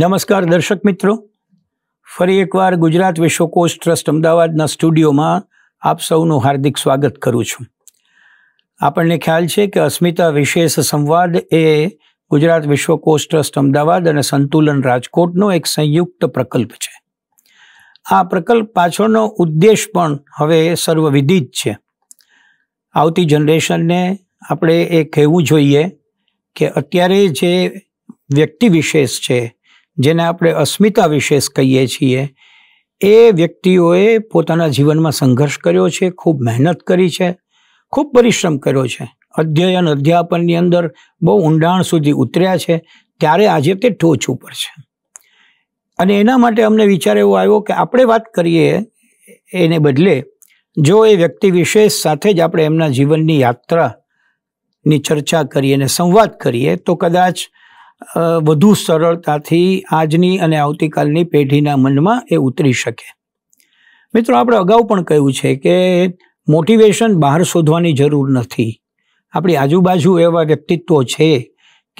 નમસ્કાર દર્શક મિત્રો ફરી એકવાર ગુજરાત વિશ્વકોશ ટ્રસ્ટ અમદાવાદના સ્ટુડિયોમાં આપ સૌનું હાર્દિક સ્વાગત કરું છું આપણને ખ્યાલ છે કે અસ્મિતા વિશેષ સંવાદ એ ગુજરાત વિશ્વકોશ ટ્રસ્ટ અમદાવાદ અને સંતુલન રાજકોટનો એક સંયુક્ત પ્રકલ્પ છે આ પ્રકલ્પ પાછળનો ઉદ્દેશ પણ હવે સર્વવિધિત છે આવતી જનરેશનને આપણે એ કહેવું જોઈએ કે અત્યારે જે વ્યક્તિ વિશેષ છે જેને આપણે અસ્મિતા વિશેષ કહીએ છીએ એ વ્યક્તિઓએ પોતાના જીવનમાં સંઘર્ષ કર્યો છે ખૂબ મહેનત કરી છે ખૂબ પરિશ્રમ કર્યો છે અધ્યયન અધ્યાપનની અંદર બહુ ઊંડાણ સુધી ઉતર્યા છે ત્યારે આજે તે ટોચ ઉપર છે અને એના માટે અમને વિચાર એવો આવ્યો કે આપણે વાત કરીએ એને બદલે જો એ વ્યક્તિ વિશેષ સાથે જ આપણે એમના જીવનની યાત્રાની ચર્ચા કરીએ અને સંવાદ કરીએ તો કદાચ વધુ સરળતાથી આજની અને આવતીકાલની પેઢીના મનમાં એ ઉતરી શકે મિત્રો આપણે અગાઉ પણ કહ્યું છે કે મોટિવેશન બહાર શોધવાની જરૂર નથી આપણી આજુબાજુ એવા વ્યક્તિત્વો છે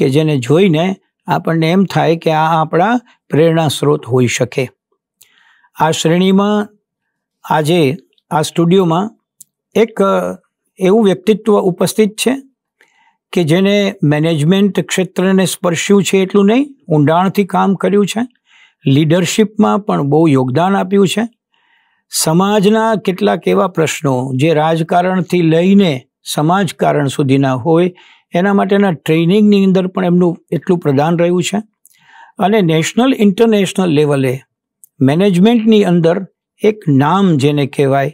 કે જેને જોઈને આપણને એમ થાય કે આ આપણા પ્રેરણા સ્ત્રોત હોઈ શકે આ શ્રેણીમાં આજે આ સ્ટુડિયોમાં એક એવું વ્યક્તિત્વ ઉપસ્થિત છે કે જેને મેનેજમેન્ટ ક્ષેત્રને સ્પર્શ્યું છે એટલું નહીં ઊંડાણથી કામ કર્યું છે લીડરશિપમાં પણ બહુ યોગદાન આપ્યું છે સમાજના કેટલાક એવા પ્રશ્નો જે રાજકારણથી લઈને સમાજકારણ સુધીના હોય એના માટેના ટ્રેનિંગની અંદર પણ એમનું એટલું પ્રદાન રહ્યું છે અને નેશનલ ઇન્ટરનેશનલ લેવલે મેનેજમેન્ટની અંદર એક નામ જેને કહેવાય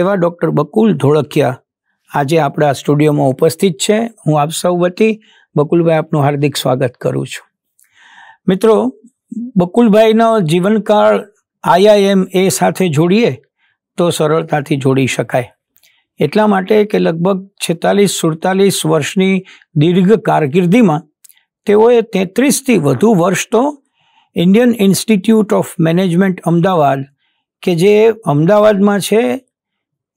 એવા ડૉક્ટર બકુલ ધોળકિયા આજે આપણા સ્ટુડિયોમાં ઉપસ્થિત છે હું આપ સૌ વતી બકુલભાઈ આપનું હાર્દિક સ્વાગત કરું છું મિત્રો બકુલભાઈનો જીવનકાળ આઈઆઈએમ એ સાથે જોડીએ તો સરળતાથી જોડી શકાય એટલા માટે કે લગભગ છેતાલીસ સુડતાલીસ વર્ષની દીર્ઘ કારકિર્દીમાં તેઓએ તેત્રીસથી વધુ વર્ષ તો Indian institute of Management Ahmedabad કે જે અમદાવાદમાં છે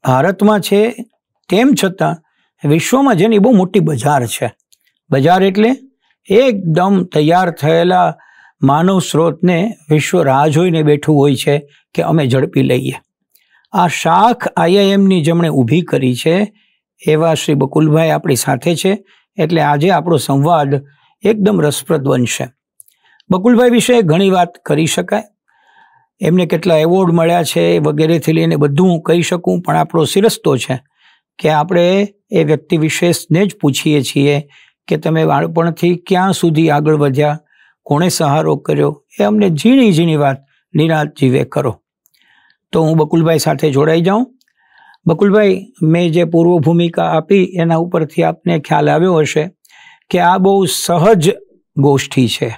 ભારતમાં છે તેમ છતાં વિશ્વમાં જેની બહુ મોટી બજાર છે બજાર એટલે એકદમ તૈયાર થયેલા માનવ સ્રોતને વિશ્વ રાહ જોઈને બેઠું હોય છે કે અમે ઝડપી લઈએ આ શાખ આઈઆઈએમની જેમણે ઊભી કરી છે એવા શ્રી બકુલભાઈ આપણી સાથે છે એટલે આજે આપણો સંવાદ એકદમ રસપ્રદ બનશે બકુલભાઈ વિશે ઘણી વાત કરી શકાય એમને કેટલા એવોર્ડ મળ્યા છે વગેરેથી લઈને બધું હું કહી શકું પણ આપણો શિરસ્તો છે કે આપણે એ વ્યક્તિ વિશેષને જ પૂછીએ છીએ કે તમે બાળપણથી ક્યાં સુધી આગળ વધ્યા કોણે સહારો કર્યો એ અમને ઝીણી ઝીણી વાત નિરાત જીવે કરો તો હું બકુલભાઈ સાથે જોડાઈ જાઉં બકુલભાઈ મેં જે પૂર્વ ભૂમિકા આપી એના ઉપરથી આપને ખ્યાલ આવ્યો હશે કે આ બહુ સહજ ગોષ્ઠી છે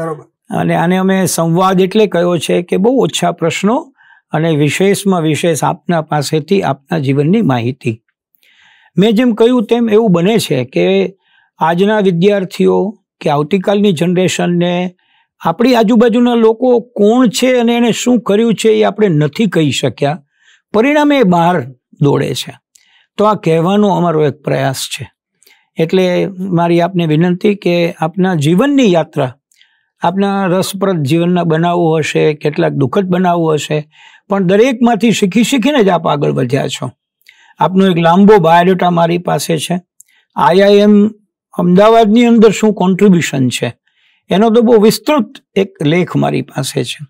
બરાબર અને આને અમે સંવાદ એટલે કહ્યો છે કે બહુ ઓછા પ્રશ્નો અને વિશેષમાં વિશેષ આપના પાસેથી આપના જીવનની માહિતી મેં જેમ કહ્યું તેમ એવું બને છે કે આજના વિદ્યાર્થીઓ કે આવતીકાલની જનરેશનને આપણી આજુબાજુના લોકો કોણ છે અને એણે શું કર્યું છે એ આપણે નથી કહી શક્યા પરિણામે એ બહાર દોડે છે તો આ કહેવાનો અમારો એક પ્રયાસ છે એટલે મારી આપને વિનંતી કે આપના જીવનની યાત્રા આપના રસપ્રદ જીવનના બનાવો હશે કેટલાક દુઃખદ બનાવો હશે પણ દરેકમાંથી શીખી શીખીને જ આપ આગળ વધ્યા છો આપનો એક લાંબો બાયોડેટા મારી પાસે છે આઈઆઈએમ અમદાવાદની અંદર શું કોન્ટ્રીબ્યુશન છે એનો તો બહુ વિસ્તૃત એક લેખ મારી પાસે છે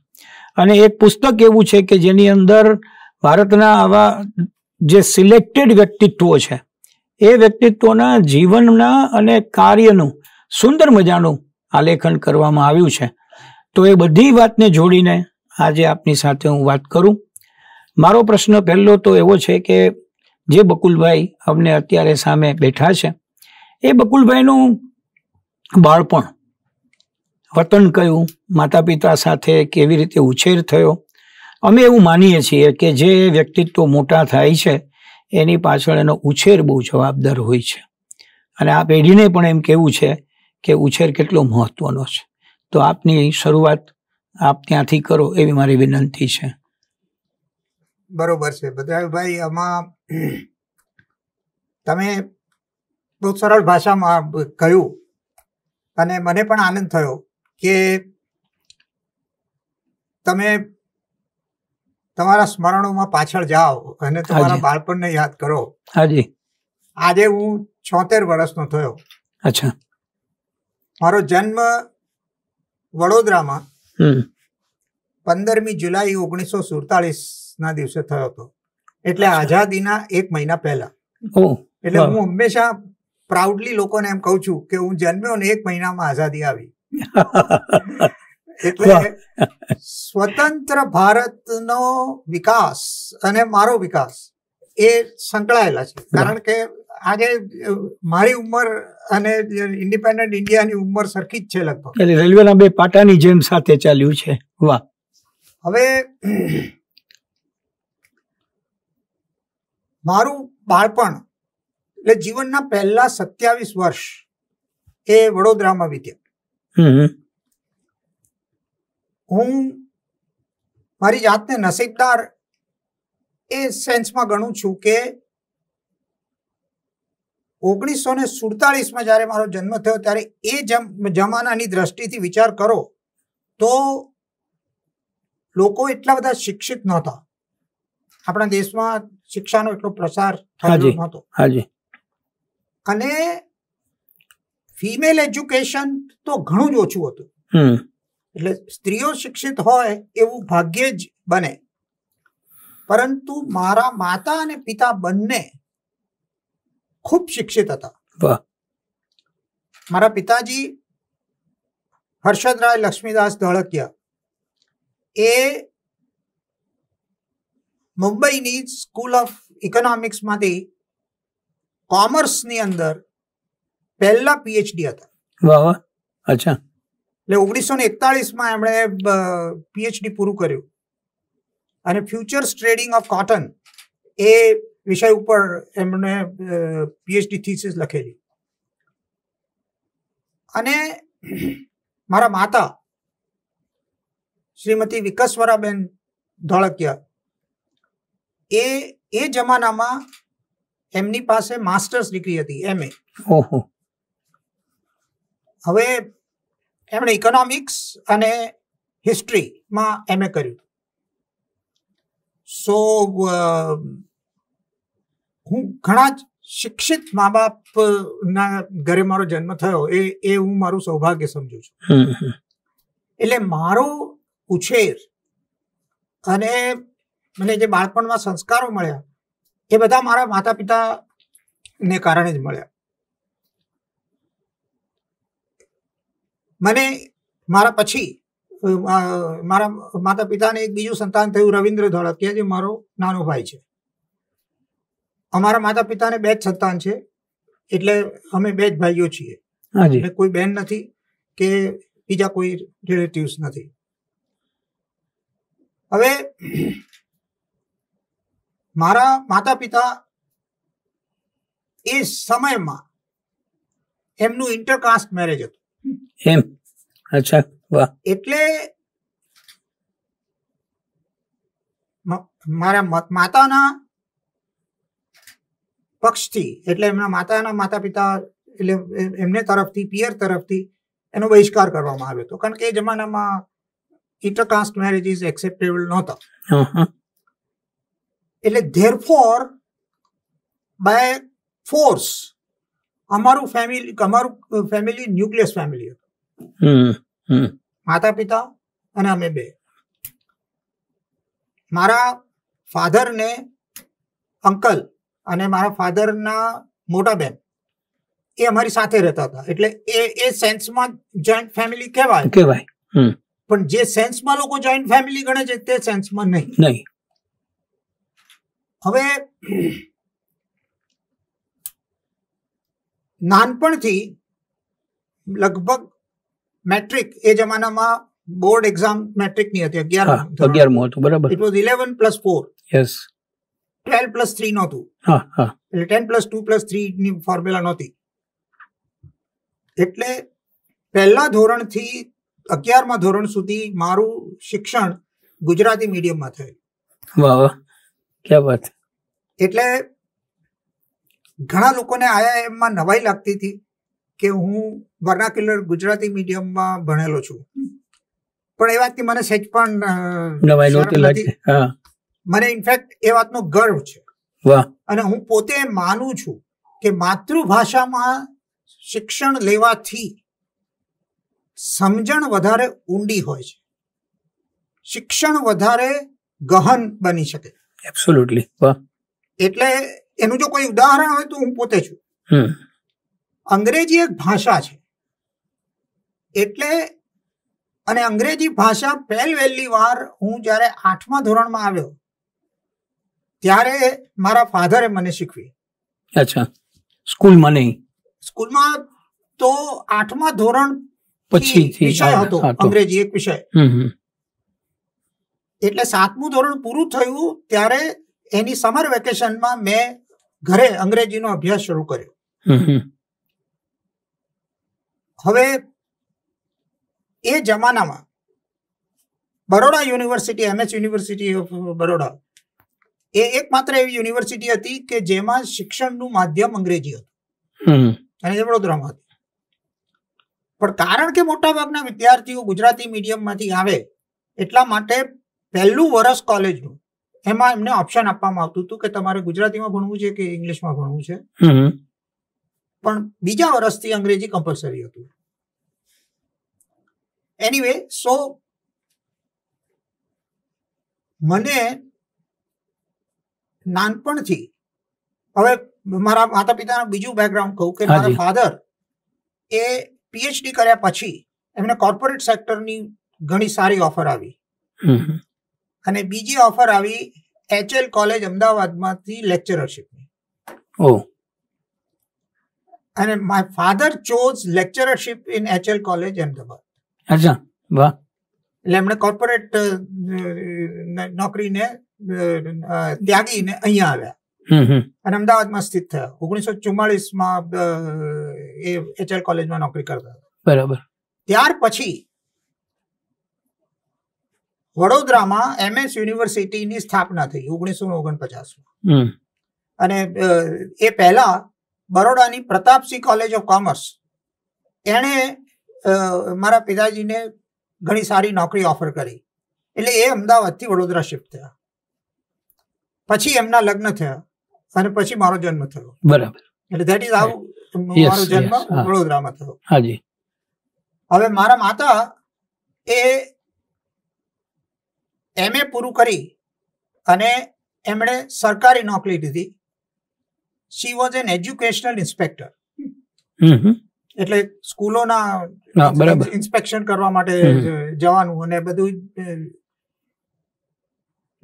અને એક પુસ્તક એવું છે કે જેની અંદર ભારતના આવા જે સિલેક્ટેડ વ્યક્તિત્વો છે એ વ્યક્તિત્વના જીવનના અને કાર્યનું સુંદર મજાનું આલેખન કરવામાં આવ્યું છે તો એ બધી વાતને જોડીને આજે આપની સાથે હું વાત કરું મારો પ્રશ્ન પહેલો તો એવો છે કે જે બકુલભાઈ અમને અત્યારે સામે બેઠા છે એ બકુલભાઈનું બાળપણ વતન કયું માતા પિતા સાથે કેવી રીતે ઉછેર થયો અમે એવું માનીએ છીએ કે જે વ્યક્તિત્વ મોટા થાય છે એની પાછળ એનો ઉછેર બહુ જવાબદાર હોય છે અને આ પેઢીને પણ એમ કેવું છે કે ઉછેર કેટલો મહત્વનો છે તો આપની શરૂઆત આપ ત્યાંથી કરો એવી મારી વિનંતી છે બરોબર છે ભદ્રાભાઈ આમાં તમે બહુ સરળ ભાષામાં કહ્યું અને મને પણ આનંદ થયો કે તમે તમારા સ્મરણોમાં પાછળ જાઓ અને તમારા બાળપણને યાદ કરો હાજી આજે હું છોતેર વર્ષનો થયો અચ્છા મારો જન્મ વડોદરામાં પંદરમી જુલાઈ ઓગણીસો સુડતાલીસ ના દિવસે થયો હતો એટલે આઝાદીના એક મહિના પહેલા એટલે હું હંમેશા પ્રાઉડલી લોકોને એમ કહું છું કે હું જન્મ્યો ને એક મહિનામાં આઝાદી આવી એટલે સ્વતંત્ર ભારતનો વિકાસ અને મારો વિકાસ એ સંકળાયેલા છે કારણ કે આજે મારી ઉંમર અને ઇન્ડિપેન્ડન્ટ ઇન્ડિયાની ઉંમર સરખી જ છે લગભગ રેલવેના બે પાટાની જેમ સાથે ચાલ્યું છે વાહ હવે મારું બાળપણ એટલે જીવનના પહેલા સત્યાવીસ વર્ષ એ વડોદરામાં વીત્યા હું મારી જાતને નસીબદાર એ સેન્સમાં ગણું છું કે ઓગણીસો ને સુડતાલીસમાં જ્યારે મારો જન્મ થયો ત્યારે એ જમાનાની દ્રષ્ટિથી વિચાર કરો તો લોકો એટલા બધા શિક્ષિત નહોતા આપણા દેશમાં શિક્ષાનો એટલો પ્રસાર થયો નહોતો અને ફિમેલ એજ્યુકેશન તો ઘણું જ ઓછું હતું એટલે સ્ત્રીઓ શિક્ષિત હોય એવું ભાગ્યે જ બને પરંતુ મારા માતા અને પિતા બંને ખૂબ શિક્ષિત હતા મારા પિતાજી હર્ષદરાય લક્ષ્મીદાસ ધળકિયા એ મુંબઈની સ્કૂલ ઓફ ઇકોનોમિક્સમાંથી કોમર્સની અંદર પહેલા પીએચડી હતા વાહ વાહ અચ્છા એટલે ઓગણીસો ને એકતાળીસમાં એમણે પીએચડી પૂરું કર્યું અને ફ્યુચર્સ ટ્રેડિંગ ઓફ કોટન એ વિષય ઉપર એમણે પીએચડી થીસીસ લખેલી અને મારા માતા શ્રીમતી વિકસવરાબેન ધોળકિયા એ એ જમાનામાં એમની પાસે માસ્ટર્સ ડિગ્રી હતી એમ એ હવે એમણે ઇકોનોમિક્સ અને હિસ્ટ્રીમાં એમએ કર્યું સો હું ઘણા જ શિક્ષિત મા બાપના ઘરે મારો જન્મ થયો એ એ હું મારું સૌભાગ્ય સમજુ છું એટલે મારો ઉછેર અને મને જે બાળપણમાં સંસ્કારો મળ્યા એ બધા મારા માતા પિતા ને કારણે જ મળ્યા મને મારા પછી મારા માતા પિતાને એક બીજું સંતાન થયું રવિન્દ્ર ધોળકિયા જે મારો નાનો ભાઈ છે અમારા માતા પિતાને બે જ સંતાન છે એટલે અમે બે જ ભાઈઓ છીએ કોઈ બેન નથી કે બીજા કોઈ રિલેટિવ્સ નથી હવે મારા માતા પિતા એ સમયમાં એમનું ઇન્ટરકાસ્ટ મેરેજ હતું એમ અચ્છા વાહ એટલે મારા માતાના પક્ષથી એટલે એમના માતાના માતા પિતા એટલે એમને તરફથી પિયર તરફથી એનો બહિષ્કાર કરવામાં આવ્યો હતો કારણ કે એ જમાનામાં ઇન્ટરકાસ્ટ મેરેજીસ એક્સેપ્ટેબલ નહોતા એટલે ધેરફોર બાય ફોર્સ અમારું ફેમિલી અમારું ફેમિલી ન્યુક્લિયસ ફેમિલી હતું માતા પિતા અને અમે બે મારા ફાધરને અંકલ અને મારા ફાધરના મોટા બેન એ અમારી સાથે રહેતા હતા એટલે એ એ સેન્સમાં જોઈન્ટ ફેમિલી કહેવાય કહેવાય પણ જે સેન્સમાં લોકો જોઈન્ટ ફેમિલી ગણે છે તે સેન્સમાં નહીં નહીં હવે નાનપણથી લગભગ મેટ્રિક એ જમાનામાં બોર્ડ એક્ઝામ મેટ્રિક ની હતી અગિયાર અગિયારમું હતું બરાબર it was eleven plus four yes twelve plus three નહોતું એટલે ten plus two plus three ની ફોર્મ્યુલા નહોતી એટલે પહેલા ધોરણથી અગિયારમા ધોરણ સુધી મારું શિક્ષણ ગુજરાતી મીડિયમમાં થયું ક્યાં વાત એટલે ઘણા લોકોને આયા નવાઈ લાગતી હતી કે હું વર્નાક્યુલર ગુજરાતી મીડિયમમાં ભણેલો છું પણ એ વાતની મને સહેજ પણ નવાઈ નહોતી લાગતી મને ઇનફેક્ટ એ વાતનો ગર્વ છે અને હું પોતે માનું છું કે માતૃભાષામાં શિક્ષણ લેવાથી સમજણ વધારે ઊંડી હોય છે શિક્ષણ વધારે ગહન બની શકે એબ્સોલ્યુટલી વાહ એટલે એનું જો કોઈ ઉદાહરણ હોય તો હું પોતે છું અંગ્રેજી એક ભાષા છે એટલે અને અંગ્રેજી ભાષા પહેલ વહેલી વાર હું જ્યારે આઠમા ધોરણમાં આવ્યો ત્યારે મારા ફાધરે મને શીખવી અચ્છા સ્કૂલમાં નહીં સ્કૂલમાં તો આઠમા ધોરણ પછી વિષય હતો અંગ્રેજી એક વિષય એટલે સાતમું ધોરણ પૂરું થયું ત્યારે એની સમર વેકેશનમાં મેં ઘરે અંગ્રેજીનો અભ્યાસ શરૂ કર્યો હવે એ જમાનામાં Baroda university MS university of Baroda એ એકમાત્ર એવી યુનિવર્સિટી હતી કે જેમાં શિક્ષણનું માધ્યમ અંગ્રેજી હતું અને વડોદરામાં હતી પણ કારણ કે મોટાભાગના વિદ્યાર્થીઓ ગુજરાતી મીડિયમમાંથી આવે એટલા માટે પહેલું વર્ષ કોલેજનું એમાં એમને ઓપ્શન આપવામાં આવતું હતું કે તમારે ગુજરાતીમાં ભણવું છે કે ઇંગ્લિશમાં ભણવું છે પણ બીજા વર્ષથી અંગ્રેજી કમ્પલસરી હતું એનીવે સો મને નાનપણથી હવે મારા માતા પિતાનું બીજું બેકગ્રાઉન્ડ કહું કે મારા ફાધર એ પીએચડી કર્યા પછી એમને કોર્પોરેટ સેક્ટરની ઘણી સારી ઓફર આવી અને બીજી ઓફર આવી એચએલ કોલેજ અમદાવાદમાંથી લેક્ચરરશીપની ઓ અને my father chose lectureship in HL college Ahmedabad અચ્છા વાહ એટલે એમણે કોર્પોરેટ નોકરીને ત્યાગીને અહીંયા આવ્યા અને અમદાવાદમાં સ્થિત થયા ઓગણીસો ચુમ્માળીસમાં એ એચએલ કોલેજમાં નોકરી કરતા બરાબર ત્યાર પછી વડોદરામાં એમએસ યુનિવર્સિટીની સ્થાપના થઈ ઓગણીસો ઓગણપચાસમાં અને એ પહેલા બરોડાની પ્રતાપસિંહ કોલેજ ઓફ કોમર્સ એણે મારા પિતાજીને ઘણી સારી નોકરી ઓફર કરી એટલે એ અમદાવાદથી વડોદરા શિફ્ટ થયા પછી એમના લગ્ન થયા અને પછી મારો જન્મ થયો બરાબર એટલે ધેટ ઇઝ હાઉ મારો જન્મ વડોદરામાં થયો હાજી હવે મારા માતા એ એમએ પૂરું કરી અને એમણે સરકારી નોકરી લીધી she was an educational inspector એટલે સ્કૂલોના ઇન્સ્પેક્શન કરવા માટે જવાનું અને બધું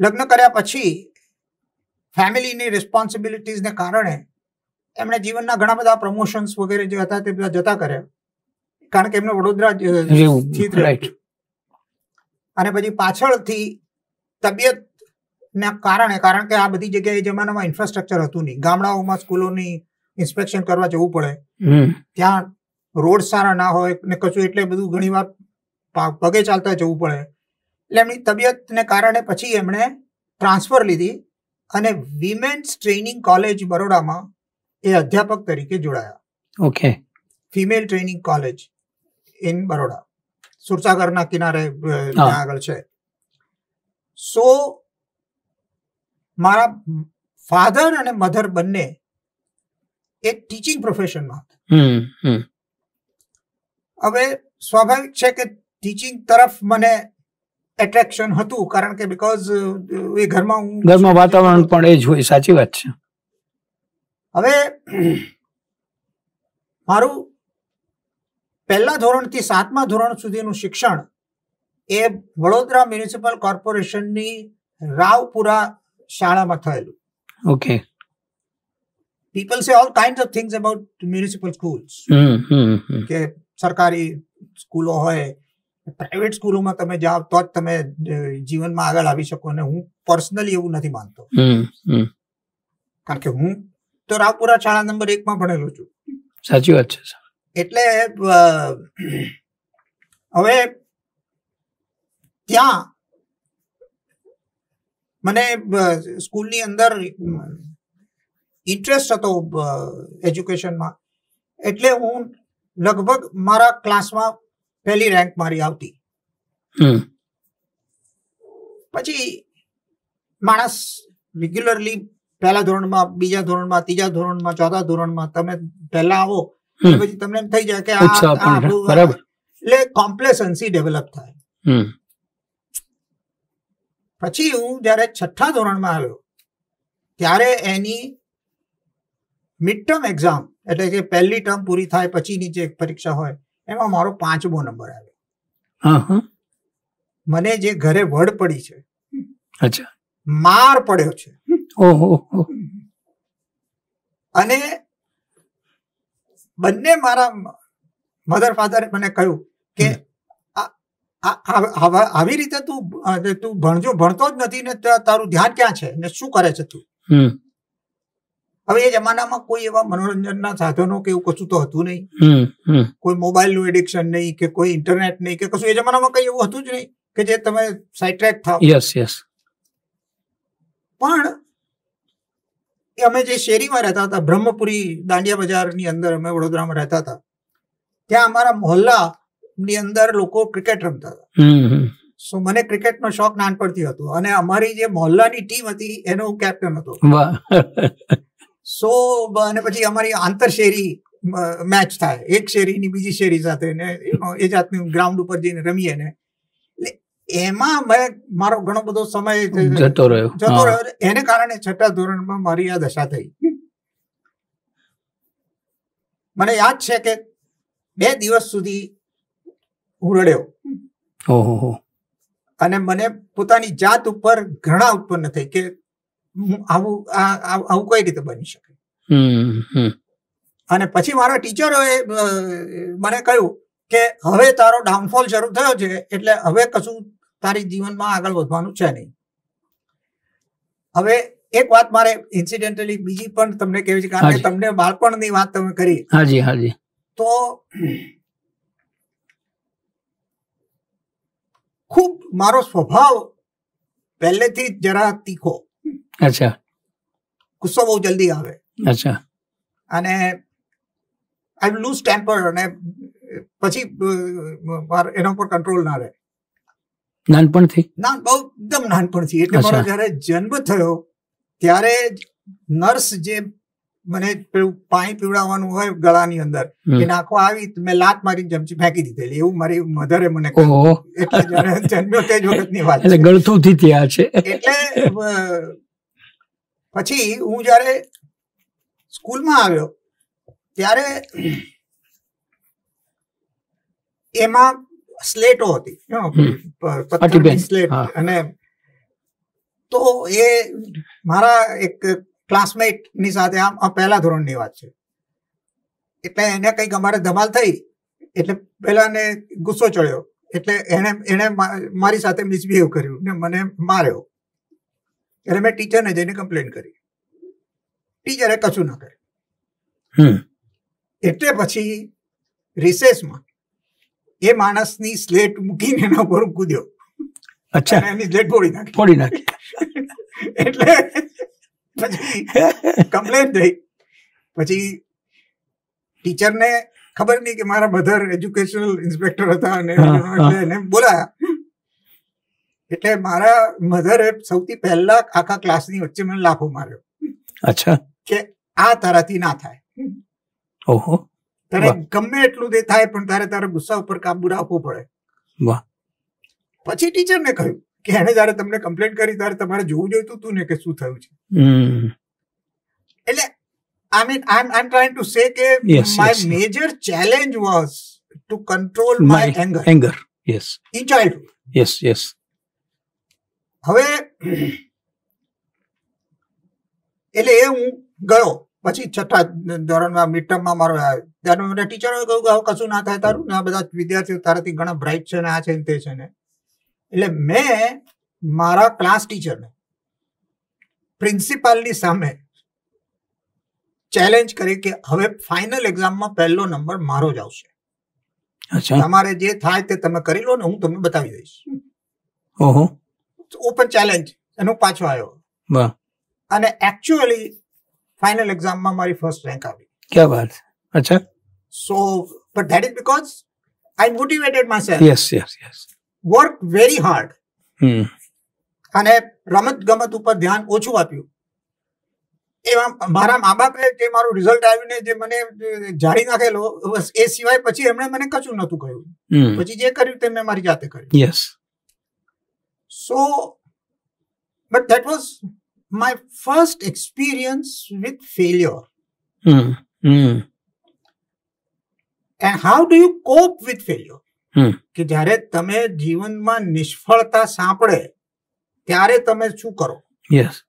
લગ્ન કર્યા પછી ફેમિલીની રિસ્પોન્સિબિલિટીઝને કારણે એમણે જીવનના ઘણા બધા પ્રમોશન્સ વગેરે જે હતા તે બધા જતા કર્યા કારણ કે એમને વડોદરા અને પછી પાછળથી તબિયતના કારણે કારણ કે આ બધી જગ્યાએ જમાનામાં ઇન્ફ્રાસ્ટ્રક્ચર હતું નહીં ગામડાઓમાં સ્કૂલોની ઇન્સ્પેક્શન કરવા જવું પડે ત્યાં રોડ સારા ના હોય ને કશું એટલે બધું ઘણીવાર પગે ચાલતા જવું પડે એટલે એમની તબિયતને કારણે પછી એમણે ટ્રાન્સફર લીધી અને વિમેન્સ ટ્રેનિંગ કોલેજ બરોડામાં એ અધ્યાપક તરીકે જોડાયા okay female training college in Baroda સુરસાગરના કિનારે આગળ છે સો મારા ફાધર અને મધર બંને એક ટીચિંગ પ્રોફેશનમાં હતા હવે સ્વાભાવિક છે કે ટીચિંગ તરફ મને એટ્રેક્શન હતું કારણ કે બીકોઝ એ ઘરમાં હું ઘરમાં વાતાવરણ પણ એ જ હોય સાચી વાત છે હવે મારું પહેલા ધોરણથી સાતમા ધોરણ સુધીનું શિક્ષણ એ વડોદરા મ્યુનિસિપલ કોર્પોરેશનની રાવપુરા શાળામાં થયેલું okay people say all kind of things about municipal schools કે સરકારી સ્કૂલો હોય પ્રાઇવેટ સ્કૂલોમાં તમે જાઓ તો જ તમે જીવનમાં આગળ આવી શકો અને હું પર્સનલી એવું નથી માનતો કારણ કે હું તો રાવપુરા શાળા નંબર એકમાં ભણેલો છું સાચી વાત છે એટલે હવે ત્યાં મને સ્કૂલની અંદર ઇન્ટરેસ્ટ હતો એજ્યુકેશનમાં એટલે હું લગભગ મારા ક્લાસમાં પહેલી રેન્ક મારી આવતી પછી માણસ રેગ્યુલરલી પહેલા ધોરણમાં બીજા ધોરણમાં ત્રીજા ધોરણમાં ચોથા ધોરણમાં તમે પહેલા આવો પછી તમને એમ થઈ જાય કે આ એટલે કોમ્પ્લેસન્સી ડેવલપ થાય પછી હું જ્યારે છઠ્ઠા ધોરણમાં આવ્યો ત્યારે એની મિડ એક્ઝામ એટલે કે પહેલી ટર્મ પૂરી થાય પછીની જે પરીક્ષા હોય એમાં મારો પાંચમો નંબર આવ્યો મને જે ઘરે વડ પડી છે અચ્છા માર પડ્યો છે ઓહો અને બંને મારા મધર ફાધરે મને કહ્યું કે આવી રીતે તું તું ભણજો ભણતો જ નથી ને તારું ધ્યાન ક્યાં છે ને શું કરે છે તું હવે એ જમાનામાં કોઈ એવા મનોરંજનના સાધનો કે એવું કશું તો હતું નહીં કોઈ મોબાઈલનું એડિક્શન નહીં કે કોઈ ઇન્ટરનેટ નહીં કે કશું એ જમાનામાં કઈ એવું હતું જ નહીં કે જે તમે સાઇટ્રેક થાવ યસ યસ પણ અમે જે શેરીમાં રહેતા હતા બ્રહ્મપુરી દાંડિયા બજારની અંદર અમે વડોદરામાં રહેતા હતા ત્યાં અમારા મોહલ્લા ની અંદર લોકો ક્રિકેટ રમતા હતા સો મને ક્રિકેટનો શોખ નાનપણથી હતો અને અમારી જે મોહલ્લાની ટીમ હતી એનો હું કેપ્ટન હતો સો અને પછી અમારી આંતર શેરી મેચ થાય એક શેરીની બીજી શેરી સાથે ને એ જાતની ગ્રાઉન્ડ ઉપર જઈને રમીએ ને એટલે એમાં મેં મારો ઘણો બધો સમય જતો રહ્યો જતો રહ્યો એને કારણે છઠ્ઠા ધોરણમાં મારી આ દશા થઈ મને યાદ છે કે બે દિવસ સુધી હું રડ્યો અને મને પોતાની જાત ઉપર ઘણા ઉત્પન્ન થઈ કે આવું આવું કઈ રીતે બની શકે અને પછી મારા ટીચરોએ મને કહ્યું કે હવે તારો ડાઉનફોલ શરૂ થયો છે એટલે હવે કશું તારી જીવનમાં આગળ વધવાનું છે નહીં હવે એક વાત મારે ઇન્સિડેન્ટલી બીજી પણ તમને કહેવી છે કારણ કે તમને બાળપણની વાત તમે કરી હાજી હાજી તો ખૂબ મારો સ્વભાવ પહેલેથી જરા તીખો અચ્છા ગુસ્સો બહુ જલ્દી આવે અચ્છા અને આઈ લૂઝ ટેમ્પર અને પછી એના ઉપર કંટ્રોલ ના રહે નાનપણથી ના બહુ એકદમ નાનપણથી એટલે મારો જ્યારે જન્મ થયો ત્યારે નર્સ જે મને પેલું પાણી પીવડાવવાનું હોય ગળાની અંદર એ નાખવા આવી મેં લાત મારી ચમચી ફેંકી દીધેલી એવું મારી મધરે મને એટલે જન્મ્યો તે જ વાત ગળતું છે એટલે પછી હું જ્યારે સ્કૂલમાં આવ્યો ત્યારે એમાં સ્લેટો હતી સ્લેટ અને તો એ મારા એક ક્લાસમેટની સાથે આમ પહેલા ધોરણની વાત છે એટલે એને કંઈક અમારે ધમાલ થઈ એટલે પહેલાને ગુસ્સો ચડ્યો એટલે એણે એણે મારી સાથે મિસબિહેવ કર્યું ને મને માર્યો ત્યારે મેં ટીચરને જઈને કમ્પ્લેન કરી ટીચરે કશું ના કર્યું એટલે પછી રિસેસમાં એ માણસની સ્લેટ મૂકીને એના ઉપર કૂદ્યો અચ્છા એની સ્લેટ ફોડી નાખી ફોડી નાખી એટલે પછી કમ્પ્લેન થઈ પછી ટીચરને ખબર નહીં કે મારા મધર એજ્યુકેશનલ ઇન્સ્પેક્ટર હતા અને એને બોલાયા એટલે મારા મધરે સૌથી પહેલા આખા ક્લાસની વચ્ચે મને લાફો માર્યો અચ્છા કે આ તારાથી ના થાય ઓહો તારે ગમે એટલું તે થાય પણ તારે તારા ગુસ્સા ઉપર કાબુ રાખવો પડે વાહ પછી ટીચરને કહ્યું કે એને જયારે તમને કમ્પ્લેન કરી ત્યારે તમારે જોવું જોઈતું હતું ને કે શું થયું છે એટલે I mean I am trying to say કે my major challenge was to control my anger anger yes in childhood yes yes હવે એટલે એ હું ગયો પછી છઠ્ઠા ધોરણમાં મિડટર્મમાં મારો ત્યારે મને ટીચરોએ કહ્યું કે કશું ના થાય તારું ને આ બધા વિદ્યાર્થીઓ તારાથી ઘણા બ્રાઇટ છે ને આ છે ને તે છે ને એટલે મેં મારા ક્લાસ ટીચરને પ્રિન્સિપાલની સામે ચેલેન્જ કરી કે હવે ફાઇનલ એક્ઝામમાં પહેલો નંબર મારો જ આવશે તમારે જે થાય તે તમે કરી લો ને હું તમને બતાવી દઈશ ઓહો ઓપન ચેલેન્જ એનો પાછો આવ્યો અને એકચ્યુઅલી ફાઇનલ એક્ઝામમાં મારી ફર્સ્ટ રેન્ક આવી ક્યા વાત અચ્છા so but that is because I motivated my self yes yes yes work very hard અને રમત ગમત ઉપર ધ્યાન ઓછું આપ્યું એવા મારા મા બાપે જે મારું રિઝલ્ટ આવીને જે મને જાળી નાખેલો બસ એ સિવાય પછી એમણે મને કશું નહોતું કહ્યું પછી જે કર્યું તે મેં મારી જાતે કર્યું yes so but that was my first experience with failure and how do you cope with failure કે જ્યારે તમે જીવનમાં નિષ્ફળતા સાંપડે ત્યારે તમે શું કરો યસ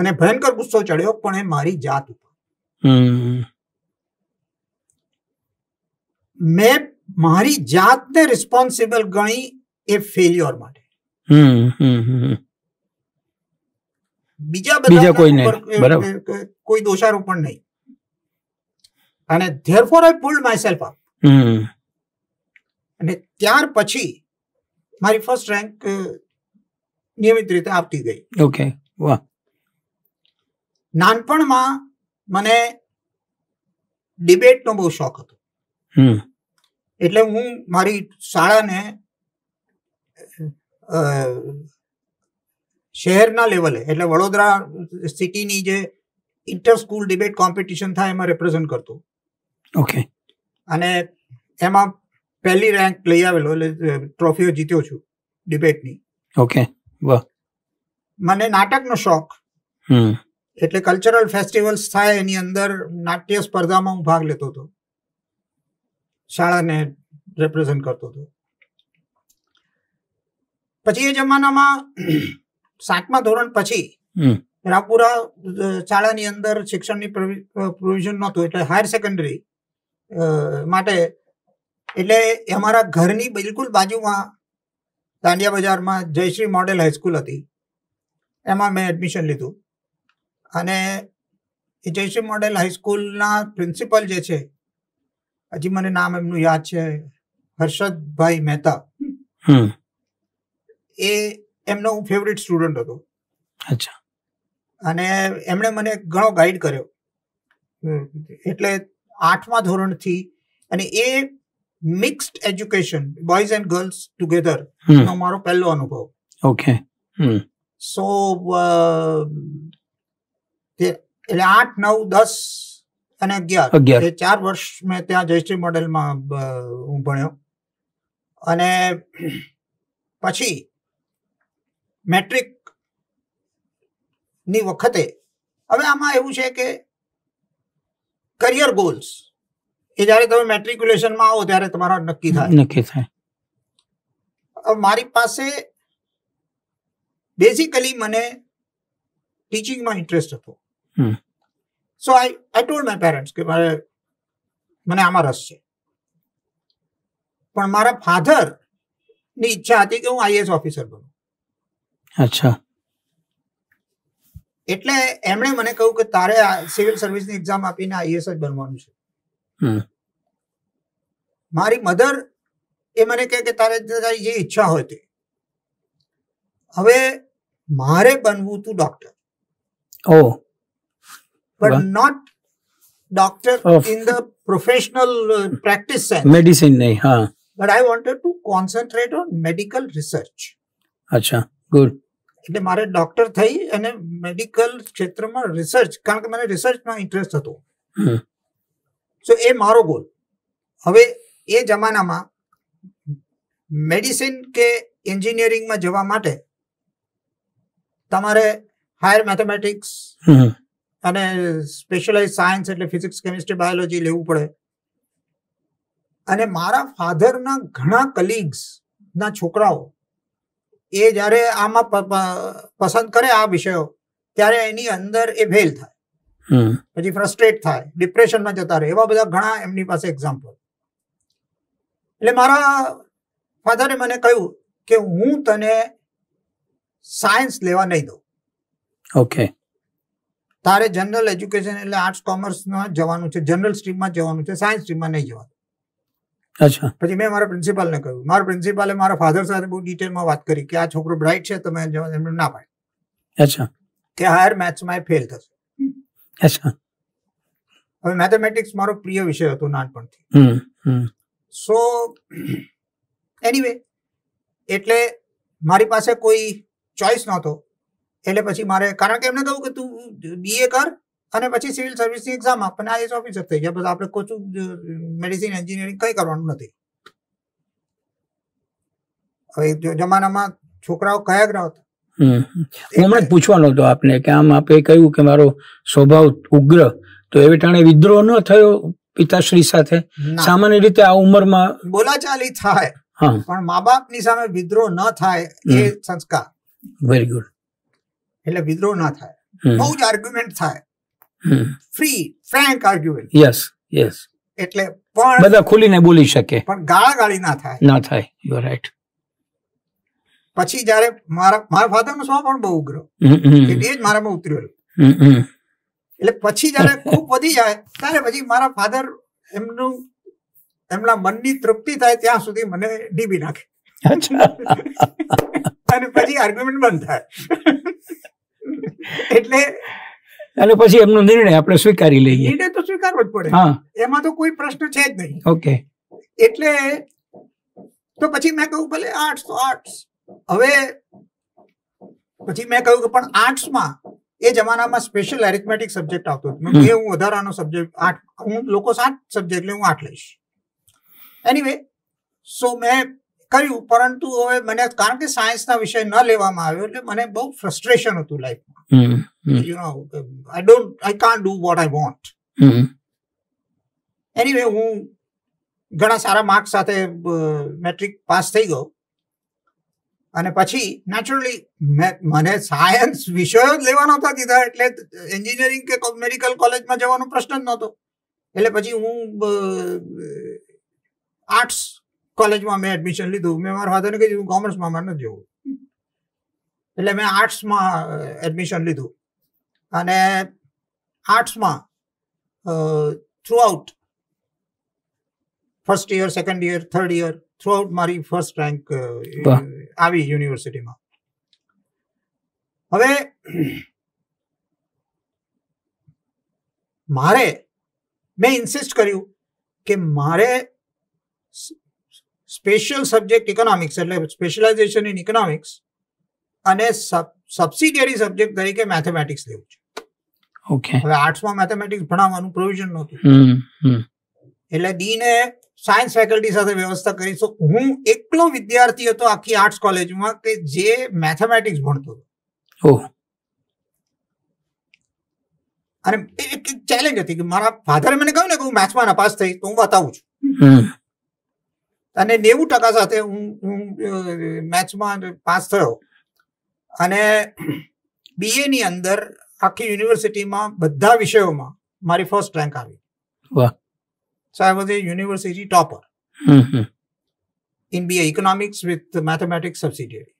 મને ભયંકર ગુસ્સો ચડ્યો પણ એ મારી જાત ઉપર મેં મારી જાતને રિસ્પોન્સિબલ ગણી એ ફેલ્યોર માટે બીજા બીજા કોઈ નહીં બરાબર કોઈ દોષારોપણ નહીં અને therefore I pulled my self up અને ત્યાર પછી મારી ફર્સ્ટ રેન્ક નિયમિત રીતે આપતી ગઈ ઓકે વાહ નાનપણમાં મને ડિબેટનો બહુ શોખ હતો એટલે હું મારી શાળાને શહેરના લેવલે એટલે વડોદરા સિટીની જે ઇન્ટર સ્કૂલ ડિબેટ કોમ્પિટિશન થાય એમાં રેપ્રેઝન્ટ કરતો ઓકે અને એમાં પહેલી રેન્ક લઈ આવેલો એટલે ટ્રોફીઓ જીત્યો છું ડિબેટની ઓકે વાહ મને નાટકનો શોખ એટલે કલ્ચરલ ફેસ્ટિવલ્સ થાય એની અંદર નાટ્ય સ્પર્ધામાં હું ભાગ લેતો હતો શાળાને રેપ્રેઝન્ટ કરતો હતો પછી એ જમાનામાં સાતમા ધોરણ પછી રાપુરા શાળાની અંદર શિક્ષણની પ્રોવિઝન નહોતું એટલે હાયર સેકન્ડરી માટે એટલે અમારા ઘરની બિલકુલ બાજુમાં દાંડિયા બજારમાં જયશ્રી મોડેલ હાઈસ્કૂલ હતી એમાં મેં એડમિશન લીધું અને એ જયશ્રી મોડેલ હાઈસ્કૂલના પ્રિન્સિપલ જે છે હજી મને નામ એમનું યાદ છે હર્ષદભાઈ મહેતા એ એમનો હું ફેવરિટ સ્ટુડન્ટ હતો અચ્છા અને એમણે મને ઘણો ગાઈડ કર્યો એટલે આઠમા ધોરણથી અને એ mixed education boys and girls together નો મારો પહેલો અનુભવ ઓકે hmm. સો એટલે આઠ નવ દસ અને અગિયાર એ ચાર વર્ષ મેં ત્યાં જયશ્રી મોડેલમાં હું ભણ્યો અને પછી મેટ્રિક ની વખતે હવે આમાં એવું છે કે કરિયર ગોલ્સ કે જ્યારે તમે મેટ્રિક્યુલેશનમાં આવો ત્યારે તમારા નક્કી થાય નક્કી થાય મારી પાસે બેઝિકલી મને ટીચિંગમાં ઇન્ટરેસ્ટ હતો so I I told my parents કે મારે મને આમાં રસ છે પણ મારા ફાધર ની ઈચ્છા હતી કે હું આઈએસ ઓફિસર બનું અચ્છા એટલે એમણે મને કહ્યું કે તારે સિવિલ સર્વિસની એક્ઝામ આપીને આઈએસ જ બનવાનું છે મારી મધર એ મને કહે કે તારે તારી જે ઈચ્છા હોય તે હવે મારે બનવું તું ડોક્ટર ઓ but not doctor in the professional practice sense medicine નહીં હા but I wanted to concentrate on medical research અચ્છા ગુડ એટલે મારે ડોક્ટર થઈ અને મેડિકલ ક્ષેત્રમાં રિસર્ચ કારણ કે મને રિસર્ચમાં ઇન્ટરેસ્ટ હતો સો એ મારો ગોલ હવે એ જમાનામાં મેડિસિન કે એન્જિનિયરિંગમાં જવા માટે તમારે હાયર મેથેમેટિક્સ અને સ્પેશિયલાઇઝ સાયન્સ એટલે ફિઝિક્સ કેમિસ્ટ્રી બાયોલોજી લેવું પડે અને મારા ફાધરના ઘણા કલીગ્સ ના છોકરાઓ એ જ્યારે આમાં પસંદ કરે આ વિષયો ત્યારે એની અંદર એ ફેલ થાય પછી ફ્રસ્ટ્રેટ થાય ડિપ્રેશનમાં જતા રહે એવા બધા ઘણા એમની પાસે એક્ઝામ્પલ એટલે મારા ફાધરે મને કહ્યું કે હું તને સાયન્સ લેવા નહીં દઉં ઓકે તારે જનરલ એજ્યુકેશન એટલે આર્ટ્સ કોમર્સમાં જવાનું છે જનરલ સ્ટ્રીમમાં જવાનું છે સાયન્સ સ્ટ્રીમમાં નહીં જવાનું અચ્છા પછી મેં મારા પ્રિન્સિપાલને કહ્યું મારા પ્રિન્સિપાલે મારા ફાધર સાથે બહુ ડિટેલમાં વાત કરી કે આ છોકરો બ્રાઇટ છે તમે એમને ના પાડી અચ્છા કે હાયર મેથ્સમાં એ ફેલ થશે અચ્છા હવે મેથેમેટિક્સ મારો પ્રિય વિષય હતો નાનપણથી સો એનીવે એટલે મારી પાસે કોઈ ચોઈસ નહોતો એટલે પછી મારે કારણ કે એમને કહ્યું કે તું બીએ કર અને પછી સિવિલ સર્વિસની એક્ઝામ આપ અને આઈએસ ઓફિસર થઈ ગયા બધા આપણે કોચું મેડિસિન એન્જિનિયરિંગ કંઈ કરવાનું નથી હવે જમાનામાં છોકરાઓ કયા ગ્રહ હતા હમણાં જ પૂછવાનો હતો આપને કે આમ આપે કહ્યું કે મારો સ્વભાવ ઉગ્ર તો એવી ટાણે વિદ્રોહ ન થયો પિતાશ્રી સાથે સામાન્ય રીતે આ ઉંમરમાં બોલાચાલી થાય પણ મા ની સામે વિદ્રોહ ન થાય એ સંસ્કાર વેરી ગુડ એટલે વિદ્રોહ ના થાય બહુ જ આર્ગ્યુમેન્ટ થાય free frank argument yes yes એટલે પણ બધા ખુલીને બોલી શકે પણ ગાળા ગાળી ના થાય ના થાય યુ રાઈટ પછી જયારે મારા મારા ફાધર નું સ્વભાવ પણ બહુ ઉગ્ર એટલે જ મારામાં ઉતર્યો એટલે પછી જયારે ખૂબ વધી જાય ત્યારે પછી મારા ફાધર એમનું એમના મનની તૃપ્તિ થાય ત્યાં સુધી મને ડીબી નાખે અને પછી આર્ગ્યુમેન્ટ બંધ થાય એટલે અને પછી એમનો નિર્ણય આપણે સ્વીકારી લઈએ નિર્ણય તો સ્વીકારવો જ પડે એમાં તો કોઈ પ્રશ્ન છે જ નહીં ઓકે એટલે તો પછી મેં કહ્યું ભલે આર્ટ્સ તો આર્ટ્સ હવે પછી મેં કહ્યું કે પણ આર્ટ્સમાં એ જમાનામાં સ્પેશિયલ એરિથમેટિક સબ્જેક્ટ આવતો હતો એ હું વધારાનો સબ્જેક્ટ આઠ હું લોકો સાત સબ્જેક્ટ એટલે હું આઠ લઈશ એનીવે સો મેં કર્યું પરંતુ હવે મને કારણ કે સાયન્સના વિષય ન લેવામાં આવ્યો એટલે મને બહુ ફ્રસ્ટ્રેશન હતું લાઈફમાં you know I don't I can't do what I want anyway હું ઘણા સારા માર્ક્સ સાથે મેટ્રિક પાસ થઈ ગયો અને પછી નેચરલી મને સાયન્સ વિષયો જ લેવા નહોતા દીધા એટલે એન્જિનિયરિંગ કે મેડિકલ કોલેજમાં જવાનો પ્રશ્ન જ નહોતો એટલે પછી હું આર્ટ્સ કોલેજમાં મેં એડમિશન લીધું મેં મારા ફાધરને કીધું કોમર્સમાં મારે નથી જવું એટલે મેં આર્ટ્સમાં એડમિશન લીધું અને આર્ટ્સમાં throughout first year second year third year through મારી ફર્સ્ટ રેન્ક આવી યુનિવર્સિટીમાં હવે મારે મેં ઇન્સિસ્ટ કર્યું કે મારે સ્પેશિયલ સબ્જેક્ટ ઇકોનોમિક્સ એટલે સ્પેશિયલાઇઝેશન ઇન ઇકોનોમિક્સ અને સબસિડિયરી સબ્જેક્ટ તરીકે મેથેમેટિક્સ લેવું છે ઓકે હવે આર્ટ્સમાં મેથેમેટિક્સ ભણાવવાનું પ્રોવિઝન નહોતું એટલે ડીને સાયન્સ ફેકલ્ટી સાથે વ્યવસ્થા કરીશું હું એકલો વિદ્યાર્થી હતો આખી આર્ટ્સ કોલેજમાં કે જે મેથેમેટિક્સ ભણતો હતો અને એક ચેલેન્જ હતી કે મારા ફાધરે મને કહ્યું ને કે હું મેથ્સમાં નપાસ થઈ તો હું બતાવું છું અને નેવું ટકા સાથે હું મેથ્સમાં પાસ થયો અને બીએ ની અંદર આખી યુનિવર્સિટીમાં બધા વિષયોમાં મારી ફર્સ્ટ રેન્ક આવી વાહ So I was a university topper mm-hmm. in BA economics with mathematics subsidiary.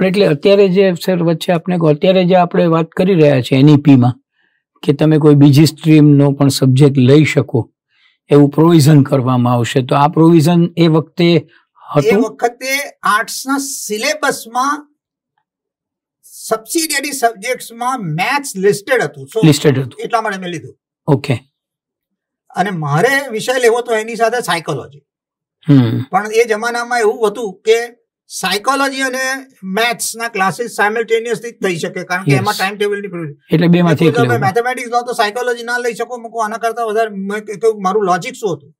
પણ એટલે અત્યારે જે સર વચ્ચે આપણે અત્યારે જે આપણે વાત કરી રહ્યા છે એનઈપીમાં e કે તમે કોઈ બીજી સ્ટ્રીમનો પણ સબ્જેક્ટ લઈ શકો એવું પ્રોવિઝન કરવામાં આવશે તો આ પ્રોવિઝન એ વખતે એ વખતે આર્ટ્સના સિલેબસમાં સબસિડિયરી સબ્જેક્ટ્સમાં મેથ્સ લિસ્ટેડ હતું લિસ્ટેડ હતું એટલા માટે મેં લીધું ઓકે અને મારે વિષય લેવો તો એની સાથે સાયકોલોજી પણ એ જમાનામાં એવું હતું કે સાયકોલોજી અને મેથ્સ ના ક્લાસીસ સાયમલ્ટેનિયસલી થઈ શકે કારણ કે એમાં ટાઈમ ટેબલ ની એટલે બે માંથી તમે મેથેમેટિક્સ લો તો સાયકોલોજી ના લઈ શકો મૂકો આના કરતા વધારે મારું લોજિક શું હતું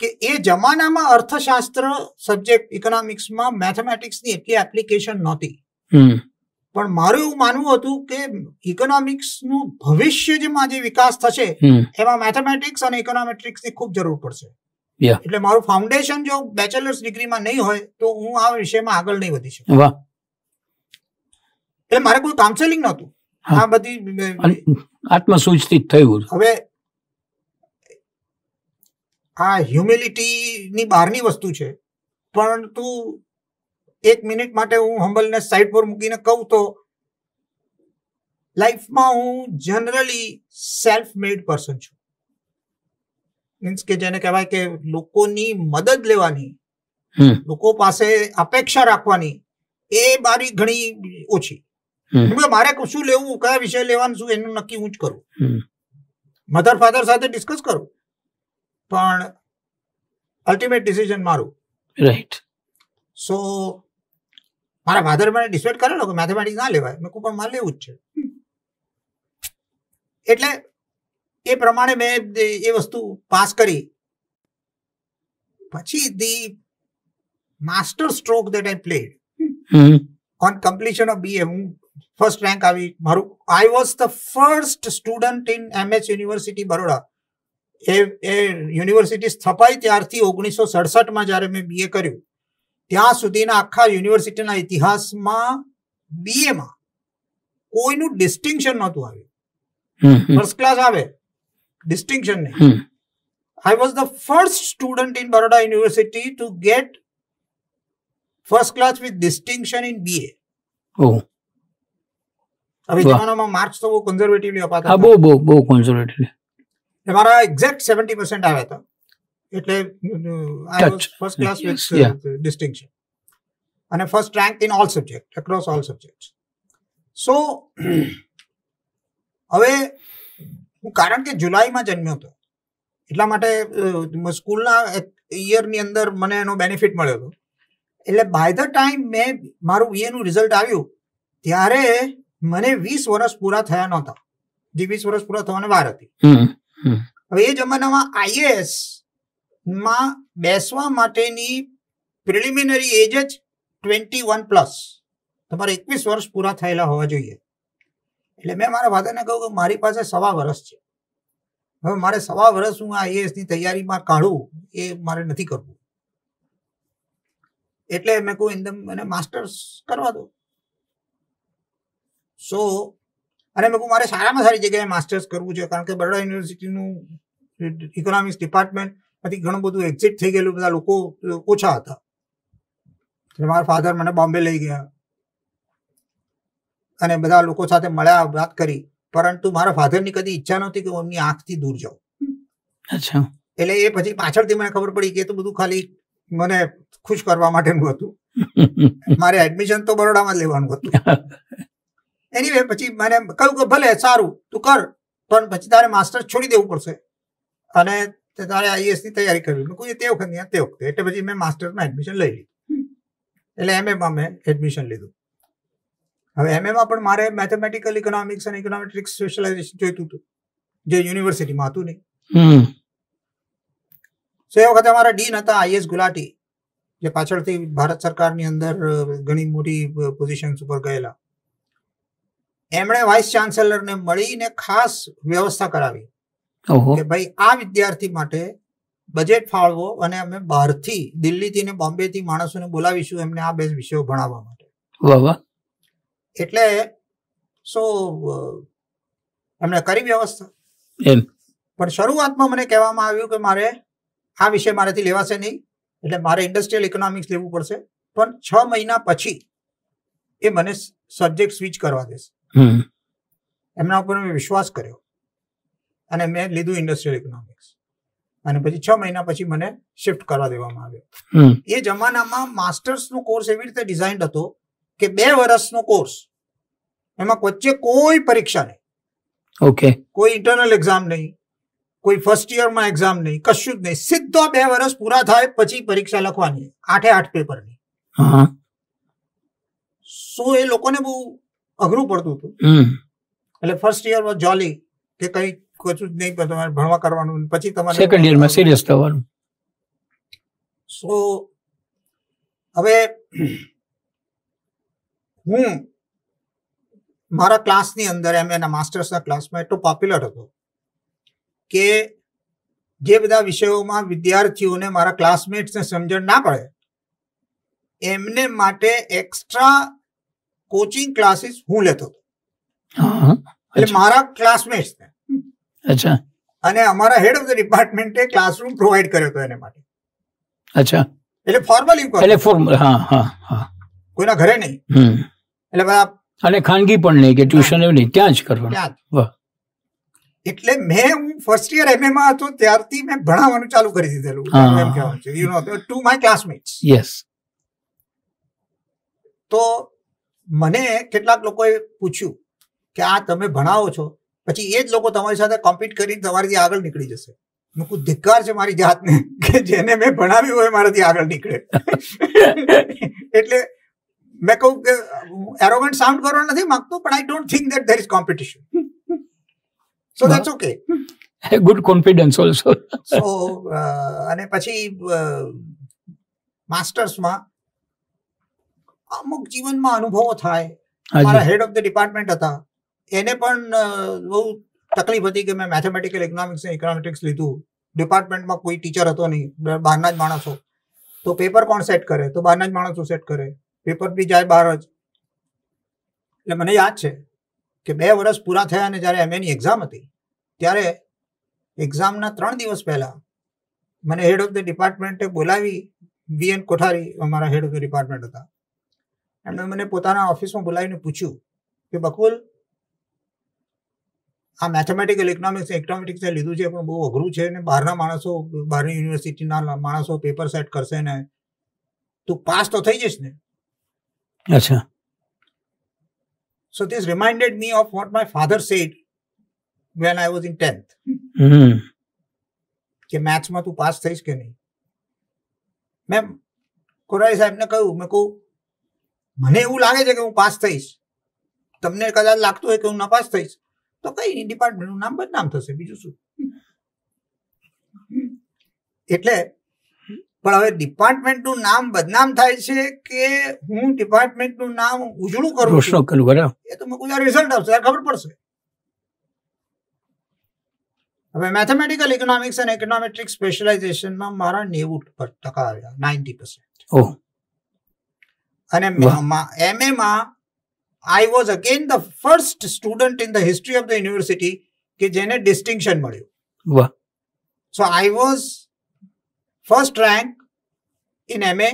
કે એ જમાનામાં અર્થશાસ્ત્ર સબ્જેક્ટ ઇકોનોમિક્સ ઇકોનોમિક્સમાં મેથેમેટિક્સની એટલી એપ્લિકેશન નહોતી પણ મારું એવું માનવું હતું કે ઇકોનોમિક્સનું ભવિષ્ય જે જેમાં જે વિકાસ થશે એમાં મેથેમેટિક્સ અને ઇકોનોમેટ્રિક્સની ખૂબ જરૂર પડશે એટલે મારું ફાઉન્ડેશન જો બેચલર્સ ડિગ્રીમાં નહીં હોય તો હું આ વિષયમાં આગળ નહીં વધી શકું એટલે મારે કોઈ કાઉન્સેલિંગ નહોતું આ બધી આત્મસૂચિત થયું હવે આ હ્યુમિલિટીની બહારની વસ્તુ છે પરંતુ એક મિનિટ માટે હું હંબલને સાઈડ પર મૂકીને કહું તો લાઈફમાં હું જનરલી સેલ્ફ મેડ પર્સન છું મીન્સ કે જેને કહેવાય કે લોકોની મદદ લેવાની લોકો પાસે અપેક્ષા રાખવાની એ બારી ઘણી ઓછી એટલે મારે શું લેવું કયા વિષય લેવાનું શું એનું નક્કી હું જ કરું મધર ફાધર સાથે ડિસ્કસ કરું પણ અલ્ટિમેટ ડિસિઝન મારું રાઈટ સો મારા ફાધર મને ડિસાઇડ કરેલો કે મેથેમેટિક્સ ના લેવાય મેં પણ મારે લેવું જ છે એટલે એ પ્રમાણે મેં એ વસ્તુ પાસ કરી પછી the master stroke that I played on completion of BA હું ફર્સ્ટ રેન્ક આવી મારું I was the first student in MH university Baroda એ એ યુનિવર્સિટી સ્થપાઈ ત્યારથી ઓગણીસો સડસઠમાં જ્યારે મેં બીએ કર્યું ત્યાં સુધીના આખા યુનિવર્સિટીના ઇતિહાસમાં બીએમાં કોઈનું ડિસ્ટિંક્શન નહોતું આવ્યું ફર્સ્ટ ક્લાસ આવે ડિસ્ટિંક્શન નહીં I was the first student in Baroda university to get first class with distinction in BA હવે જમાનામાં માર્ક્સ તો બહુ કન્ઝર્વેટિવલી અપાતા બહુ બહુ બહુ કન્ઝર્વેટિવલી મારા એક્ઝેક્ટ સેવન્ટી પર્સન્ટ આવ્યા હતા એટલે ફર્સ્ટ ક્લાસ વિથ ડિસ્ટિંક્શન અને first rank in all subject across all subject so હવે હું કારણ કે જુલાઈમાં જન્મ્યો હતો એટલા માટે સ્કૂલના યરની અંદર મને એનો બેનિફિટ મળ્યો હતો એટલે બાય ધ ટાઈમ મેં મારું વીએનું રિઝલ્ટ આવ્યું ત્યારે મને વીસ વર્ષ પૂરા થયા નહોતા જે વીસ વર્ષ પૂરા થવાની વાર હતી હવે એ જમાનામાં આઈએએસ માં બેસવા માટેની પ્રિલિમિનરી એજ જ ટ્વેન્ટી વન પ્લસ તમારે એકવીસ વર્ષ પૂરા થયેલા હોવા જોઈએ એટલે મેં મારા ફાધરને કહ્યું કે મારી પાસે સવા વર્ષ છે હવે મારે સવા વર્ષ હું આ આઈએએસની તૈયારીમાં કાઢું એ મારે નથી કરવું એટલે મેં કહું એકદમ મને માસ્ટર્સ કરવા દો સો અને મેં કહું મારે સારામાં સારી જગ્યાએ માસ્ટર્સ કરવું છે કારણ કે બરોડા યુનિવર્સિટીનું ઇકોનોમિક્સ ડિપાર્ટમેન્ટ પછી ઘણું બધું એક્ઝિટ થઈ ગયેલું બધા લોકો ઓછા હતા એટલે મારા ફાધર મને બોમ્બે લઈ ગયા અને બધા લોકો સાથે મળ્યા વાત કરી પરંતુ મારા ફાધરની કદી ઈચ્છા નહોતી કે હું એમની આંખથી દૂર જાઉં અચ્છા એટલે એ પછી પાછળથી મને ખબર પડી કે તો બધું ખાલી મને ખુશ કરવા માટેનું હતું મારે એડમિશન તો બરોડામાં જ લેવાનું હતું એની પછી મને કહ્યું કે ભલે સારું તું કર પણ પછી તારે માસ્ટર છોડી દેવું પડશે અને તો તારે આઈએસની તૈયારી કરવી મેં કોઈ તે વખતની તે વખતે એટલે પછી મેં માસ્ટર્સમાં એડમિશન લઈ લીધું એટલે એમએમાં મેં એડમિશન લીધું હવે એમએમાં પણ મારે મેથેમેટિકલ ઇકોનોમિક્સ અને ઇકોનોમેટ્રિક્સ સ્પેશિયલાઇઝેશન જોઈતું હતું જે યુનિવર્સિટીમાં હતું નહીં સો એ વખતે અમારા ડીન હતા આઈએસ ગુલાટી જે પાછળથી ભારત સરકારની અંદર ઘણી મોટી પોઝિશન ઉપર ગયેલા એમણે વાઇસ ચાન્સેલરને મળીને ખાસ વ્યવસ્થા કરાવી કે ભાઈ આ વિદ્યાર્થી માટે બજેટ ફાળવો અને અમે બહારથી દિલ્હીથી ને બોમ્બેથી માણસોને બોલાવીશું એમને આ બે વિષયો ભણાવવા માટે એટલે સો એમણે કરી વ્યવસ્થા પણ શરૂઆતમાં મને કહેવામાં આવ્યું કે મારે આ વિષય મારેથી લેવાશે નહીં એટલે મારે ઇન્ડસ્ટ્રીયલ ઇકોનોમિક્સ લેવું પડશે પણ છ મહિના પછી એ મને સબ્જેક્ટ સ્વિચ કરવા દેશે એમના ઉપર મેં વિશ્વાસ કર્યો અને મેં લીધું ઇન્ડસ્ટ્રીયલ ઇકોનોમિક્સ અને પછી છ મહિના પછી મને શિફ્ટ કરવા દેવામાં આવ્યો એ જમાનામાં માસ્ટર્સનો કોર્સ એવી રીતે ડિઝાઇન હતો કે બે વર્ષનો કોર્સ એમાં વચ્ચે કોઈ પરીક્ષા નહીં ઓકે કોઈ ઇન્ટરનલ એક્ઝામ નહીં કોઈ ફર્સ્ટ યરમાં એક્ઝામ નહીં કશું જ નહીં સીધો બે વર્ષ પૂરા થાય પછી પરીક્ષા લખવાની આઠે આઠ પેપરની સો એ લોકોને બહુ અઘરું પડતું હતું એટલે ફર્સ્ટ યર વોઝ જોલી કે કઈ કશું જ નહીં તમારે ભણવા કરવાનું પછી તમારે સેકન્ડ યરમાં સિરિયસ થવાનું સો હવે હું મારા ક્લાસની અંદર એમ એના માસ્ટર્સના ક્લાસમાં એટલો પોપ્યુલર હતો કે જે બધા વિષયોમાં વિદ્યાર્થીઓને મારા ક્લાસમેટ્સને સમજણ ના પડે એમને માટે એક્સ્ટ્રા કોચિંગ ક્લાસીસ હું લેતો હતો એટલે મારા ક્લાસમેટ્સને અચ્છા અને અમારા હેડ ઓફ ધ ડિપાર્ટમેન્ટે ક્લાસરૂમ પ્રોવાઈડ કર્યો હતો એને માટે અચ્છા એટલે ફોર્મલ એટલે ફોર્મલ હા હા હા કોઈના ઘરે નહીં એટલે અને ખાનગી પણ નહીં કે ટ્યુશન એવું નહીં ત્યાં જ કરવાનું એટલે મેં હું ફર્સ્ટ યર એમએ માં હતો ત્યારથી મેં ભણાવવાનું ચાલુ કરી દીધેલું એમ કહેવાનું છે you know to my classmates yes તો મને કેટલાક લોકોએ પૂછ્યું કે આ તમે ભણાવો છો પછી એ જ લોકો તમારી સાથે કોમ્પિટ કરી તમારાથી આગળ નીકળી જશે મૂકું ધિક્કાર છે મારી જાતને કે જેને મેં ભણાવ્યું હોય મારાથી આગળ નીકળે એટલે મેં કહું કે એરોગન્ટ સાઉન્ડ કરવા નથી માંગતો પણ I don't think that there is competition so that's okay good confidence also so અને પછી માસ્ટર્સમાં uh, અમુક જીવનમાં અનુભવો થાય મારા હેડ ઓફ ધ ડિપાર્ટમેન્ટ હતા એને પણ બહુ તકલીફ હતી કે મેં મેથેમેટિકલ ઇકોનોમિક્સ ઇકોનોમેટિક્સ લીધું ડિપાર્ટમેન્ટમાં કોઈ ટીચર હતો નહીં બહારના જ માણસો તો પેપર કોણ સેટ કરે તો બહારના જ માણસો સેટ કરે પેપર બી જાય બહાર જ એટલે મને યાદ છે કે બે વર્ષ પૂરા થયા અને જ્યારે એમએની એક્ઝામ હતી ત્યારે એક્ઝામના ત્રણ દિવસ પહેલાં મને હેડ ઓફ ધ ડિપાર્ટમેન્ટે બોલાવી બી એન કોઠારી અમારા હેડ ઓફ ધ ડિપાર્ટમેન્ટ હતા એમણે મને પોતાના ઓફિસમાં બોલાવીને પૂછ્યું કે બકુલ આ મેથેમેટિકલ ઇકોનોમિક્સ ઇકોનોમિક્સે લીધું છે પણ બહુ અઘરું છે ને બહારના માણસો બહારની યુનિવર્સિટીના માણસો પેપર સેટ કરશે ને તું પાસ તો થઈ જઈશ ને અચ્છા so this reminded me of what my father said when I was in tenth કે મેથ્સમાં તું પાસ થઈશ કે નહીં મેં કોરાઈ સાહેબને કહ્યું મેં કહું મને એવું લાગે છે કે હું પાસ થઈશ તમને કદાચ લાગતું હોય કે હું નપાસ થઈશ તો કઈ ડિપાર્ટમેન્ટનું નામ બદનામ થશે બીજું શું એટલે પણ હવે ડિપાર્ટમેન્ટનું નામ બદનામ થાય છે કે હું ડિપાર્ટમેન્ટનું નામ ઉજળું કરું રોશન કરું બરાબર એ તો મુકુજા રિઝલ્ટ આવશે ખબર પડશે હવે મેથેમેટિકલ ઇકોનોમિક્સ અને ઇકોનોમેટ્રિક સ્પેશિયલાઇઝેશનમાં મારા નેવું ટકા આવ્યા નાઇન્ટી પર્સન્ટ અને એમએમાં I was again the first student in the history of the university कि जेने distinction मरियो वाह so I was first rank in MA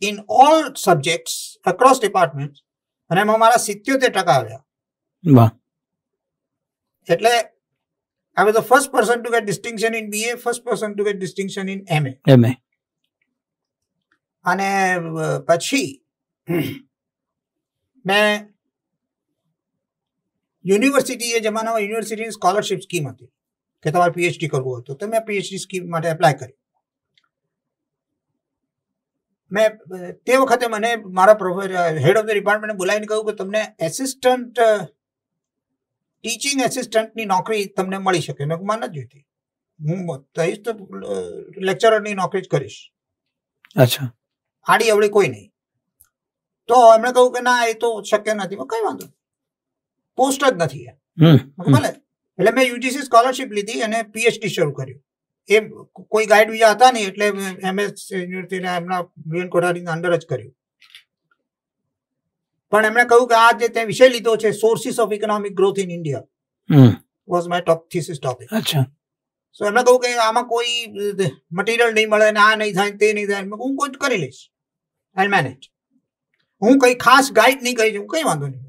in all subjects across departments અને મારા સિત્યોતેર ટકા આવ્યા વાહ એટલે I was the first person to get distinction in BA first person to get distinction in MA MA અને પછી મેં યુનિવર્સિટી એ જમાનામાં યુનિવર્સિટીની સ્કોલરશિપ સ્કીમ હતી કે તમારે પીએચડી કરવું હતું તો મેં પીએચડી સ્કીમ માટે એપ્લાય કરી મેં તે વખતે મને મારા હેડ ઓફ ધ ડિપાર્ટમેન્ટ બોલાવીને કહ્યું કે તમને એસિસ્ટન્ટ ટીચિંગ એસિસ્ટન્ટની નોકરી તમને મળી શકે મેં માન જ જોઈતી હું થઈશ તો લેક્ચરરની નોકરી જ કરીશ અચ્છા આડી અવળી કોઈ નહીં તો એમણે કહ્યું કે ના એ તો શક્ય નથી કઈ વાંધો પોસ્ટ જ નથી ભલે એટલે મેં યુજીસી સ્કોલરશિપ લીધી અને પીએચડી શરૂ કર્યું એ કોઈ ગાઈડ બીજા હતા નહીં એટલે એમએસ યુનિવર્સિટીના એમના વિવેન કોઠારીના અંડર જ કર્યું પણ એમણે કહ્યું કે આ જે તે વિષય લીધો છે sources of economic growth in India was my top thesis topic અચ્છા સો એમણે કહ્યું કે આમાં કોઈ મટીરિયલ નહીં મળે ને આ નહીં થાય તે નહીં થાય હું કોઈ કરી લઈશ આઈ મેનેજ હું કઈ ખાસ ગાઈડ નહીં કરી શકું કઈ વાંધો નહીં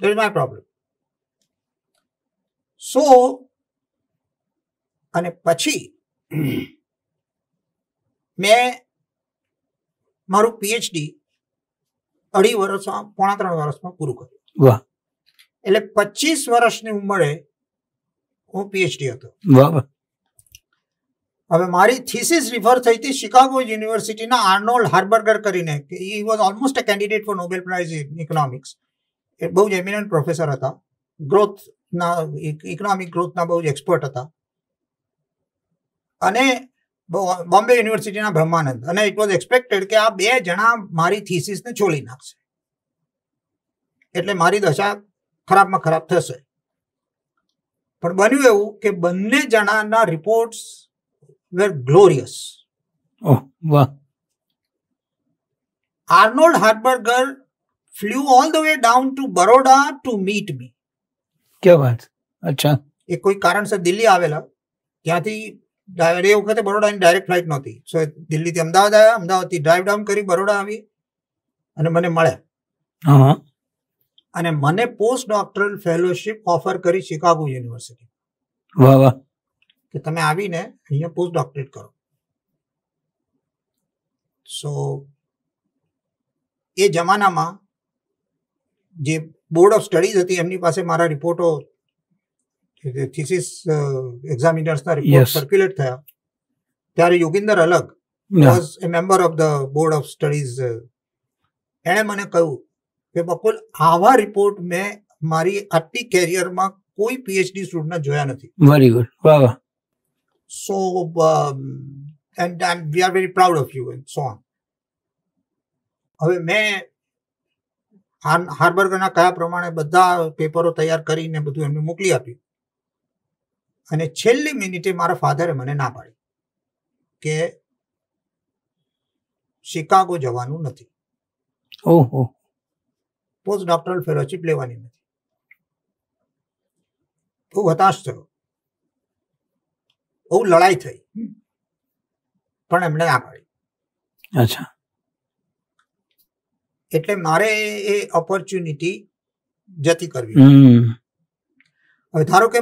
that is my problem so અને પછી મેં મારું પીએચડી અઢી વર્ષમાં પોણા ત્રણ વર્ષમાં પૂરું કર્યું વાહ એટલે પચીસ વર્ષની ઉંમરે હું પીએચડી હતો બરાબર હવે મારી થીસિસ રિફર થઈ હતી શિકાગો યુનિવર્સિટીના આર્નોલ્ડ હાર્બર્ગર કરીને કે he was almost a candidate for Nobel prize in economics એ બહુ જ એમિનન્ટ પ્રોફેસર હતા ગ્રોથના ઇકોનોમિક ગ્રોથના બહુ જ એક્સપર્ટ હતા અને બોમ્બે યુનિવર્સિટીના બ્રહ્માનંદ અને ઇટ વોઝ એક્સપેક્ટેડ કે આ બે જણા મારી થીસિસને છોડી નાખશે એટલે મારી દશા ખરાબમાં ખરાબ થશે પણ બન્યું એવું કે બંને જણાના reports were glorious. Oh, wow. Arnold Hartberger flew all the way down to Baroda to meet me. क्या बात અચ્છા એ કોઈ કારણસર દિલ્હી આવેલા ત્યાંથી એ વખતે બરોડાની ડાયરેક્ટ ફ્લાઇટ નહોતી સો દિલ્હીથી અમદાવાદ આવ્યા અમદાવાદથી ડ્રાઈવ ડાઉન કરી બરોડા આવી અને મને મળ્યા અને મને પોસ્ટ ડોક્ટરલ ફેલોશિપ ઓફર કરી શિકાગો યુનિવર્સિટી વાહ વાહ કે તમે આવીને અહીંયા પોસ્ટ ડોક્ટરેટ કરો સો એ જમાનામાં જે બોર્ડ ઓફ સ્ટડીઝ હતી એમની પાસે મારા રિપોર્ટો થીસીસ એક્ઝામિનર્સના રિપોર્ટ સર્ક્યુલેટ થયા ત્યારે Yoginder Alagh was a member of the board of studies એણે મને કહ્યું કે બકુલ આવા રિપોર્ટ મેં મારી આટલી કેરિયરમાં કોઈ પીએચડી સ્ટુડન્ટ જોયા નથી વેરી ગુડ વાહ So, um, and, and we are very proud of you and so on. હવે મેં હાર્બર્ગના કયા પ્રમાણે બધા પેપરો તૈયાર કરીને બધું એમને મોકલી આપ્યું અને છેલ્લી મિનિટે મારા ફાધરે મને ના પાડી કે શિકાગો જવાનું નથી ઓહો પોસ્ટ ડોક્ટરલ ફેલોશિપ લેવાની નથી બહુ હતાશ થયો બહુ લડાઈ થઈ પણ એમણે ના પાડી અચ્છા એટલે મારે એ ઓપોર્ચ્યુનિટી જતી કરવી હવે ધારો કે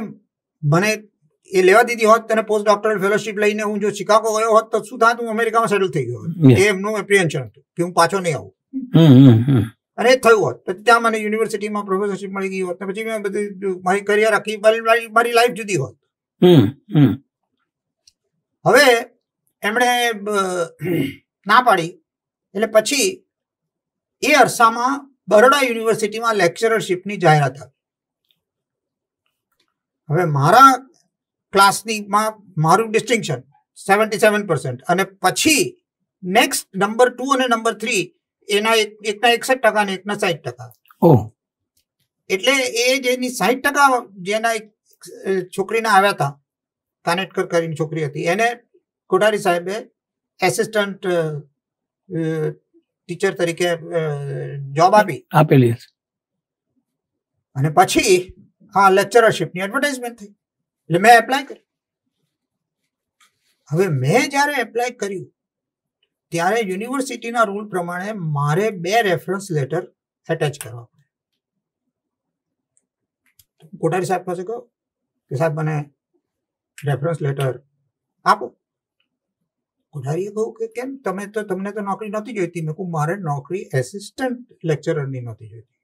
મને એ લેવા દીધી હોત તને પોસ્ટ ડોક્ટર ફેલોશિપ લઈને હું જો શિકાગો ગયો હોત તો શું થાય હું અમેરિકામાં સેટલ થઈ ગયો એ એમનું એપ્રિહેન્શન હતું કે હું પાછો નહીં આવું અને થયું હોત પછી ત્યાં મને યુનિવર્સિટીમાં પ્રોફેસરશીપ મળી ગઈ હોત પછી મેં બધી મારી કરિયર આખી મારી લાઈફ જુદી હોત હવે એમણે ના પાડી એટલે પછી એ અરસામાં બરોડા યુનિવર્સિટીમાં લેક્ચરરશીપની જાહેરાત આવી હવે મારા ક્લાસનીમાં મારું ડિસ્ટિંક્શન સેવન્ટી સેવન પર્સન્ટ અને પછી નેક્સ્ટ નંબર ટુ અને નંબર થ્રી એના એકના એકસઠ ટકા અને એકના સાઠ ટકા એટલે એ જેની સાઠ ટકા જેના છોકરીના આવ્યા હતા તાનેટકર કરીને છોકરી હતી એને કોઠારી સાહેબે એસિસ્ટન્ટ ટીચર તરીકે જોબ આપી આપેલી અને પછી આ લેક્ચરરશીપની એડવર્ટાઇઝમેન્ટ થઈ એટલે મેં એપ્લાય કરી હવે મેં જ્યારે એપ્લાય કર્યું ત્યારે યુનિવર્સિટીના રૂલ પ્રમાણે મારે બે રેફરન્સ લેટર એટેચ કરવા પડે કોટારી સાહેબ પાસે કહો કે સાહેબ મને રેફરન્સ લેટર આપો કોઠારીએ કહું કે કેમ તમે તો તમને તો નોકરી નહોતી જોઈતી મેં કહું મારે નોકરી એસિસ્ટન્ટ લેક્ચરરની નહોતી જોઈતી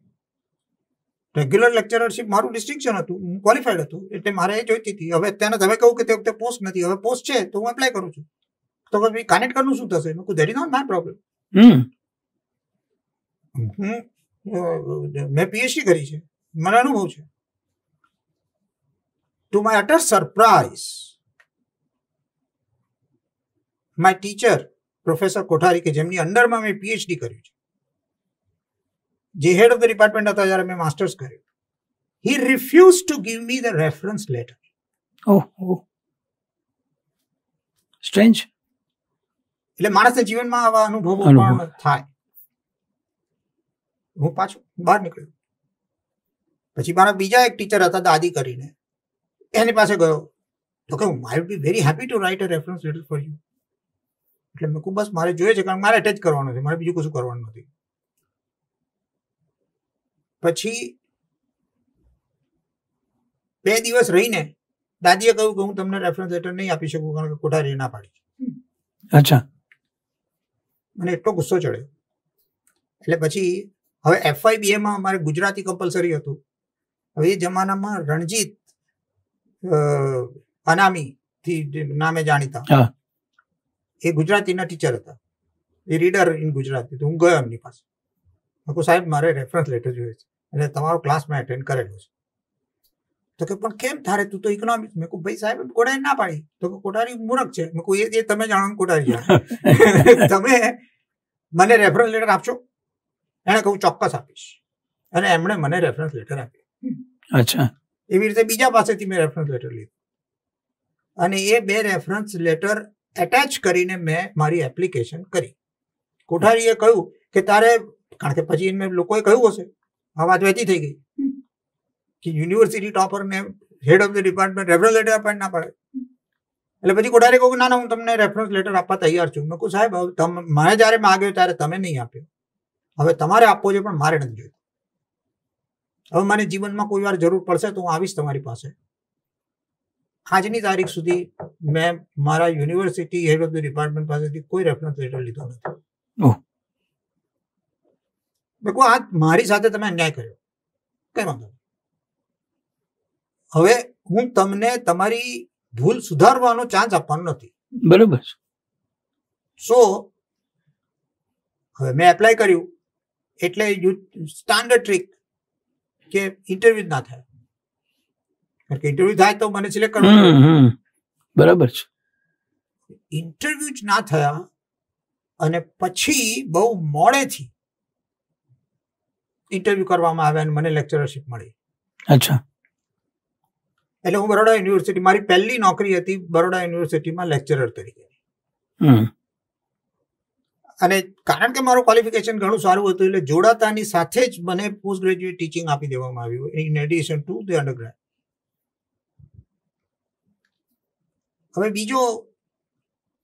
રેગ્યુલર લેક્ચરરશીપ મારું ડિસ્ટિંક્શન હતું હું ક્વોલિફાઈડ હતું એટલે મારે એ જોઈતી હતી હવે અત્યારે તમે કહું કે તે વખતે પોસ્ટ નથી હવે પોસ્ટ છે તો હું એપ્લાય કરું છું તો પછી કનેક્ટ કરવું શું થશે મેં કહું that is not my problem હું મેં પીએચડી કરી છે મને અનુભવ છે To my utter surprise, my teacher professor Kothari કે જેમની અંડરમાં મેં પીએચડી કર્યું છે જે હેડ ઓફ ધ ડિપાર્ટમેન્ટ હતા જ્યારે મેં માસ્ટર્સ કર્યું he refuse to give me the reference letter oh strange એટલે માણસને જીવનમાં આવા અનુભવો પણ થાય હું પાછું બહાર નીકળ્યો પછી મારા બીજા એક ટીચર હતા દાદી કરીને એની પાસે ગયો તો કે I would be very happy to write a reference letter for you એટલે મેં બસ મારે જોઈએ છે કારણ કે મારે અટેચ કરવાનું છે મારે બીજું કશું કરવાનું નથી પછી બે દિવસ રહીને દાદીએ કહ્યું કે હું તમને રેફરન્સ લેટર નહીં આપી શકું કારણ કે કોઠારી ના પાડી અચ્છા મને એટલો ગુસ્સો ચડ્યો એટલે પછી હવે એફઆઈબીએમાં અમારે ગુજરાતી કમ્પલસરી હતું હવે એ જમાનામાં રણજીત અનામી થી નામે જાણીતા એ ગુજરાતીના ટીચર હતા એ રીડર ઇન ગુજરાતી હું ગયો એમની પાસે હું સાહેબ મારે રેફરન્સ લેટર જોઈએ છે અને તમારો ક્લાસ મેં એટેન્ડ કરેલો છે તો કે પણ કેમ થારે તું તો ઇકોનોમિક્સ મેં કહું ભાઈ સાહેબ કોટારી ના પાડી તો કે કોટારી મૂર્ખ છે મેં કહું એ તમે જાણો કોટારી તમે મને રેફરન્સ લેટર આપશો એણે કહું ચોક્કસ આપીશ અને એમણે મને રેફરન્સ લેટર આપ્યું અચ્છા એવી રીતે બીજા પાસેથી મેં રેફરન્સ લેટર લીધું અને એ બે રેફરન્સ લેટર એટેચ કરીને મેં મારી એપ્લિકેશન કરી કોઠારીએ કહ્યું કે તારે કારણ કે પછી એમને લોકોએ કહ્યું હશે આ વાત વહેતી થઈ ગઈ કે યુનિવર્સિટી ટોપરને head of the department reference letter આપવાની ના પડે એટલે પછી કોઠારી કહું ના ના હું તમને રેફરન્સ લેટર આપવા તૈયાર છું મેં કહું સાહેબ તમે મને જ્યારે માગ્યો ત્યારે તમે નહીં આપ્યો હવે તમારે આપવો જોઈએ પણ મારે નથી જોઈએ હવે મારે જીવનમાં કોઈ વાર જરૂર પડશે તો હું આવીશ તમારી પાસે આજની તારીખ સુધી મેં મારા university head of the department પાસેથી કોઈ રેફરન્સ લેટર લીધો નથી બકો આ મારી સાથે તમે અન્યાય કર્યો કઈ વાંધો હવે હું તમને તમારી ભૂલ સુધારવાનો ચાન્સ આપવાનો નથી બરાબર સો હવે મેં એપ્લાય કર્યું એટલે યુ સ્ટાન્ડર્ડ ટ્રીક કે ઇન્ટરવ્યુ ના થાય કારણ કે ઇન્ટરવ્યુ થાય તો મને સિલેક્ટ કરવું બરાબર છે ઇન્ટરવ્યુ જ ના થયા અને પછી બહુ મોડેથી ઇન્ટરવ્યુ કરવામાં આવ્યા અને મને લેક્ચરશીપ મળી અચ્છા એટલે હું બરોડા યુનિવર્સિટી મારી પહેલી નોકરી હતી બરોડા યુનિવર્સિટીમાં લેક્ચરર તરીકે હમ અને કારણ કે મારું ક્વોલિફિકેશન ઘણું સારું હતું એટલે જોડાતાની સાથે જ મને પોસ્ટ ગ્રેજ્યુએટ ટીચિંગ આપી દેવામાં આવ્યું in addition to the undergrad હવે બીજો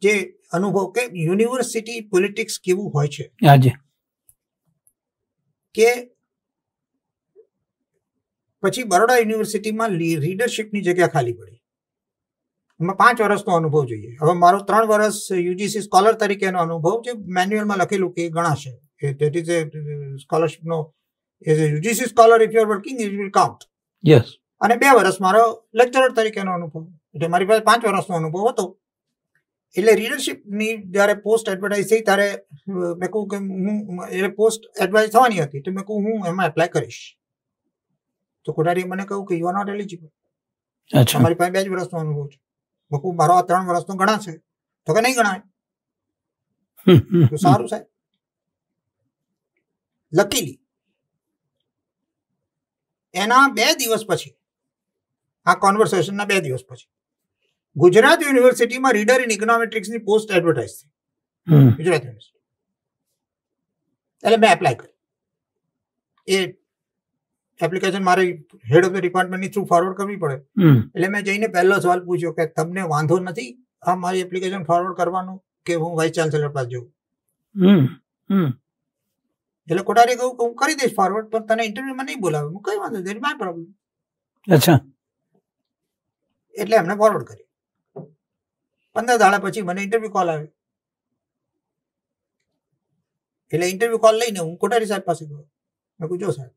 જે અનુભવ કે યુનિવર્સિટી પોલિટિક્સ કેવું હોય છે કે પછી બરોડા યુનિવર્સિટીમાં લીડરશીપની જગ્યા ખાલી પડી પાંચ વર્ષનો અનુભવ જોઈએ હવે મારો ત્રણ વર્ષ યુજીસી સ્કોલર તરીકેનો અનુભવ જે મેન્યુઅલમાં લખેલું કે ગણાશે દેટ ઇઝ એ સ્કોલરશીપનો as a UGC scholar if you're working it will count yes અને બે વર્ષ મારો લેક્ચરર તરીકેનો અનુભવ એટલે મારી પાસે પાંચ વર્ષનો અનુભવ હતો એટલે રીડરશિપની જ્યારે પોસ્ટ એડવર્ટાઇઝ થઈ ત્યારે મેં કહું કે હું એટલે પોસ્ટ એડવાઇઝ થવાની હતી તો મેં કહું હું એમાં એપ્લાય કરીશ તો કોઠારીએ મને કહું કે યુ આર નોટ એલિજિબલ અચ્છા મારી પાસે બે જ વર્ષનો અનુભવ છે બકુ મારો આ ત્રણ વર્ષનો ગણાશે તો કે નહીં ગણાય તો સારું સાહેબ લકીલી એના બે દિવસ પછી આ કોન્વર્સેશનના બે દિવસ પછી ગુજરાત યુનિવર્સિટીમાં રીડર ઇન ઇકોનોમેટ્રિક્સની પોસ્ટ એડવર્ટાઇઝ થઈ ગુજરાત યુનિવર્સિટી એટલે મેં એપ્લાય કર્યું એ એપ્લિકેશન મારે હેડ ઓફ ધ ડિપાર્ટમેન્ટની થ્રુ ફોરવર્ડ કરવી પડે એટલે મેં જઈને પહેલો સવાલ પૂછ્યો કે તમને વાંધો નથી આ મારી એપ્લિકેશન ફોરવર્ડ કરવાનું કે હું વાઇસ ચાન્સેલર પાસે જઉં એટલે કોટારી કહું કે હું કરી દઈશ ફોરવર્ડ પણ તને ઇન્ટરવ્યુમાં નહીં બોલાવે હું કઈ વાંધો દેટ માય પ્રોબ્લેમ અચ્છા એટલે એમને ફોરવર્ડ કરી પંદર દાડા પછી મને ઇન્ટરવ્યુ કોલ આવ્યો એટલે ઇન્ટરવ્યુ કોલ લઈને હું કોટારી સાહેબ પાસે ગયો મેં કહું જો સાહેબ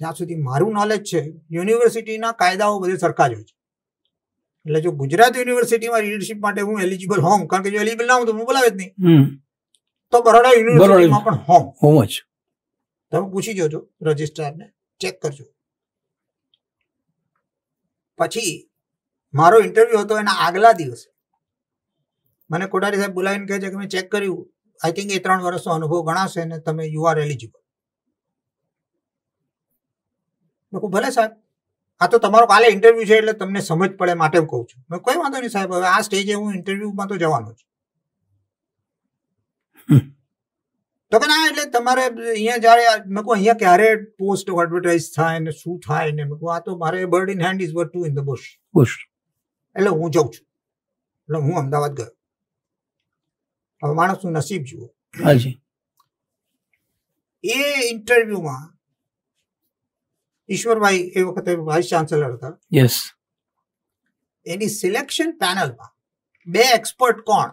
જ્યાં સુધી મારું નોલેજ છે યુનિવર્સિટીના કાયદાઓ બધે સરખા જ હોય છે એટલે જો ગુજરાત યુનિવર્સિટીમાં રીડરશીપ માટે હું એલિજિબલ હોમ કારણ કે જો એલિજિબલ ના હોઉં તો હું બોલાવે જ નહીં તો બરોડા યુનિવર્સિટીમાં પણ હોમ હોમ જ તમે પૂછી જોજો રજિસ્ટ્રારને ચેક કરજો પછી મારો ઇન્ટરવ્યુ હતો એના આગલા દિવસે મને કોટારી સાહેબ બોલાવીને કહે છે કે મેં ચેક કર્યું આઈ થિંક એ ત્રણ વર્ષનો અનુભવ ગણાશે અને તમે યુ આર એલિજિબલ મેં કહું ભલે સાહેબ આ તો તમારો કાલે ઇન્ટરવ્યુ છે એટલે તમને સમજ પડે માટે હું કહું છું મેં કોઈ વાંધો નહીં સાહેબ હવે આ સ્ટેજે હું ઇન્ટરવ્યુમાં તો જવાનો છું તો કે ના એટલે તમારે અહીંયા જ્યારે મેં કહું અહીંયા ક્યારે પોસ્ટ એડવર્ટાઇઝ થાય ને શું થાય ને મેં કહું આ તો મારે bird in hand is worth two in the bush bush એટલે હું જાઉં છું એટલે હું અમદાવાદ ગયો હવે માણસનું નસીબ જુઓ હાજી એ ઇન્ટરવ્યુમાં ઈશ્વરભાઈ એ વખતે વાઇસ ચાન્સેલર હતા યસ એની સિલેક્શન પેનલમાં બે એક્સપર્ટ કોણ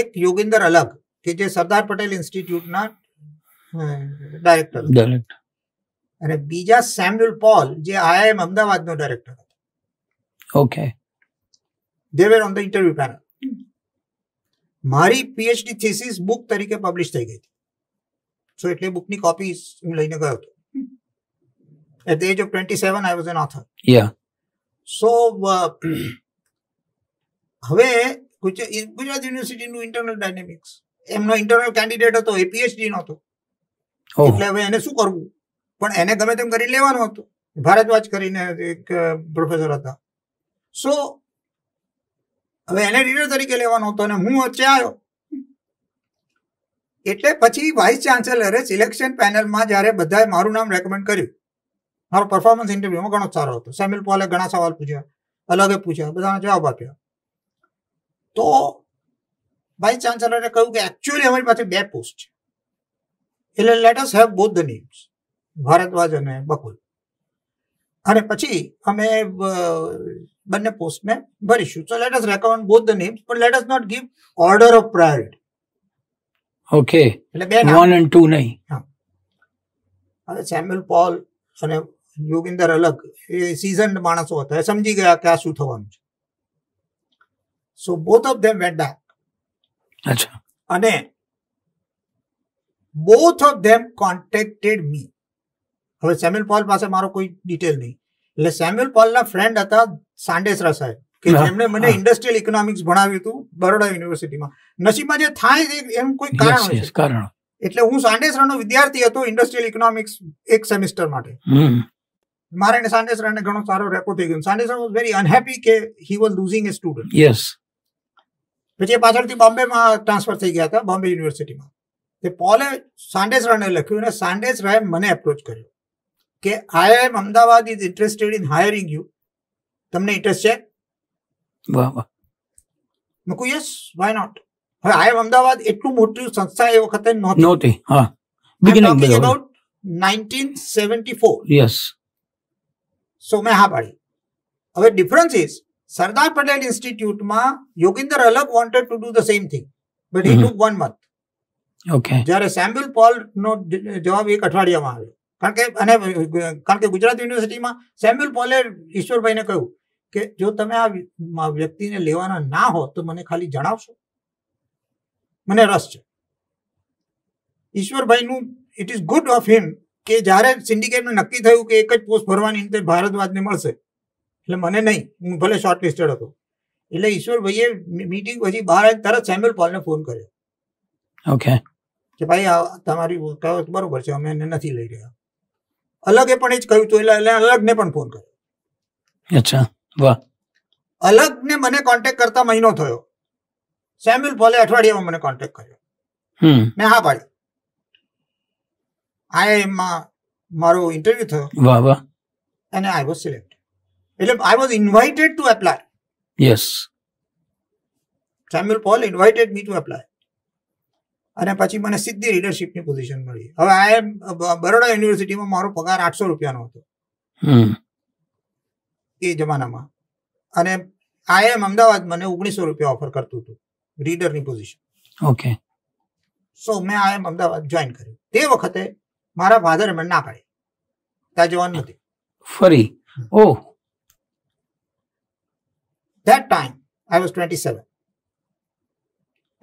એક યોગિંદર અલગ કે જે સરદાર પટેલ ઇન્સ્ટિટ્યૂટના ડાયરેક્ટર અને બીજા સેમ્યુઅલ પોલ જે આઈઆઈએમ અમદાવાદનો ડાયરેક્ટર હતો okay they were on the interview panel મારી પીએચડી થીસીસ બુક તરીકે પબ્લિશ થઈ ગઈ હતી સો એટલે બુકની કોપી હું લઈને ગયો હતો At the age of 27, I was an author. Yeah. So, uh, હવે ગુજરાત યુનિવર્સિટીનું ઇન્ટરનલ ડાયનેમિક્સ એમનો ઇન્ટરનલ કેન્ડિડેટ હતો એ પીએચડી નહોતો એટલે હવે એને શું કરવું પણ એને ગમે તેમ કરી લેવાનું હતું ભારદ્વાજ કરીને એક પ્રોફેસર હતા સો હવે એને રીડર તરીકે લેવાનો હતો અને હું વચ્ચે આવ્યો એટલે પછી વાઇસ ચાન્સેલરે સિલેક્શન પેનલમાં જ્યારે બધાએ મારું નામ રેકમેન્ડ કર્યું મારો પરફોર્મન્સ ઇન્ટરવ્યુમાં ઘણો સારો હતો સેમિલ પોલે ઘણા સવાલ પૂછ્યા અલગે પૂછ્યા બધાનો જવાબ આપ્યા તો વાઇસ ચાન્સેલરે કહ્યું કે એકચ્યુઅલી અમારી પાસે બે પોસ્ટ છે એટલે let us have both the names Bhardwaj અને બકુલ અને પછી અમે બંને પોસ્ટને ભરીશું so let us recommend both the names પણ let us not give order of priority okay એટલે બે વન એન્ડ ટુ નહીં હા હવે સેમ્યુલ પોલ અને જોગિંદર અલગ એ સીઝન્ડ માણસો હતા એ સમજી ગયા કે આ શું થવાનું છે so both of them went back અને both of them contacted me હવે સેમ્યુઅલ પોલ પાસે મારો કોઈ ડિટેલ નહીં એટલે સેમ્યુઅલ પોલના ફ્રેન્ડ હતા સાંડેસરા સાહેબ કે જેમણે મને ઇન્ડસ્ટ્રીયલ ઇકોનોમિક્સ ભણાવ્યું હતું બરોડા યુનિવર્સિટીમાં નસીબમાં જે થાય એમ કોઈ કારણ કારણ એટલે હું સાંડેસરાનો વિદ્યાર્થી હતો ઇન્ડસ્ટ્રીયલ ઇકોનોમિક્સ એક સેમિસ્ટર માટે મારે Maharani Sanesran ઘણો સારો રેકોર્ડ થઈ ગયો સાનેસરન વોઝ વેરી અનહેપી કે he was losing a student yes પછી પાછળથી બોમ્બેમાં ટ્રાન્સફર થઈ ગયા હતા બોમ્બે યુનિવર્સિટીમાં તે પોલે સાંડેસરાને લખ્યું અને રાય મને એપ્રોચ કર્યો કે I M Ahmedabad is interested in hiring you તમને ઇન્ટરેસ્ટ છે વાહ વાહ મેં યસ વાય નોટ હવે આઈ એમ અમદાવાદ એટલું મોટું સંસ્થા એ વખતે નહોતી નહોતી હા બિગિનિંગ અબાઉટ 1974 યસ સો મેં હા પાડી હવે ડિફરન્સ ઇઝ સરદાર પટેલ ઇન્સ્ટિટ્યૂટમાં Yoginder Alagh wanted to do the same thing but he took one month okay જ્યારે સેમ્યુલ પોલ નો જવાબ એક અઠવાડિયામાં આવ્યો કારણ કે અને કારણ કે ગુજરાત યુનિવર્સિટીમાં સેમ્યુલ પોલે ઈશ્વરભાઈને કહ્યું કે જો તમે આ વ્યક્તિને લેવાના ના હો તો મને ખાલી જણાવશો મને રસ છે ઈશ્વરભાઈનું it is good of him કે જ્યારે સિન્ડિકેટનું નક્કી થયું કે એક જ પોસ્ટ ભરવાની રીતે ભારતવાજને મળશે એટલે મને નહીં હું ભલે શોર્ટલિસ્ટેડ હતો એટલે ઈશ્વરભાઈએ મીટિંગ પછી બહાર તરત સેમ્યુઅલ પોલને ફોન કર્યો ઓકે કે ભાઈ તમારી બરોબર છે અમે એને નથી લઈ રહ્યા અલગે પણ એ જ કહ્યું હતું એટલે અલગને પણ ફોન કર્યો અચ્છા વાહ અલગને મને કોન્ટેક કરતા મહિનો થયો સેમ્યુઅલ પોલે અઠવાડિયામાં મને કોન્ટેક કર્યો મેં હા પાડી આઈઆઈએમમાં મારો ઇન્ટરવ્યુ થયો વાહ વાહ અને આઈ વોઝ સિલેક્ટ એટલે I was invited to apply yes Samuel Paul invited me to apply અને પછી મને સીધી લીડરશીપની પોઝિશન મળી હવે આ બરોડા યુનિવર્સિટીમાં મારો પગાર આઠસો રૂપિયાનો હતો એ જમાનામાં અને આઈએમ અમદાવાદ મને ઓગણીસો રૂપિયા ઓફર કરતું હતું રીડરની પોઝિશન ઓકે સો મેં આઈએમ અમદાવાદ જોઈન કર્યું તે વખતે મારા ફાધર મને ના પાડી ત્યાં જવાનું નથી ફરી oh that time I was twenty seven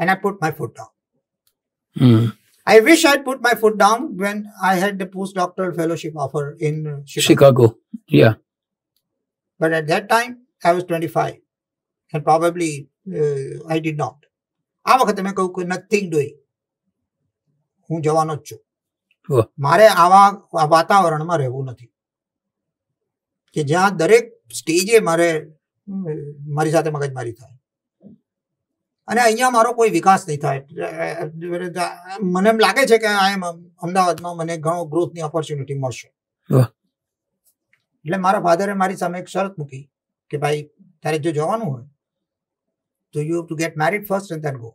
and I put my foot down I wish I'd put my foot down when I had the postdoctoral fellowship offer in Chicago. Chicago. Yeah. But at that time, I was 25 and probably uh, I did not. આ વખતે મેં કહ્યું કે nothing ડુઈ હું જવાનો જ છું મારે આવા વાતાવરણમાં રહેવું નથી કે જ્યાં દરેક સ્ટેજે મારે મારી સાથે મગજમારી થાય અને અહીંયા મારો કોઈ વિકાસ નહીં થાય મને એમ લાગે છે કે આ એમ અમદાવાદમાં મને ઘણો ગ્રોથની ઓપોર્ચ્યુનિટી મળશે એટલે મારા ફાધરે મારી સામે એક શરત મૂકી કે ભાઈ તારે જો જવાનું હોય તો you two get married first and then go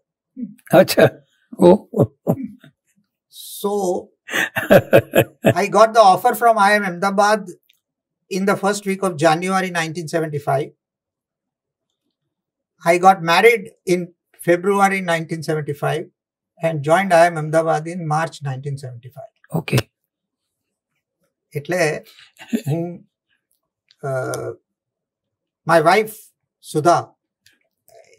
અચ્છા oh so I got the offer from IIM Ahmedabad in the first week of January 1975. I got married in February 1975 and joined IIM Ahmedabad in March 1975. Okay. એટલે um, uh, my wife Sudha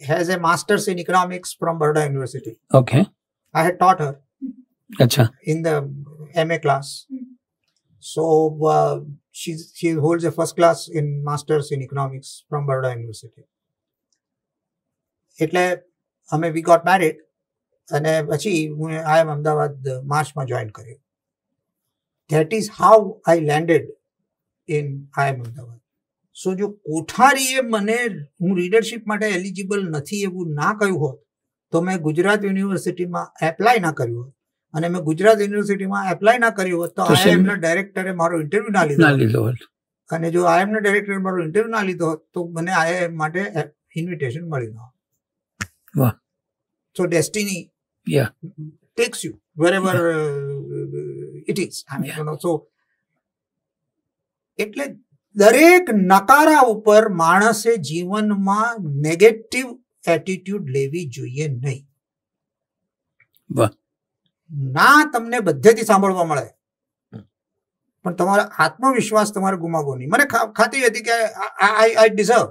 has a master's in economics from Baroda University. Okay. I had taught her. Achha. in the MA class. So uh, she she holds a first class in masters in economics from Baroda University. એટલે અમે we got married અને પછી હું આઈ એમ અમદાવાદ માર્ચમાં join કર્યું that is how I landed in I M Ahmedabad so જો કોઠારીએ મને હું રીડરશીપ માટે એલિજિબલ નથી એવું ના કહ્યું હોત તો મેં ગુજરાત યુનિવર્સિટીમાં એપ્લાય ના કર્યું હોત અને મેં ગુજરાત યુનિવર્સિટીમાં એપ્લાય ના કર્યું હોત તો આઈએમના ડાયરેક્ટરે મારો ઇન્ટરવ્યુ ના લીધો હોત અને જો આઈએમના ડાયરેક્ટરે મારો ઇન્ટરવ્યુ ના લીધો હોત તો મને આઈએમ માટે ઇન્વિટેશન મળી ન વાહ so destiny yeah takes you wherever it is I so એટલે દરેક નકારા ઉપર માણસે જીવનમાં નેગેટિવ એટીટ્યુડ લેવી જોઈએ નહીં વાહ ના તમને બધેથી સાંભળવા મળે પણ તમારો આત્મવિશ્વાસ તમારે ગુમાવવો નહીં મને ખાતી હતી કે આઈ આઈ ડિઝર્વ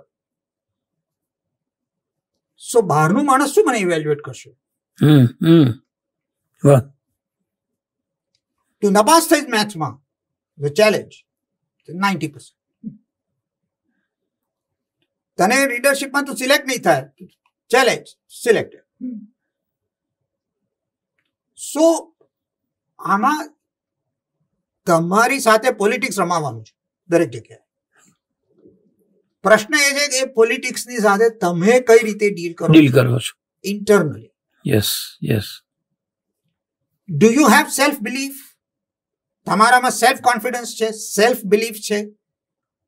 સો બહારનું માણસ શું મને ઇવેલ્યુએટ કરશે તું નપાસ થઈ મેથ્સમાં ધ ચેલેન્જ નાઇન્ટી પર્સન્ટ તને લીડરશિપમાં તું સિલેક્ટ નહીં થાય ચેલેન્જ સિલેક્ટેડ સો આમાં તમારી સાથે પોલિટિક્સ રમાવાનું છે દરેક જગ્યાએ પ્રશ્ન એ છે કે પોલિટિક્સની સાથે તમે કઈ રીતે ડીલ કરો ડીલ કરો છો internally yes yes do you have self belief તમારામાં સેલ્ફ કોન્ફિડન્સ છે સેલ્ફ બિલીફ છે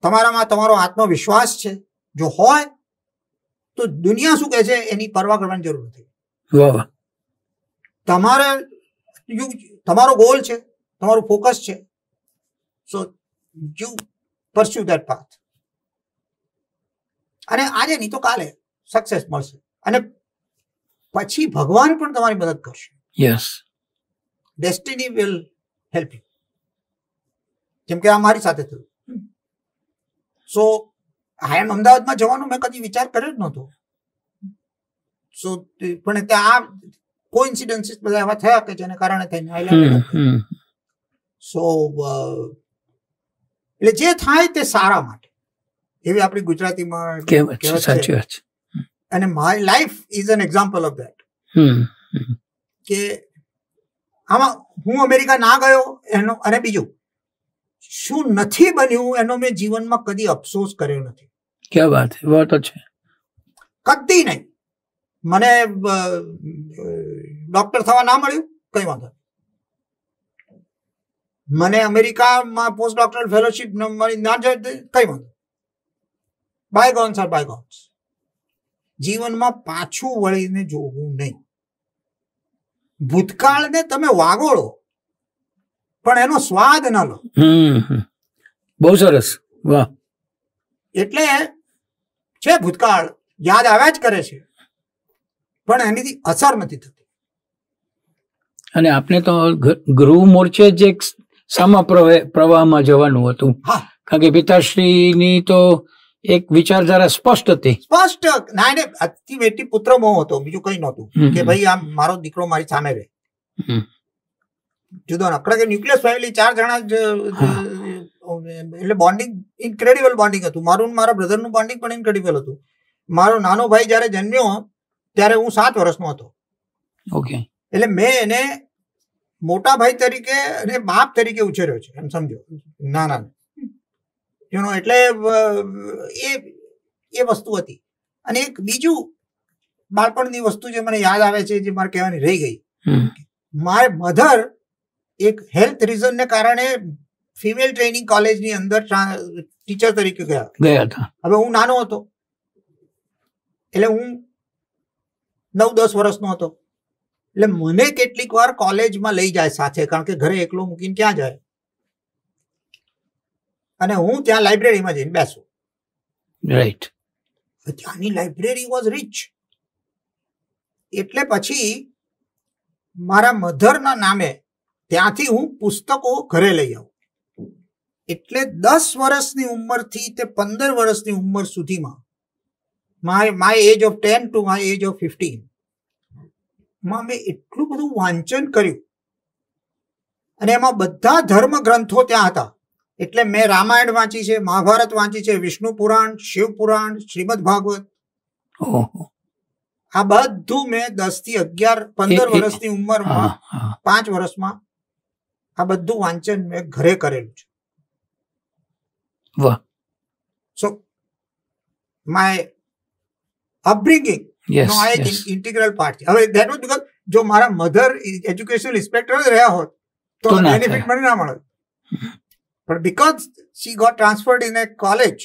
તમારામાં તમારો આત્મવિશ્વાસ છે જો હોય તો દુનિયા શું કહે છે એની પરવા કરવાની જરૂર નથી વાહ તમારે યુ તમારો ગોલ છે તમારું ફોકસ છે so you pursue that path અને આજે નહીં તો કાલે સક્સેસ મળશે અને પછી ભગવાન પણ તમારી મદદ કરશે yes destiny will help you જેમ કે આ મારી સાથે થયું સો આઈ એમ અમદાવાદમાં જવાનો મેં કદી વિચાર કર્યો જ નહોતો સો પણ આ કોઇન્સિડન્સીસ બધા એવા થયા કે જેને કારણે થઈને આઈલેન્ડ સો એટલે જે થાય તે સારા માટે એવી આપણી ગુજરાતીમાં કહેવત છે અને my life is an example of that કે આમાં હું અમેરિકા ના ગયો એનો અને બીજું શું નથી બન્યું એનો મેં જીવનમાં કદી અફસોસ કર્યો નથી ક્યાં વાત છે વાત છે કદી નહીં મને ડોક્ટર થવા ના મળ્યું કઈ વાંધો મને અમેરિકામાં પોસ્ટ ડોક્ટરલ ફેલોશીપ મળી ના જોઈએ કઈ વાંધો bygones are bygones જીવનમાં પાછું વળીને જોવું નહીં ભૂતકાળને તમે વાગોળો પણ એનો સ્વાદ ના લો બહુ સરસ વાહ એટલે છે ભૂતકાળ યાદ આવ્યા જ કરે છે પણ એની અસર નથી થતી અને આપને તો ગૃહ મોરચે જે સામા પ્રવાહમાં જવાનું હતું કારણ કે પિતાશ્રીની તો એક વિચારધારા સ્પષ્ટ હતી સ્પષ્ટ ના એને આજથી બેટી પુત્ર મોહ હતો બીજું કઈ નહોતું કે ભાઈ આમ મારો દીકરો મારી સામે રહે જુદો ના કારણ કે ન્યુક્લિયસ ફેમિલી ચાર જણા જ એટલે બોન્ડિંગ ઇન્ક્રેડિબલ બોન્ડિંગ હતું મારું મારા બ્રધરનું બોન્ડિંગ પણ ઇન્ક્રેડિબલ હતું મારો નાનો ભાઈ જ્યારે જન્મ્યો ત્યારે હું સાત વર્ષનો હતો ઓકે એટલે મેં એને મોટા ભાઈ તરીકે અને બાપ તરીકે ઉછેર્યો છે એમ સમજો નાના યુનો એટલે એ એ વસ્તુ હતી અને એક બીજું બાળપણની વસ્તુ જે મને યાદ આવે છે જે મારે કહેવાની રહી ગઈ મારે મધર એક હેલ્થ રીઝનને કારણે ફિમેલ ટ્રેનિંગ કોલેજની અંદર ટીચર તરીકે ગયા ગયા હતા હવે હું નાનો હતો એટલે હું નવ દસ વર્ષનો હતો એટલે મને કેટલીક વાર કોલેજમાં લઈ જાય સાથે કારણ કે ઘરે એકલો મૂકીને ક્યાં જાય અને હું ત્યાં લાઇબ્રેરીમાં જઈને બેસું રાઈટ ત્યાંની લાઇબ્રેરી વોઝ રીચ એટલે પછી મારા મધરના નામે ત્યાંથી હું પુસ્તકો ઘરે લઈ આવું એટલે દસ વર્ષની ઉંમરથી તે પંદર વર્ષની ઉંમર સુધીમાં my my age of ten to my age of 15 માં મેં એટલું બધું વાંચન કર્યું અને એમાં બધા ધર્મ ગ્રંથો ત્યાં હતા એટલે મેં રામાયણ વાંચી છે મહાભારત વાંચી છે વિષ્ણુ પુરાણ શિવ પુરાણ શ્રીમદ ભાગવત આ બધું મેં દસ થી અગિયાર પંદર વર્ષની ઉંમરમાં પાંચ વર્ષમાં આ બધું વાંચન મેં ઘરે કરેલું છે વાહ સો માય અપબ્રિંગિંગ નો આ એક ઇન્ટિગ્રલ પાર્ટ છે હવે ધેટ વોઝ બીકોઝ જો મારા મધર એજ્યુકેશનલ ઇન્સ્પેક્ટર જ રહ્યા હોત તો બેનિફિટ મને ના મળત પણ because she got transferred in a college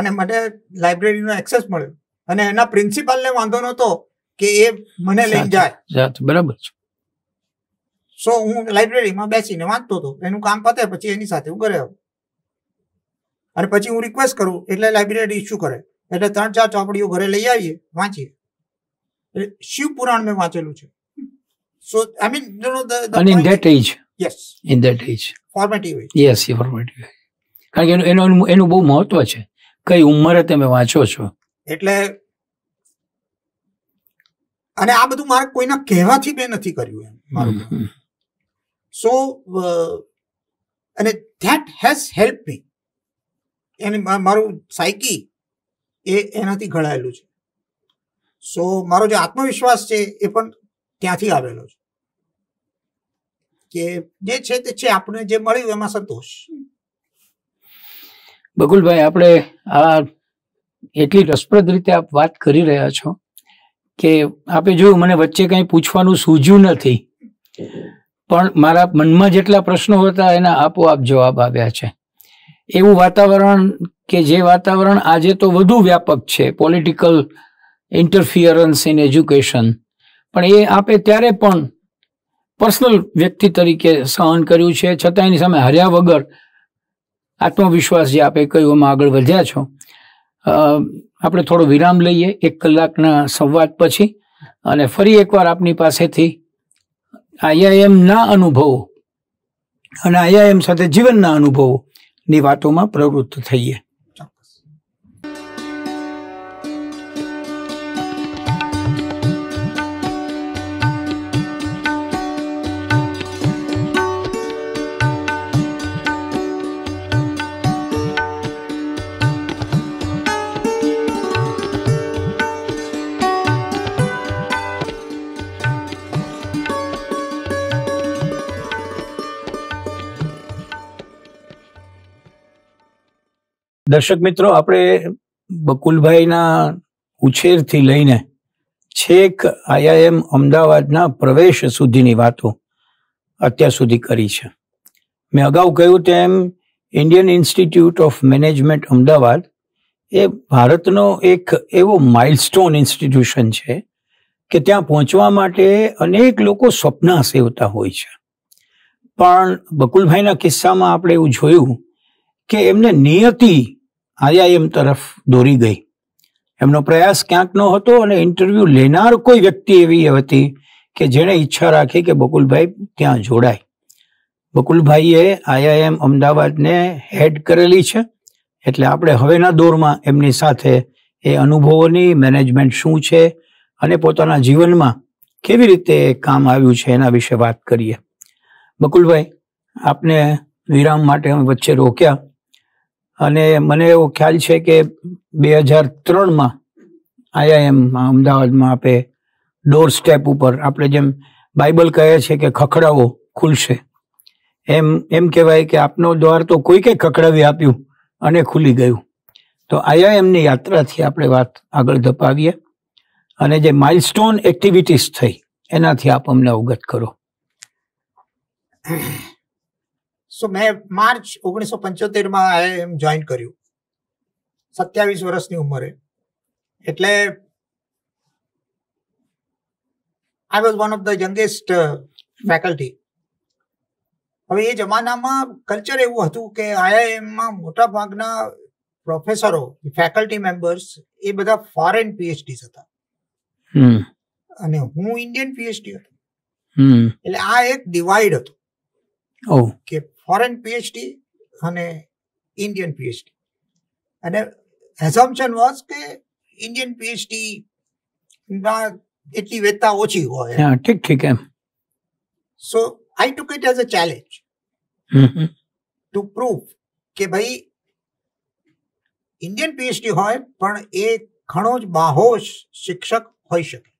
અને મને લાઇબ્રેરીનો એક્સેસ મળ્યો અને એના પ્રિન્સિપાલને વાંધો નહોતો કે એ મને લઈ જાય બરાબર છે સો હું લાઇબ્રેરીમાં બેસીને વાંચતો હતો એનું કામ પતે પછી એની સાથે હું ઘરે આવું અને પછી હું રિક્વેસ્ટ કરું એટલે લાઇબ્રેરી ઇશ્યુ કરે એટલે ત્રણ ચાર ચોપડીઓ ઘરે લઈ આવીએ વાંચીએ એટલે શિવ પુરાણ મેં વાંચેલું છે so I mean you know the in that age yes in that age formative age yes formative કારણ કે એનું એનું એનું બહુ મહત્વ છે કઈ ઉંમરે તમે વાંચો છો એટલે અને આ બધું મારે કોઈના કહેવાથી મેં નથી કર્યું એમ મારું સો અને ધેટ હેઝ હેલ્પ મી એને મારું સાયકી એ એનાથી ઘડાયેલું છે સો મારો જે આત્મવિશ્વાસ છે એ પણ ત્યાંથી આવેલો છે કે જે છે તે છે આપણે જે મળ્યું એમાં સંતોષ બકુલભાઈ આપણે આ એટલી રસપ્રદ રીતે આપ વાત કરી રહ્યા છો કે આપે જોયું મને વચ્ચે કંઈ પૂછવાનું સૂજ્યું નથી પણ મારા મનમાં જેટલા પ્રશ્નો હતા એના આપોઆપ જવાબ આવ્યા છે એવું વાતાવરણ કે જે વાતાવરણ આજે તો વધુ વ્યાપક છે પોલિટિકલ ઇન્ટરફિયરન્સ ઇન એજ્યુકેશન પણ એ આપે ત્યારે પણ પર્સનલ વ્યક્તિ તરીકે સહન કર્યું છે છતાં એની સામે હર્યા વગર આત્મવિશ્વાસ જે આપે કહ્યું એમાં આગળ વધ્યા છો આપણે થોડો વિરામ લઈએ એક કલાકના સંવાદ પછી અને ફરી એકવાર આપની પાસેથી આઈઆઈએમના અનુભવો અને આઈઆઈએમ સાથે જીવનના અનુભવોની વાતોમાં પ્રવૃત્ત થઈએ દર્શક મિત્રો આપણે બકુલભાઈના ઉછેરથી લઈને છેક આઈઆઈએમ અમદાવાદના પ્રવેશ સુધીની વાતો અત્યાર સુધી કરી છે મેં અગાઉ કહ્યું તેમ Indian institute of Management Ahmedabad એ ભારતનો એક એવો માઇલસ્ટોન ઇન્સ્ટિટ્યુશન છે કે ત્યાં પહોંચવા માટે અનેક લોકો સ્વપ્ન સેવતા હોય છે પણ બકુલભાઈના કિસ્સામાં આપણે એવું જોયું કે એમને નિયતિ આઈઆઈએમ તરફ દોરી ગઈ એમનો પ્રયાસ ક્યાંકનો હતો અને ઇન્ટરવ્યૂ લેનાર કોઈ વ્યક્તિ એવી હતી કે જેણે ઈચ્છા રાખી કે બકુલભાઈ ત્યાં જોડાય બકુલભાઈએ આઈઆઈએમ અમદાવાદને હેડ કરેલી છે એટલે આપણે હવેના દોરમાં એમની સાથે એ અનુભવોની મેનેજમેન્ટ શું છે અને પોતાના જીવનમાં કેવી રીતે કામ આવ્યું છે એના વિશે વાત કરીએ બકુલભાઈ આપને વિરામ માટે અમે વચ્ચે રોક્યા અને મને એવો ખ્યાલ છે કે બે હજાર ત્રણમાં આઈઆઈએમમાં અમદાવાદમાં આપે ડોર સ્ટેપ ઉપર આપણે જેમ બાઇબલ કહે છે કે ખખડાવો ખુલશે એમ એમ કહેવાય કે આપનો દ્વાર તો કોઈકે ખખડાવી આપ્યું અને ખુલી ગયું તો આઈઆઈએમની યાત્રાથી આપણે વાત આગળ ધપાવીએ અને જે માઇલસ્ટોન એક્ટિવિટીઝ થઈ એનાથી આપ અમને અવગત કરો સો મેં માર્ચ ઓગણીસો પંચોતેરમાં આઈ એમ જોઈન કર્યું સત્યાવીસ વર્ષની ઉંમરે એટલે I was one of the youngest faculty હવે એ જમાનામાં કલ્ચર એવું હતું કે આઈઆઈએમમાં મોટા ભાગના પ્રોફેસરો ફેકલ્ટી મેમ્બર્સ એ બધા ફોરેન પીએચડી હતા અને હું ઇન્ડિયન પીએચડી હતો એટલે આ એક ડિવાઈડ હતો કે ફોરેન પીએચડી અને ઇન્ડિયન પીએચડી અને એઝમ્પશન વોઝ કે ઇન્ડિયન પીએચડી માં એટલી વેતા ઓછી હોય હા ઠીક ઠીક એમ so I took it as a challenge to prove કે ભાઈ ઇન્ડિયન પીએચડી હોય પણ એ ઘણો જ બાહોશ શિક્ષક હોઈ શકે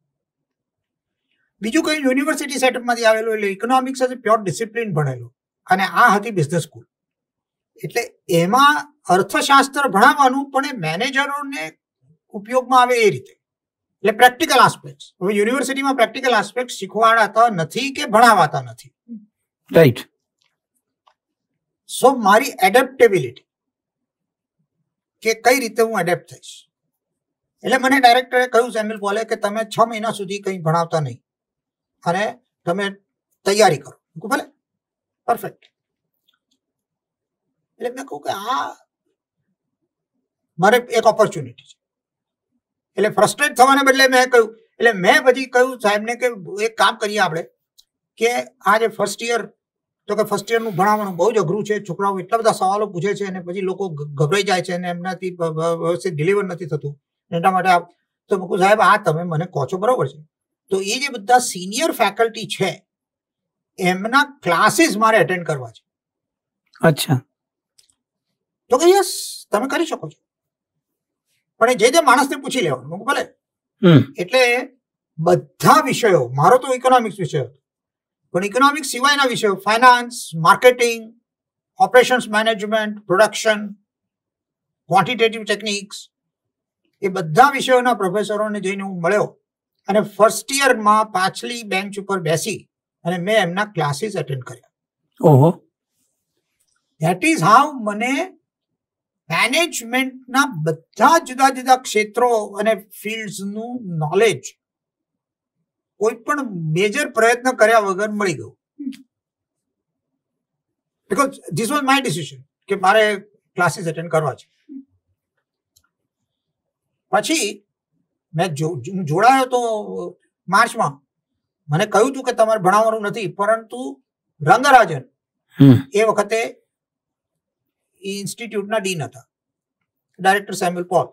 બીજું કઈ યુનિવર્સિટી સેટઅપમાંથી આવેલું એટલે ઇકોનોમિક્સ એઝ પ્યોર ડિસિપ્લિન ભણેલું અને આ હતી બિઝનેસ સ્કૂલ એટલે એમાં અર્થશાસ્ત્ર ભણાવવાનું પણ એ મેનેજરોને ઉપયોગમાં આવે એ રીતે એટલે પ્રેક્ટિકલ આસ્પેક્ટ હવે યુનિવર્સિટીમાં પ્રેક્ટિકલ આસ્પેક્ટ શીખવાડાતા નથી કે ભણાવાતા નથી રાઈટ સો મારી એડેપ્ટેબિલિટી કે કઈ રીતે હું એડેપ્ટ થઈશ એટલે મને ડાયરેક્ટરે કહ્યું સેમ્યુલ પોલે કે તમે છ મહિના સુધી કંઈ ભણાવતા નહીં અને તમે તૈયારી કરો ભલે પરફેક્ટ એટલે મેં કહું કે આ મારે એક ઓપોર્ચ્યુનિટી છે એટલે ફ્રસ્ટ્રેટ થવાને બદલે મેં કહ્યું એટલે મેં પછી કહ્યું સાહેબને કે એક કામ કરીએ આપણે કે આ જે ફર્સ્ટ યર તો કે ફર્સ્ટ યરનું ભણાવવાનું બહુ જ અઘરું છે છોકરાઓ એટલા બધા સવાલો પૂછે છે અને પછી લોકો ગભરાઈ જાય છે અને એમનાથી વ્યવસ્થિત ડિલિવર નથી થતું એના માટે તો મૂકું સાહેબ આ તમે મને કહો છો બરાબર છે તો એ જે બધા સિનિયર ફેકલ્ટી છે એમના ક્લાસીસ મારે અટેન્ડ કરવા છે અચ્છા તો કે યસ તમે કરી શકો છો પણ જે જે માણસને પૂછી લેવાનું ભલે એટલે બધા વિષયો મારો તો ઇકોનોમિક્સ વિષય હતો પણ ઇકોનોમિક્સ સિવાયના વિષયો finance marketing operations management production quantitative techniques એ બધા વિષયોના પ્રોફેસરોને જઈને હું મળ્યો અને ફર્સ્ટ યરમાં પાછલી બેન્ચ ઉપર બેસી અને મેં એમના ક્લાસીસ અટેન્ડ કર્યા ઓહો ધેટ ઇઝ હાઉ મને મેનેજમેન્ટના બધા જુદા જુદા ક્ષેત્રો અને ફિલ્ડ્સનું નોલેજ કોઈ પણ મેજર પ્રયત્ન કર્યા વગર મળી ગયું because this was my decision કે મારે ક્લાસીસ અટેન્ડ કરવા છે પછી મેં જોડાયો તો માર્ચમાં મને કહ્યું હતું કે તમારે ભણાવવાનું નથી પરંતુ રંગરાજન એ વખતે ઇન્સ્ટિટ્યૂટના ડીન હતા ડાયરેક્ટર સેમ્યુલ પોલ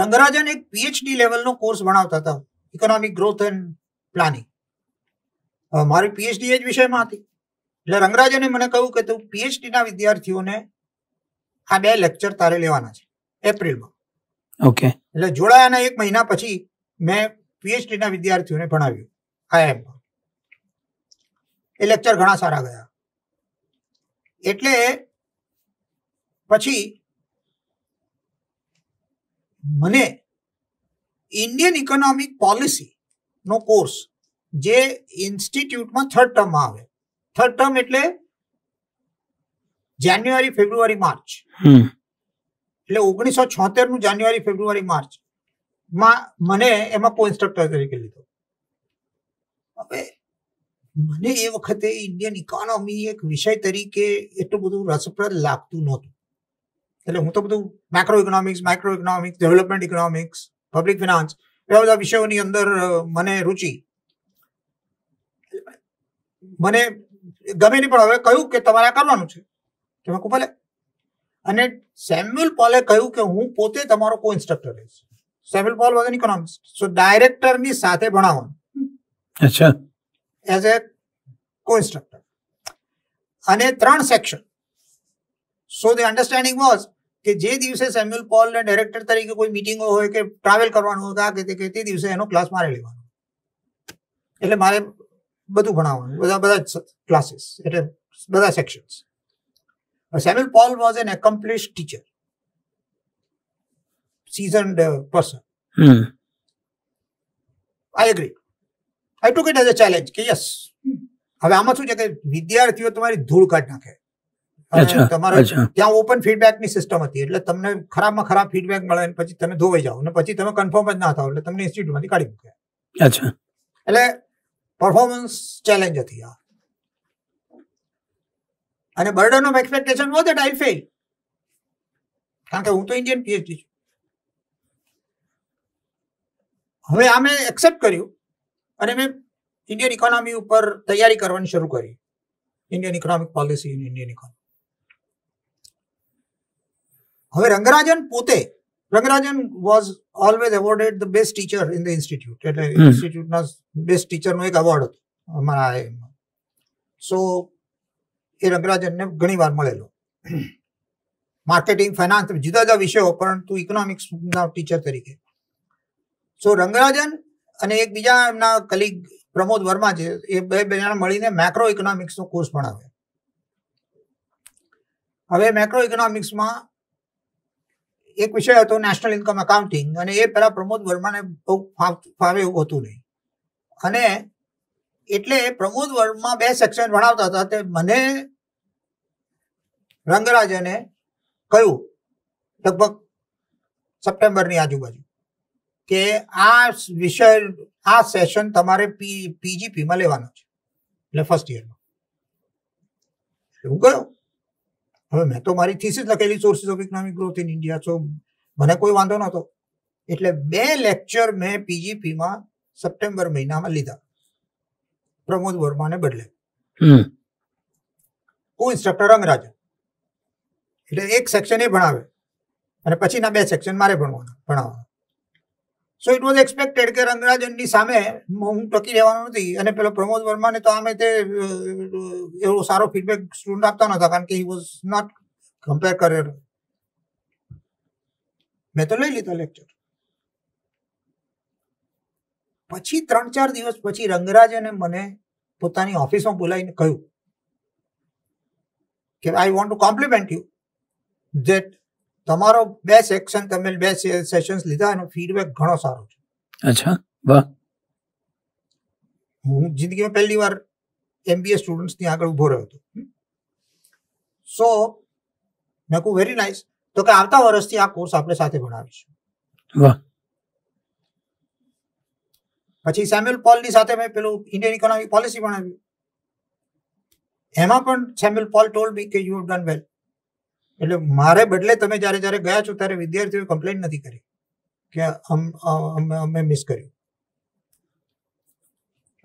રંગરાજન એક પીએચડી લેવલનો કોર્સ ભણાવતા હતા ઇકોનોમિક ગ્રોથ એન્ડ પ્લાનિંગ મારી પીએચડી એ જ વિષયમાં હતી એટલે રંગરાજને મને કહ્યું કે તું પીએચડીના વિદ્યાર્થીઓને આ બે લેક્ચર તારે લેવાના છે એપ્રિલમાં ઓકે એટલે જોડાયાના એક મહિના પછી મેં પીએચડીના વિદ્યાર્થીઓને ભણાવ્યું આઈઆઈએમમાં એ લેક્ચર ઘણા સારા ગયા એટલે પછી મને ઇન્ડિયન ઇકોનોમિક પોલિસી નો કોર્સ જે ઇન્સ્ટિટ્યૂટમાં થર્ડ ટર્મમાં આવે થર્ડ ટર્મ એટલે જાન્યુઆરી ફેબ્રુઆરી માર્ચ એટલે ઓગણીસો છોતેર નું જાન્યુઆરી ફેબ્રુઆરી માર્ચ માં મને એમાં કો ઇન્સ્ટ્રક્ટર તરીકે લીધો હવે મને એ વખતે ઇન્ડિયન ઇકોનોમી એક વિષય તરીકે એટલું બધું રસપ્રદ લાગતું નહોતું એટલે હું તો બધું macro economics micro economics development economics public finance એવા બધા વિષયોની અંદર મને રુચિ મને ગમે નહીં પણ હવે કહ્યું કે તમારે આ કરવાનું છે કે મેં ભલે અને સેમ્યુલ પોલે કહ્યું કે હું પોતે તમારો કો ઇન્સ્ટ્રક્ટર રહીશ Samuel Paul was an economist so ડાયરેક્ટરની સાથે ભણાવવાનું અચ્છા એઝ એ કો ઇન્સ્ટ્રક્ટર અને ત્રણ section so the understanding was કે જે દિવસે સેમ્યુલ પોલ પોલને ડાયરેક્ટર તરીકે કોઈ મીટિંગો હોય કે ટ્રાવેલ કરવાનું હોય કે આ કે તે દિવસે એનો ક્લાસ મારે લેવાનો એટલે મારે બધું ભણાવવાનું બધા બધા ક્લાસીસ એટલે બધા sections Samuel Paul was an accomplish teacher seasoned uh, person. Hmm. I agree. I took it as a challenge. કે યસ હવે આમાં શું છે કે વિદ્યાર્થીઓ તમારી ધૂળ કાઢ નાખે તમારે ત્યાં ઓપન ફીડબેક ની સિસ્ટમ હતી એટલે તમને ખરાબમાં ખરાબ ફીડબેક મળે અને પછી તમે ધોવાઈ જાઓ અને પછી તમે કન્ફર્મ જ ના થાવ એટલે તમને ઇન્સ્ટિટ્યૂટમાંથી કાઢી મૂકે અચ્છા એટલે પરફોર્મન્સ ચેલેન્જ હતી આ અને burden of expectation was that I fail કારણ કે હું તો ઇન્ડિયન પીએચડી છું હવે આ મેં એક્સેપ્ટ કર્યું અને મેં ઇન્ડિયન ઇકોનોમી ઉપર તૈયારી કરવાની શરૂ કરી Indian economic policy in Indian economy હવે રંગરાજન પોતે Rangarajan was always awarded the best teacher in the institute એટલે ઇન્સ્ટિટ્યૂટના બેસ્ટ ટીચરનો એક એવોર્ડ હતો અમારા આઈએમમાં સો એ રંગરાજનને ઘણી વાર મળેલો માર્કેટિંગ ફાઇનાન્સ જુદા જુદા વિષયો પરંતુ ઇકોનોમિક્સના ટીચર તરીકે સો રંગરાજન અને એક બીજા એમના કલીગ પ્રમોદ વર્મા છે એ બે બે મળીને મેક્રો ઇકોનોમિક્સનો કોર્સ ભણાવે હવે મેક્રો ઇકોનોમિક્સમાં એક વિષય હતો નેશનલ ઇન્કમ એકાઉન્ટિંગ અને એ પહેલા પ્રમોદ વર્માને બહુ ફાવે એવું હતું નહીં અને એટલે પ્રમોદ વર્મા બે સેક્શન ભણાવતા હતા તે મને રંગરાજને કહ્યું લગભગ સપ્ટેમ્બરની આજુબાજુ કે આ વિષય આ સેશન તમારે પીજીપીમાં લેવાનો છે એટલે ફર્સ્ટ ઇયરમાં એવું ગયો હવે મેં તો મારી થીસીસ લખેલી sources of economic growth in India છો મને કોઈ વાંધો નહોતો એટલે બે લેક્ચર મેં પીજીપીમાં સપ્ટેમ્બર મહિનામાં લીધા પ્રમોદ વર્માને બદલે કો ઇન્સ્ટ્રક્ટર રંગરાજન એટલે એક સેક્શન એ ભણાવે અને પછીના બે સેક્શન મારે ભણવાના ભણાવવાના સો ઇટ વોઝ એક્સપેક્ટેડ કે રંગરાજનની સામે હું ટકી રહેવાનો નથી અને પેલો પ્રમોદ વર્માને તો આમે તે એવો સારો ફીડબેક સ્ટુડન્ટ આપતા નહોતા કારણ કે હી વોઝ નોટ કમ્પેર કરેર મેં તો લઈ લીધો લેક્ચર પછી ત્રણ ચાર દિવસ પછી રંગરાજને મને પોતાની ઓફિસમાં બોલાવીને કહ્યું કે I want to compliment you that તમારો બે સેક્શન તમે બે સેશન્સ લીધા એનો ફીડબેક ઘણો સારો છે અચ્છા વાહ હું જિંદગીમાં પહેલી વાર એમબીએ સ્ટુડન્ટ્સની આગળ ઊભો રહ્યો હતો સો મેં કહું વેરી નાઇસ તો કે આવતા વર્ષથી આ કોર્સ આપણે સાથે ભણાવીશું વાહ પછી સેમ્યુઅલ પોલની સાથે મેં પેલું ઇન્ડિયન ઇકોનોમિક પોલિસી ભણાવ્યું એમાં પણ સેમ્યુઅલ પોલ ટોલ્ડ મી કે યુ હેવ ડન વેલ એટલે મારે બદલે તમે જ્યારે જ્યારે ગયા છો ત્યારે વિદ્યાર્થીઓએ કમ્પ્લેન નથી કરી કે અમે મિસ કર્યું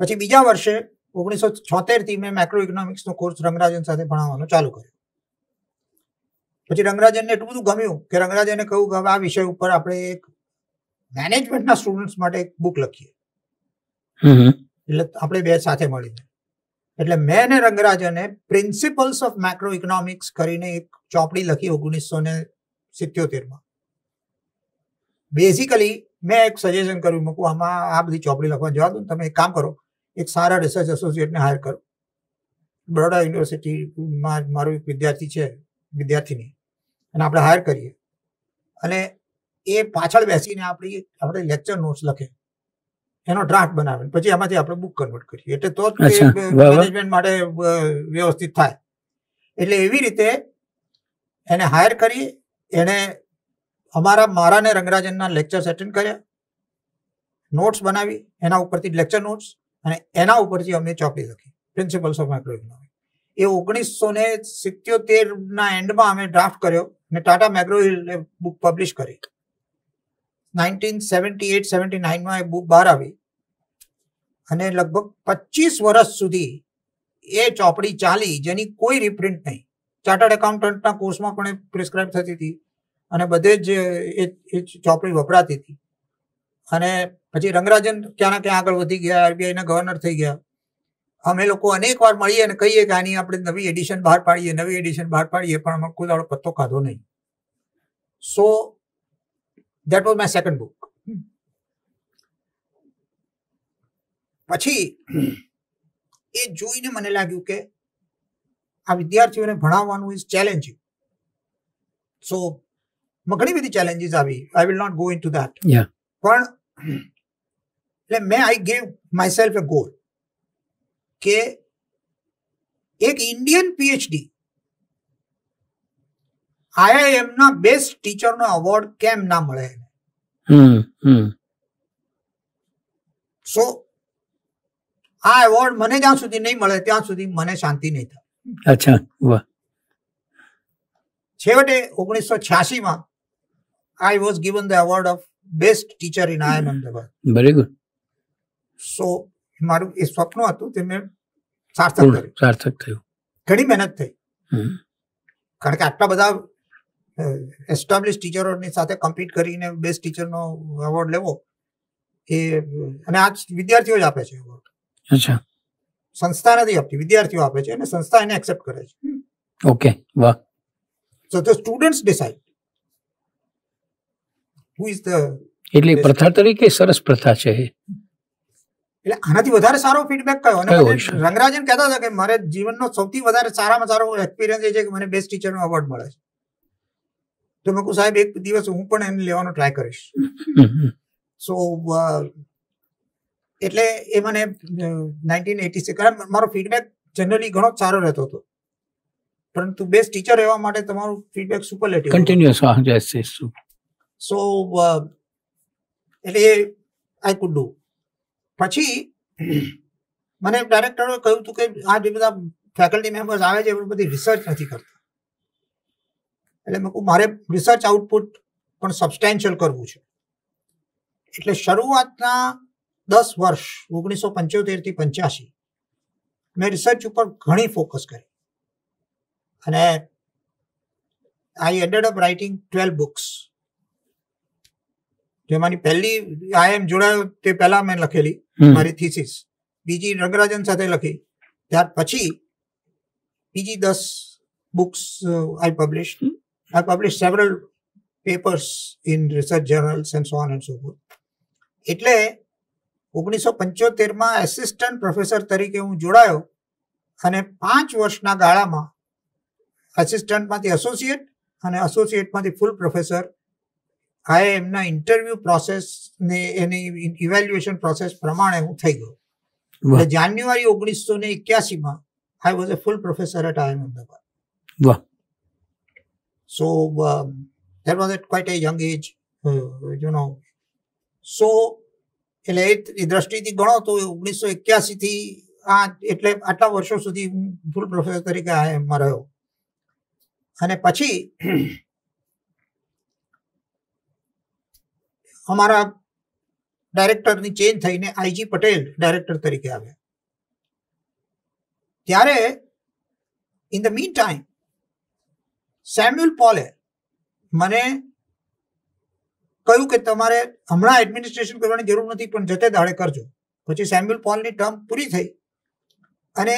પછી બીજા વર્ષે ઓગણીસો છોતેરથી મેં માઇક્રો ઇકોનોમિક્સનો કોર્સ રંગરાજન સાથે ભણાવવાનો ચાલુ કર્યો પછી રંગરાજનને એટલું બધું ગમ્યું કે રંગરાજને કહ્યું કે આ વિષય ઉપર આપણે એક મેનેજમેન્ટના સ્ટુડન્ટ માટે એક બુક લખીએ એટલે આપણે બે સાથે મળીને એટલે મેં ને રંગરાજને પ્રિન્સિપલ્સ ઓફ મેક્રો ઇકોનોમિક્સ કરીને એક ચોપડી લખી ઓગણીસો ને સિત્યોતેરમાં બેઝિકલી મેં એક સજેશન કર્યું મૂકું આમાં આ બધી ચોપડી લખવા જવા દો તમે એક કામ કરો એક સારા રિસર્ચ એસોસિએટને હાયર કરો બરોડા યુનિવર્સિટીમાં મારો એક વિદ્યાર્થી છે વિદ્યાર્થીની અને આપણે હાયર કરીએ અને એ પાછળ બેસીને આપણી આપણે લેક્ચર નોટ્સ લખે એનો ડ્રાફ્ટ બનાવીને પછી આમાંથી આપણે બુક કન્વર્ટ કરીએ એટલે તો મેનેજમેન્ટ માટે વ્યવસ્થિત થાય એટલે એવી રીતે એને હાયર કરી એને અમારા મારા ને રંગરાજનના લેક્ચર્સ એટેન્ડ કર્યા નોટ્સ બનાવી એના ઉપરથી લેક્ચર નોટ્સ અને એના ઉપરથી અમે ચોપડી લખી પ્રિન્સિપલ્સ ઓફ માઇક્રો ઇકોનોમી એ ઓગણીસો ને સિત્યોતેર ના એન્ડમાં અમે ડ્રાફ્ટ કર્યો અને ટાટા મેગ્રો બુક પબ્લિશ કરી નાઇન્ટીન સેવન્ટી એટ સેવન્ટી નાઇનમાં એ બુક બહાર આવી અને લગભગ પચીસ વર્ષ સુધી એ ચોપડી ચાલી જેની કોઈ રિપ્રિન્ટ નહીં ચાર્ટર્ડ એકાઉન્ટન્ટના કોર્સમાં પણ એ પ્રિસ્ક્રાઇબ થતી હતી અને બધે જ એ ચોપડી વપરાતી હતી અને પછી રંગરાજન ક્યાંના ક્યાં આગળ વધી ગયા આરબીઆઈના ગવર્નર થઈ ગયા અમે લોકો અનેક વાર મળીએ અને કહીએ કે આની આપણે નવી એડિશન બહાર પાડીએ નવી એડિશન બહાર પાડીએ પણ અમે કોઈ દાડો પત્તો ખાધો નહીં so that was my second book પછી એ જોઈને મને લાગ્યું કે આ વિદ્યાર્થીઓને ભણાવવાનું ઇઝ ચેલેન્જિંગ સો ઘણી બધી ચેલેન્જીસ આવી I will not go into that પણ એટલે મેં I gave myself a goal કે એક ઇન્ડિયન પીએચડી આઈઆઈએમ ના બેસ્ટ ટીચર નો અવોર્ડ કેમ ના મળે સો આ એવોર્ડ મને જ્યાં સુધી નહીં મળે ત્યાં સુધી મને શાંતિ નહીં થાય અચ્છા વાહ છેવટે ઓગણીસો માં I was given the award of best teacher in IIM Ahmedabad very good so મારું એ સ્વપ્ન હતું તે મેં સાર્થક કર્યું સાર્થક થયું ઘણી મહેનત થઈ કારણ કે આટલા બધા એસ્ટાબ્લિશ ટીચરોની સાથે કમ્પીટ કરીને બેસ્ટ ટીચરનો એવોર્ડ લેવો એ અને આ વિદ્યાર્થીઓ જ આપે છે એવોર્ડ અચ્છા સંસ્થા નથી આપતી વિદ્યાર્થીઓ આપે છે અને સંસ્થા એને એક્સેપ્ટ કરે છે ઓકે વાહ so the students decide who is the એટલે પ્રથા તરીકે સરસ પ્રથા છે એટલે આનાથી વધારે સારો ફીડબેક કયો અને રંગરાજન કહેતા હતા કે મારે જીવનનો સૌથી વધારે સારામાં સારો એક્સપિરિયન્સ એ છે કે મને બેસ્ટ ટીચરનો એવોર્ડ મળે છે તો મેં કહું સાહેબ એક દિવસ હું પણ એને લેવાનો ટ્રાય કરીશ સો એટલે એ મને નાઇન્ટીન એટી સિક્સ મારો ફીડબેક જનરલી ઘણો જ સારો રહેતો હતો પરંતુ બેસ્ટ ટીચર રહેવા માટે તમારું feedback superlative continuous yes yes so એટલે આઈ કુડ ડુ પછી મને ડાયરેક્ટરે કહ્યું હતું કે આ જે બધા ફેકલ્ટી મેમ્બર્સ આવે છે એ બધી રિસર્ચ નથી કરતા એટલે મેં મારે રિસર્ચ આઉટપુટ પણ સબસ્ટેન્શિયલ કરવું છે એટલે શરૂઆતના દસ વર્ષ ઓગણીસો પંચોતેરથી પંચ્યાસી મેં રિસર્ચ ઉપર ઘણી ફોકસ કરી અને I ended up writing twelve books જેમાંની પહેલી આઈ એમ જોડાયો તે પહેલા મેં લખેલી મારી થીસીસ બીજી રંગરાજન સાથે લખી ત્યાર પછી બીજી દસ books I publish I published several papers in research journals and so on and so forth. એટલે ઓગણીસો પંચોતેરમાં એસિસ્ટન્ટ પ્રોફેસર તરીકે હું જોડાયો અને પાંચ વર્ષના ગાળામાં એસિસ્ટન્ટમાંથી એસોસિએટ અને એસોસિએટમાંથી ફૂલ પ્રોફેસર આ એમના ઇન્ટરવ્યૂ પ્રોસેસ ને એની ઇવેલ્યુએશન પ્રોસેસ પ્રમાણે હું થઈ ગયો જાન્યુઆરી ઓગણીસો ને એક્યાસીમાં I was a full professor at IIM Ahmedabad વાહ So um, that was at quite a young age, uh, you know. So એટલે એ દ્રષ્ટિથી ગણો તો ઓગણીસો એક્યાસીથી આ એટલે આટલા વર્ષો સુધી હું ફૂલ પ્રોફેસર તરીકે આ એમાં રહ્યો અને પછી અમારા ડાયરેક્ટરની ચેન્જ થઈને આઈજી પટેલ ડાયરેક્ટર તરીકે આવ્યા ત્યારે in the mean time Samuel પોલે મને કહ્યું કે તમારે હમણાં એડમિનિસ્ટ્રેશન કરવાની જરૂર નથી પણ જતે દાડે કરજો પછી સેમ્યુઅલ પોલની ટર્મ પૂરી થઈ અને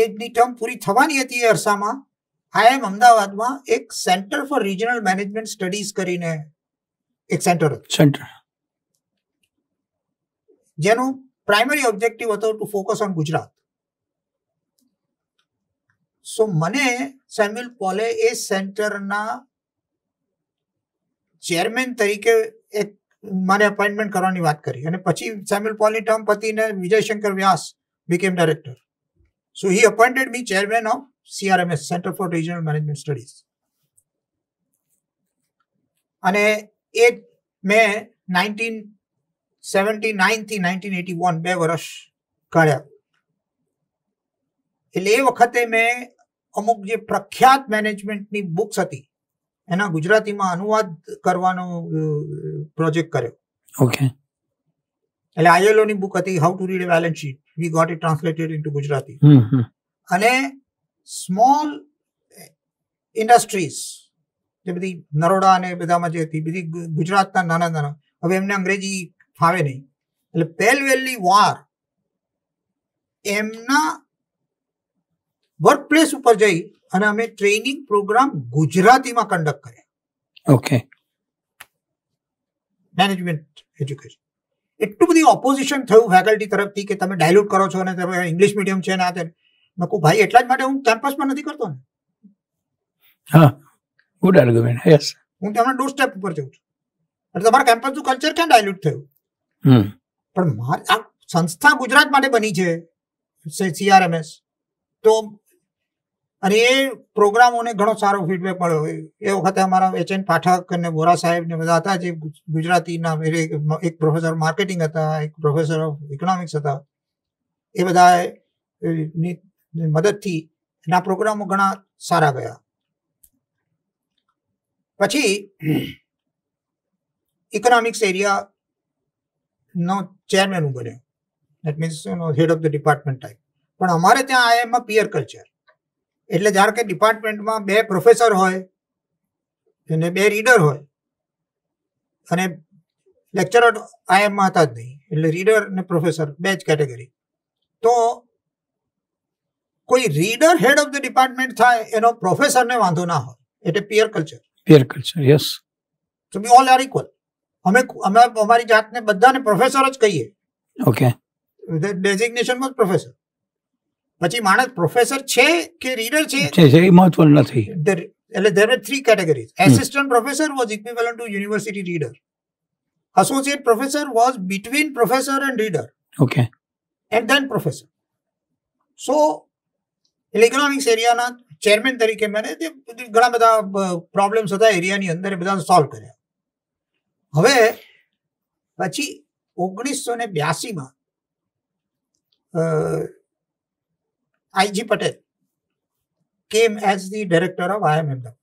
એની ટર્મ પૂરી થવાની હતી એ અરસામાં આઈએમ અમદાવાદમાં એક centre for regional management studies કરીને એક સેન્ટર સેન્ટર જેનું પ્રાઇમરી ઓબ્જેક્ટિવ હતો to focus on Gujarat so મને સેમ્યુલ પોલે એ સેન્ટરના ચેરમેન તરીકે એક મારે એપોઇન્ટમેન્ટ કરવાની વાત કરી અને પછી સેમ્યુલ પોલની ટર્મ પતિને Vijayshankar Vyas became director so he appointed me chairman of CRMS centre for regional management studies અને એ મેં નાઇન્ટીન સેવન્ટી નાઇનથી નાઇન્ટીન એટી વન બે વર્ષ કાઢ્યા એટલે એ વખતે મેં અમુક જે પ્રખ્યાત મેનેજમેન્ટની બુક્સ હતી એના ગુજરાતીમાં અનુવાદ કરવાનો પ્રોજેક્ટ કર્યો ઓકે એટલે ની બુક હતી how to read a balance sheet we got it translated into Gujarati અને સ્મોલ ઇન્ડસ્ટ્રીઝ જે બધી નરોડા અને બધામાં જે હતી બધી ગુજરાતના નાના નાના હવે એમને અંગ્રેજી ફાવે નહીં એટલે પેલ વેલની વાર એમના વર્કપ્લેસ ઉપર જઈ અને અમે ટ્રેનિંગ પ્રોગ્રામ ગુજરાતીમાં કન્ડક્ટ કર્યા ઓકે મેનેજમેન્ટ એજ્યુકેશન એટલું બધી ઓપોઝિશન થયું ફેકલ્ટી તરફથી કે તમે ડાયલ્યુટ કરો છો અને તમે ઇંગ્લિશ મીડિયમ છે ને આ તે મેં કહું ભાઈ એટલા જ માટે હું કેમ્પસમાં નથી કરતો ને હા ગુડ આર્ગ્યુમેન્ટ યસ હું તેમના ડોર સ્ટેપ ઉપર જઉં છું એટલે તમારા કેમ્પસનું કલ્ચર ક્યાં ડાયલ્યુટ થયું પણ મારી આ સંસ્થા ગુજરાત માટે બની છે સીઆરએમએસ તો અને એ પ્રોગ્રામોને ઘણો સારો ફીડબેક મળ્યો એ વખતે અમારા એચએન પાઠક અને બોરા સાહેબ ને બધા હતા જે ગુજરાતીના એક પ્રોફેસર માર્કેટિંગ હતા એક પ્રોફેસર ઓફ ઇકોનોમિક્સ હતા એ બધા મદદથી એના પ્રોગ્રામો ઘણા સારા ગયા પછી ઇકોનોમિક્સ એરિયા નો ચેરમેન હું બન્યો that means head of the department type પણ અમારે ત્યાં આઈએમમાં પિયર કલ્ચર એટલે ધારો કે ડિપાર્ટમેન્ટમાં બે પ્રોફેસર હોય અને બે રીડર હોય અને લેક્ચરર આઈએમમાં હતા જ નહીં એટલે રીડર અને પ્રોફેસર બે જ કેટેગરી તો કોઈ reader head of the department થાય એનો પ્રોફેસરને વાંધો ના હોય એટલે પિયર કલ્ચર પિયર કલ્ચર યસ તો બી ઓલ આર ઇક્વલ અમે અમે અમારી જાતને બધાને પ્રોફેસર જ કહીએ ઓકે ડેઝિગ્નેશનમાં પ્રોફેસર પછી માણસ પ્રોફેસર છે કે રીડર છે એ મહત્વનું નથી એટલે there are three categories assistant professor was equivalent to university reader associate professor was between professor and reader. Okay. And then professor. So, economics એરિયાના ચેરમેન તરીકે મેં તે ઘણા બધા પ્રોબ્લેમ્સ હતા એરિયાની અંદર એ બધાને સોલ્વ કર્યા હવે પછી ઓગણીસો ને બ્યાસીમાં I.G. Patel came as the director of IIM Ahmedabad.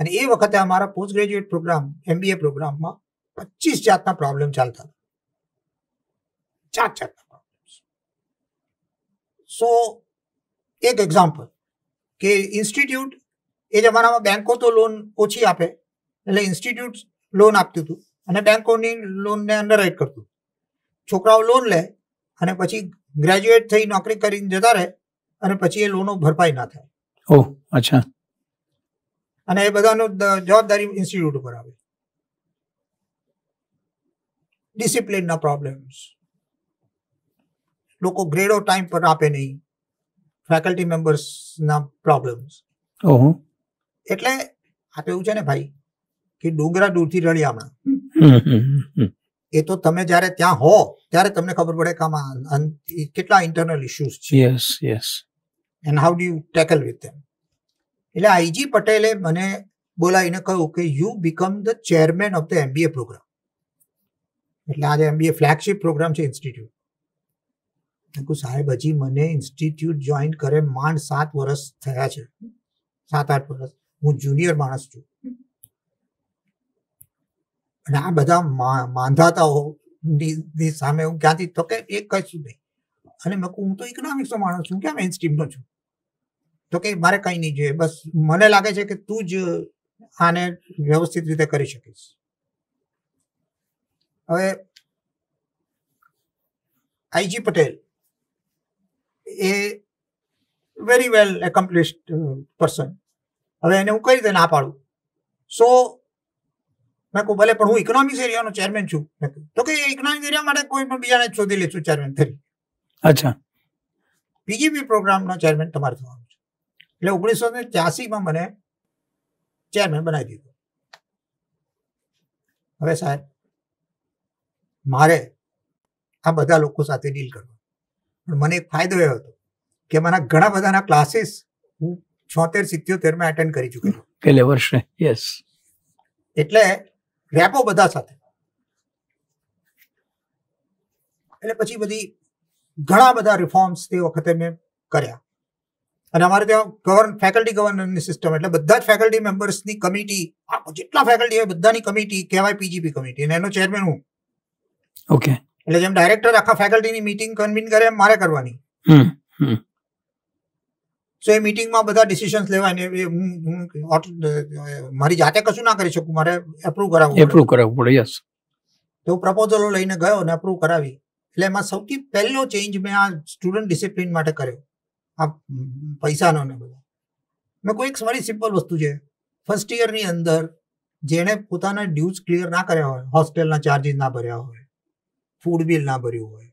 અને એ વખતે અમારા પોસ્ટ ગ્રેજ્યુએટ પ્રોગ્રામ એમબીએ પ્રોગ્રામમાં પચીસ જાતના પ્રોબ્લેમ ચાલતા જાત જાતના પ્રોબ્લેમ્સ સો એક એક્ઝામ્પલ કે ઇન્સ્ટિટ્યૂટ એ જમાનામાં બેન્કો તો લોન ઓછી આપે એટલે ઇન્સ્ટિટ્યૂટ લોન આપતું હતું અને બેન્કોની લોનને અંડરરાઇટ કરતું છોકરાઓ લોન લે અને પછી ગ્રેજ્યુએટ થઈ નોકરી કરીને જતા રહે અને પછી એ લોનો ભરપાઈ ના થાય ઓ અચ્છા અને એ બધાનું જવાબદારી ઇન્સ્ટિટ્યુટ ઉપર આવે ડિસિપ્લિનના પ્રોબ્લેમ્સ લોકો ગ્રેડો ટાઈમ પર આપે નહીં ફેકલ્ટી મેમ્બર્સના પ્રોબ્લેમ્સ ઓહો એટલે આ એવું છે ને ભાઈ કે ડોગરા દૂરથી રળિયામણા એ તો તમે જ્યારે ત્યાં હો ત્યારે તમને ખબર પડે કે આમાં કેટલા ઇન્ટરનલ ઇશ્યુઝ છે yes yes and how do you tackle with them એટલે આઈજી પટેલે મને બોલાવીને કહ્યું કે you become the chairman of the MBA programme એટલે આજે એમબીએ ફ્લેગશિપ પ્રોગ્રામ છે ઇન્સ્ટિટ્યૂટ કહું સાહેબ હજી મને ઇન્સ્ટિટ્યૂટ જોઈન કરે માંડ સાત વર્ષ થયા છે સાત આઠ વર્ષ હું જુનિયર માણસ છું અને આ બધા માંધાતાઓની સામે હું ક્યાંથી તો કે એ કશું નહીં અને મેં હું તો ઇકોનોમિક્સનો માણસ છું કેમ મેઇન સ્ટ્રીમનો છું તો કે મારે કંઈ નહીં જોઈએ બસ મને લાગે છે કે તું જ આને વ્યવસ્થિત રીતે કરી શકીશ હવે I G Patel a very well accomplished person હવે એને હું કઈ રીતે ના પાડું સો મેં કહું ભલે પણ હું ઇકોનોમિક્સ એરિયાનો ચેરમેન છું તો કે ઇકોનોમિક્સ એરિયા માટે કોઈ પણ બીજાને શોધી લેશું ચેરમેન તરીકે અચ્છા પીજીબી પ્રોગ્રામનો ચેરમેન તમારે થવાનું છે એટલે ઓગણીસો ને ત્યાસીમાં મને ચેરમેન બનાવી દીધો હવે સાહેબ મારે આ બધા લોકો સાથે ડીલ કરવા પણ મને એક ફાયદો એવો હતો કે મારા ઘણા બધાના ક્લાસીસ હું છોતેર સિત્યોતેર માં એટેન્ડ કરી ચૂક્યો એટલે વર્ષે યસ એટલે રેપો બધા સાથે એટલે પછી બધી ઘણા બધા રિફોર્મ્સ તે વખતે મેં કર્યા અને અમારે ત્યાં ગવર્ન ફેકલ્ટી ગવર્નરની સિસ્ટમ એટલે બધા જ ફેકલ્ટી મેમ્બર્સની કમિટી જેટલા ફેકલ્ટી હોય બધાની કમિટી કહેવાય પીજીપી કમિટી અને એનો ચેરમેન હું ઓકે એટલે જેમ ડાયરેક્ટર આખા ફેકલ્ટીની મિટિંગ કન્વિન કરે એમ મારે કરવાની સો એ મિટિંગમાં બધા ડિસિશન્સ લેવાય ને હું મારી જાતે કશું ના કરી શકું મારે એપ્રુવ કરાવવું એપ્રુવ કરાવવું પડે યસ તો પ્રપોઝલો લઈને ગયો અને અપ્રુવ કરાવી એટલે એમાં સૌથી પહેલો ચેન્જ મેં આ સ્ટુડન્ટ ડિસિપ્લિન માટે કર્યો આ પૈસાનો ને બધા મેં કોઈ એક મારી સિમ્પલ વસ્તુ છે ફર્સ્ટ યરની અંદર જેણે પોતાના ડ્યુઝ ક્લિયર ના કર્યા હોય હોસ્ટેલના ચાર્જીસ ના ભર્યા હોય ફૂડ બિલ ના ભર્યું હોય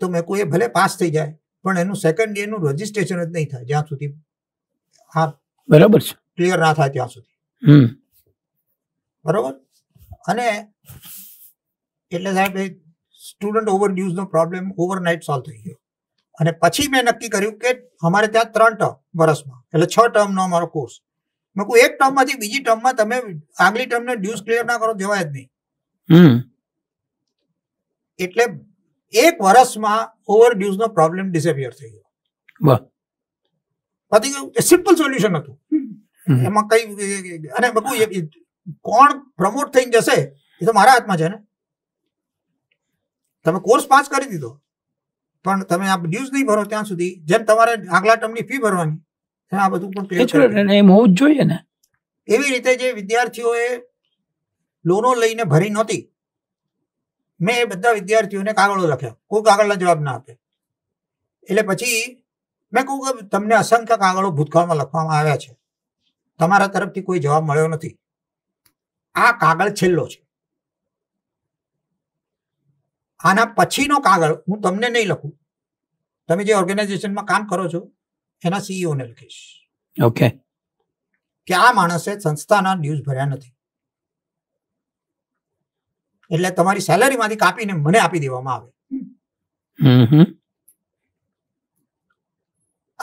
તો મેં કોઈ ભલે પાસ થઈ જાય પણ એનું સેકન્ડ ડેનું રજીસ્ટ્રેશન જ નહીં થાય જ્યાં સુધી આ બરાબર છે ક્લિયર ના થાય ત્યાં સુધી બરાબર અને એટલે સાહેબ એ સ્ટુડન્ટ ડ્યુઝનો પ્રોબ્લેમ ઓવરનાઇટ સોલ્વ થઈ ગયો અને પછી મેં નક્કી કર્યું કે અમારે ત્યાં ત્રણ ટર્મ વર્ષમાં એટલે છ ટર્મનો અમારો કોર્સ મેં કહું એક ટર્મમાંથી બીજી ટર્મમાં તમે આગલી ટર્મને ડ્યુઝ ક્લિયર ના કરો જવાય જ નહીં એટલે એક વર્ષમાં ઓવરડ્યુઝનો પ્રોબ્લેમ ડિસેપિયર થઈ ગયો પતી ગયું એ સિમ્પલ સોલ્યુશન હતું એમાં કઈ અને બધું કોણ પ્રમોટ થઈને જશે એ તો મારા હાથમાં છે ને તમે કોર્સ પાસ કરી દીધો પણ તમે આ ડ્યુઝ નહીં ભરો ત્યાં સુધી જેમ તમારે આગલા ટર્મની ફી ભરવાની આ બધું પણ એમ હોવું જ જોઈએ ને એવી રીતે જે વિદ્યાર્થીઓએ લોનો લઈને ભરી નહોતી મેં એ બધા વિદ્યાર્થીઓને કાગળો લખ્યા કોઈ કાગળના જવાબ ના આપે એટલે પછી મેં કહું કે તમને અસંખ્ય કાગળો ભૂતકાળમાં લખવામાં આવ્યા છે તમારા તરફથી કોઈ જવાબ મળ્યો નથી આ કાગળ છેલ્લો છે આના પછીનો કાગળ હું તમને નહીં લખું તમે જે ઓર્ગેનાઇઝેશનમાં કામ કરો છો એના સીઈઓને e લખીશ ઓકે કે આ માણસે સંસ્થાના ન્યૂઝ ભર્યા નથી એટલે તમારી સેલેરીમાંથી કાપીને મને આપી દેવામાં આવે હમ હમ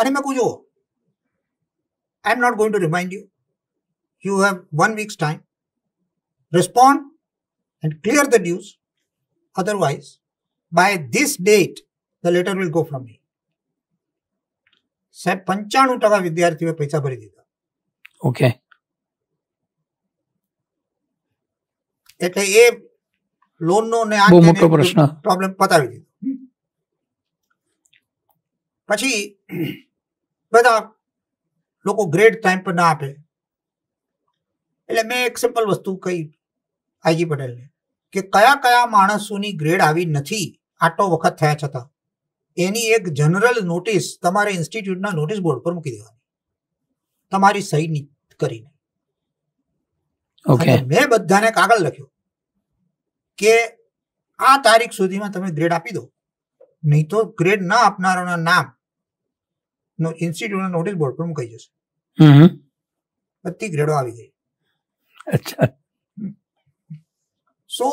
અરે મે કુજો I am not going to remind you you have 1 weeks time respond and clear the dues otherwise by this date the letter will go from me સબ 95% વિદ્યાર્થીઓ પૈસા ભરી દીધા ઓકે કટે કી એ લોનોને આજે મે પ્રોબ્લેમ પતાવી દીધો પછી બધા લોકો ગ્રેડ ટાઈમ પર ના આપે એટલે મે એક સેમ્પલ વસ્તુ કહી આજી પટેલને કે કયા કયા માણસોની ગ્રેડ આવી નથી આતો વખત થાય છે તો એની એક જનરલ નોટિસ તમારા ઇન્સ્ટિટ્યુટના નોટિસ બોર્ડ પર મૂકી દેવાની તમારી સહી નીત કરીને ઓકે મે બધાને કાગળ લખ્યો કે આ તારીખ સુધીમાં તમે ગ્રેડ આપી દો નહીં તો ગ્રેડ ના આપનારાના નામ નો ઇન્સ્ટિટ્યૂટના નોટિસ બોર્ડ પર મુકાઈ જશે બધી ગ્રેડો આવી ગઈ સો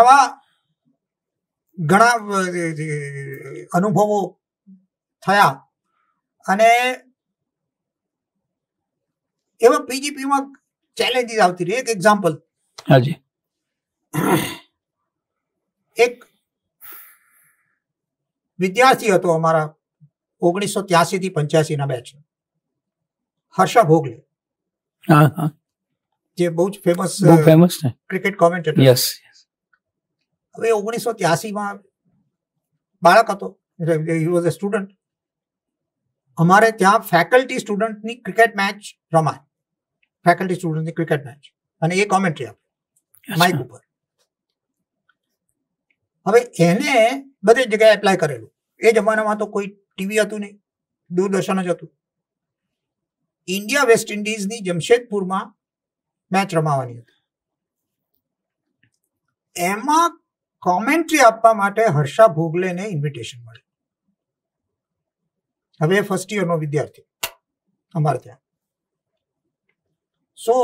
આવા ઘણા અનુભવો થયા અને એવા પીજીપીમાં ચેલેન્જીસ આવતી રહી એક એક્ઝામ્પલ હાજી એક વિદ્યાર્થી હતો અમારા ઓગણીસો ત્યાસી થી પંચ્યાસી ના બેચ હર્ષા ભોગલે જે બહુ જ famous famous cricket commentator yes હવે ઓગણીસો ત્યાસીમાં બાળક હતો હી વોઝ અ સ્ટુડન્ટ અમારે ત્યાં ફેકલ્ટી સ્ટુડન્ટની ક્રિકેટ મેચ રમાય ફેકલ્ટી સ્ટુડન્ટની ક્રિકેટ મેચ અને એ કોમેન્ટ્રી આપે માઇક ઉપર હવે એને બધી જગ્યાએ એપ્લાય કરેલું એ જમાનામાં તો કોઈ ટીવી હતું નહીં દૂરદર્શન જ હતું ઇન્ડિયા વેસ્ટ ઇન્ડિઝની જમશેદપુરમાં મેચ રમાવાની હતી એમાં કોમેન્ટ્રી આપવા માટે હર્ષા ભોગલેને ઇન્વિટેશન મળે હવે ફર્સ્ટ યરનો વિદ્યાર્થી અમારે ત્યાં સો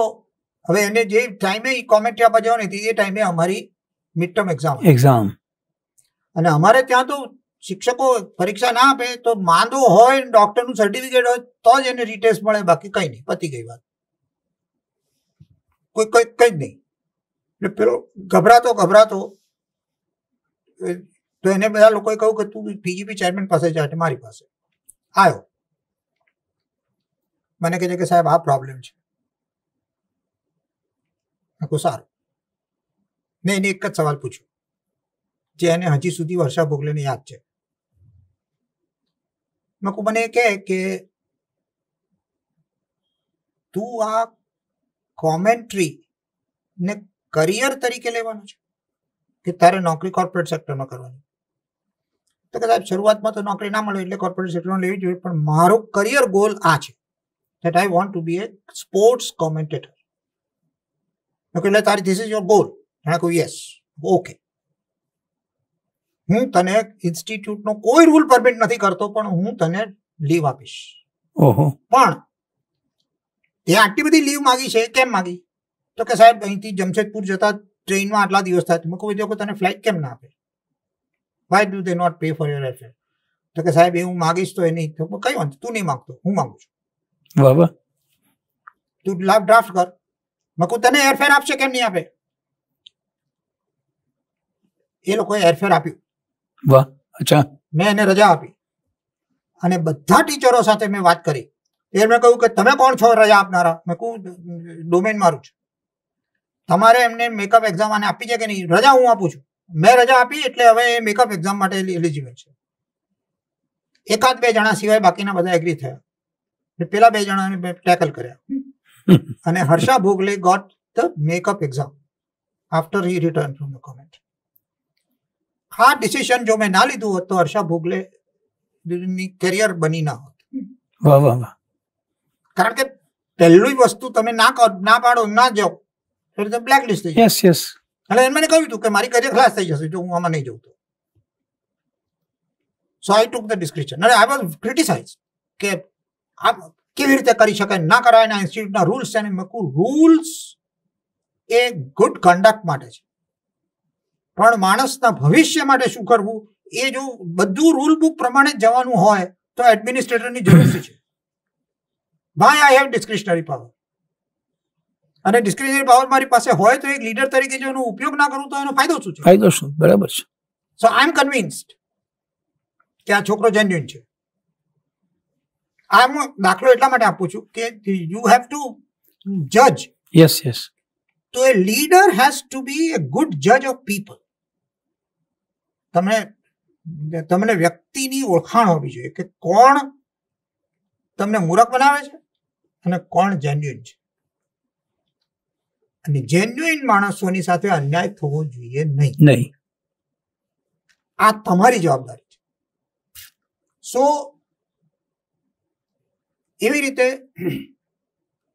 હવે એને જે ટાઈમે કોમેન્ટ્રી આપવા જવાની હતી એ ટાઈમે અમારી મિડ ટર્મ એક્ઝામ એક્ઝામ અને અમારે ત્યાં તો શિક્ષકો પરીક્ષા ના આપે તો માંદો હોય ડોક્ટરનું સર્ટિફિકેટ હોય તો જ એને રિટેસ્ટ મળે બાકી કંઈ નહીં પતી ગઈ વાત કોઈ કંઈ કંઈ જ નહીં એટલે પેલો ગભરાતો ગભરાતો તો એને બધા લોકોએ કહ્યું કે તું પીજીપી ચેરમેન પાસે જા મારી પાસે આવ્યો મને કહે છે કે સાહેબ આ પ્રોબ્લેમ છે મેં સારું મેં એને એક જ સવાલ પૂછ્યો જે એને હજી સુધી વર્ષા ભોગલેને યાદ છે મકુ મને કહે કે તું આ કોમેન્ટ્રી ને કરિયર તરીકે લેવાનું છે કે તારે નોકરી કોર્પોરેટ સેક્ટરમાં કરવાની તો કદાચ શરૂઆતમાં તો નોકરી ના મળે એટલે કોર્પોરેટ સેક્ટરમાં લેવી જોઈએ પણ મારો કરિયર ગોલ આ છે that I want to be a sports commentator Okay, let, this is your goal. And I go, yes. Okay. હું તને ઇન્સ્ટિટ્યૂટનો કોઈ રૂલ પરમિટ નથી કરતો પણ હું તને લીવ આપીશ ઓહો પણ તે આટલી બધી લીવ માગી છે કેમ માગી તો કે સાહેબ અહીંથી જમશેદપુર જતા ટ્રેનમાં આટલા દિવસ થાય મેં કહું લોકો તને ફ્લાઇટ કેમ ના આપે why do they not pay for your affair તો કે સાહેબ એ હું માગીશ તો એ નહીં તો કઈ વાંધો તું નહીં માગતો હું માગું છું બરાબર તું લાભ ડ્રાફ્ટ કર મેં કહું તને એરફેર આપશે કેમ નહીં આપે એ લોકોએ એરફેર આપ્યું વાહ અચ્છા મેં એને રજા આપી અને બધા ટીચરો સાથે મેં વાત કરી એમણે કહ્યું કે તમે કોણ છો રજા આપનારા મેં કહું ડોમેન મારું છે તમારે એમને મેકઅપ એક્ઝામ આને આપી છે કે નહીં રજા હું આપું છું મેં રજા આપી એટલે હવે એ મેકઅપ એક્ઝામ માટે એલિજિબલ છે એકાદ બે જણા સિવાય બાકીના બધા એગ્રી થયા પેલા બે જણાને મેં ટેકલ કર્યા અને Harsha Bhogle got the makeup exam after he return from the comment હા ડિસિઝન જો મે ના લીધું હોત તો અર્ષા ભોગ લે બીની કરિયર બની ના હોત વાહ વાહ કારણ કે તે લુઈ વસ્તુ તમે ના કરો ના પાડો ના જાવ ફિર તો બ્લેકલિસ્ટ થઈ જશે યસ યસ એટલે એમને કહું છું કે મારી કારક રાસ થઈ જશે તો હું આમાં નઈ જઉં તો સાયટોક ધ ડિસ્ક્રીપ્શન ના આ વો ક્રિટિકાઇઝ કે આપ કેવી રીતે કરી શકાય ના કરાય ના ઇન્સ્ટિટ્યુટ ના રૂલ્સ છે ને મેકો રૂલ્સ એ ગુડ કન્ડક્ટ માટે પણ માણસના ભવિષ્ય માટે શું કરવું એ જો બધું રૂલ બુક પ્રમાણે જવાનું હોય તો એડમિનિસ્ટ્રેટરની જરૂર છે ભાઈ આઈ હેવ ડિસ્ક્રિશનરી પાવર અને ડિસ્ક્રિશનરી પાવર મારી પાસે હોય તો એક લીડર તરીકે જો એનો ઉપયોગ ના કરું તો એનો ફાયદો શું છે ફાયદો શું બરાબર છે સો આઈ એમ કન્વિન્સ્ડ કે આ છોકરો જેન્યુન છે આ હું દાખલો એટલા માટે આપું છું કે યુ હેવ ટુ જજ યસ યસ તો a leader has to be a good જજ ઓફ પીપલ તમે તમને વ્યક્તિની ઓળખાણ હોવી જોઈએ કે કોણ તમને મૂરખ બનાવે છે અને કોણ જેન્યુઇન છે અને જેન્યુઇન માણસોની સાથે અન્યાય થવો જોઈએ નહીં નહીં આ તમારી જવાબદારી છે સો એવી રીતે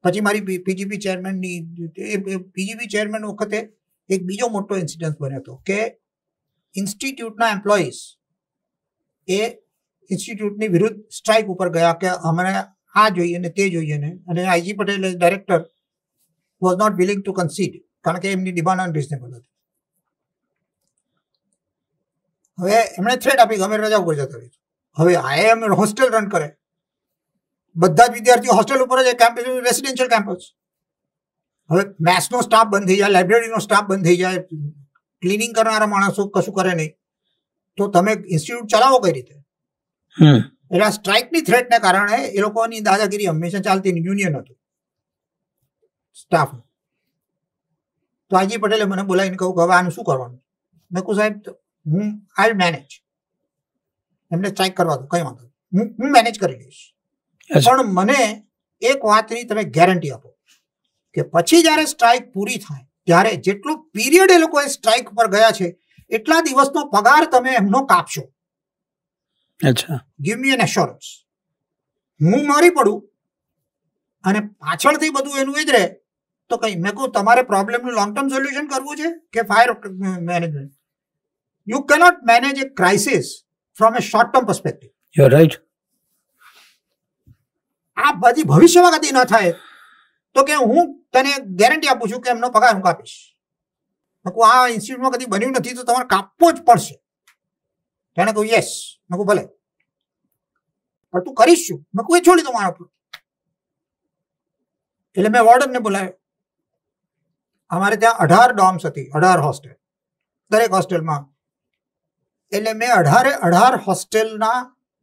પછી મારી પીજીપી ચેરમેનની પીજીપી ચેરમેન વખતે એક બીજો મોટો ઇન્સિડન્સ બન્યો હતો કે ઇન્સ્ટિટ્યૂટના એમ્પ્લોઈઝ એ ઇન્સ્ટિટ્યૂટની વિરુદ્ધ સ્ટ્રાઇક ઉપર ગયા કે અમને આ જોઈએ ને તે જોઈએ ને અને I G Patel director was not willing to concede કારણ કે એમની ડિમાન્ડ અનરિઝનેબલ હતી હવે એમણે થ્રેટ આપી ગમે રજા ઉપર જતા રહી હવે આઈએમ હોસ્ટેલ રન કરે બધા જ વિદ્યાર્થીઓ હોસ્ટેલ ઉપર જ કેમ્પસ રેસિડેન્શિયલ કેમ્પસ હવે મેથ્સનો સ્ટાફ બંધ થઈ જાય લાઇબ્રેરીનો સ્ટાફ બંધ થઈ જાય ક્લિનિંગ કરનારા માણસો કશું કરે નહીં તો તમે ઇન્સ્ટિટ્યૂટ ચલાવો કઈ રીતે એટલે આ સ્ટ્રાઇકની થ્રેટને કારણે એ લોકોની દાદાગીરી હંમેશા ચાલતી યુનિયન હતું સ્ટાફ તો આજી પટેલે મને બોલાવીને કહું કે હવે આનું શું કરવાનું મેં કહું સાહેબ હું આઈ મેનેજ એમને સ્ટ્રાઇક કરવા દો કઈ વાંધો હું હું મેનેજ કરી લઈશ પણ મને એક વાતની તમે ગેરંટી આપો કે પછી જ્યારે સ્ટ્રાઇક પૂરી થાય ત્યારે જેટલું પીરિયડ એ લોકો એ સ્ટ્રાઇક પર ગયા છે એટલા દિવસનો પગાર તમે એમનો કાપશો અચ્છા ગીવ મી એન એશ્યોરન્સ હું મારી પડું અને પાછળથી બધું એનું એ જ રહે તો કઈ મેં કહું તમારે પ્રોબ્લેમનું લોંગ ટર્મ સોલ્યુશન કરવું છે કે fire management you cannot manage a crisis from a short term perspective you right આ બધી ભવિષ્યમાં કદી ન થાય તો કે હું તને ગેરંટી આપું છું કે એમનો પગાર હું કાપીશ મેં આ ઇન્સ્ટિટ્યૂટમાં કદી બન્યું નથી તો તમારે કાપવો જ પડશે તેણે કહ્યું યસ મેં ભલે પણ તું કરીશ શું મેં કહું એ છોડી દો મારા પર એટલે મેં વોર્ડનને બોલાવ્યો અમારે ત્યાં અઢાર ડોમ્સ હતી અઢાર હોસ્ટેલ દરેક હોસ્ટેલમાં એટલે મેં અઢારે અઢાર હોસ્ટેલના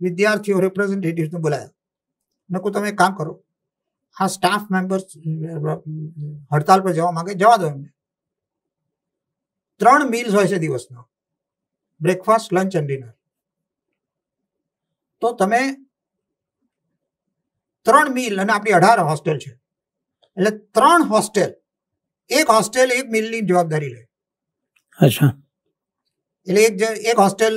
વિદ્યાર્થીઓ રિપ્રેઝેન્ટેટિવ્સને બોલાવ્યા મેં કહું તમે કામ કરો આ સ્ટાફ મેમ્બર્સ હડતાલ પર જવા માંગે જવા દો એમને ત્રણ મિલ્સ હોય છે દિવસનો બ્રેકફાસ્ટ લંચ એન્ડ ડિનર તો તમે ત્રણ મિલ અને આપણી અઢાર હોસ્ટેલ છે એટલે ત્રણ હોસ્ટેલ એક હોસ્ટેલ એક મિલની જવાબદારી લે અચ્છા એટલે એક એક હોસ્ટેલ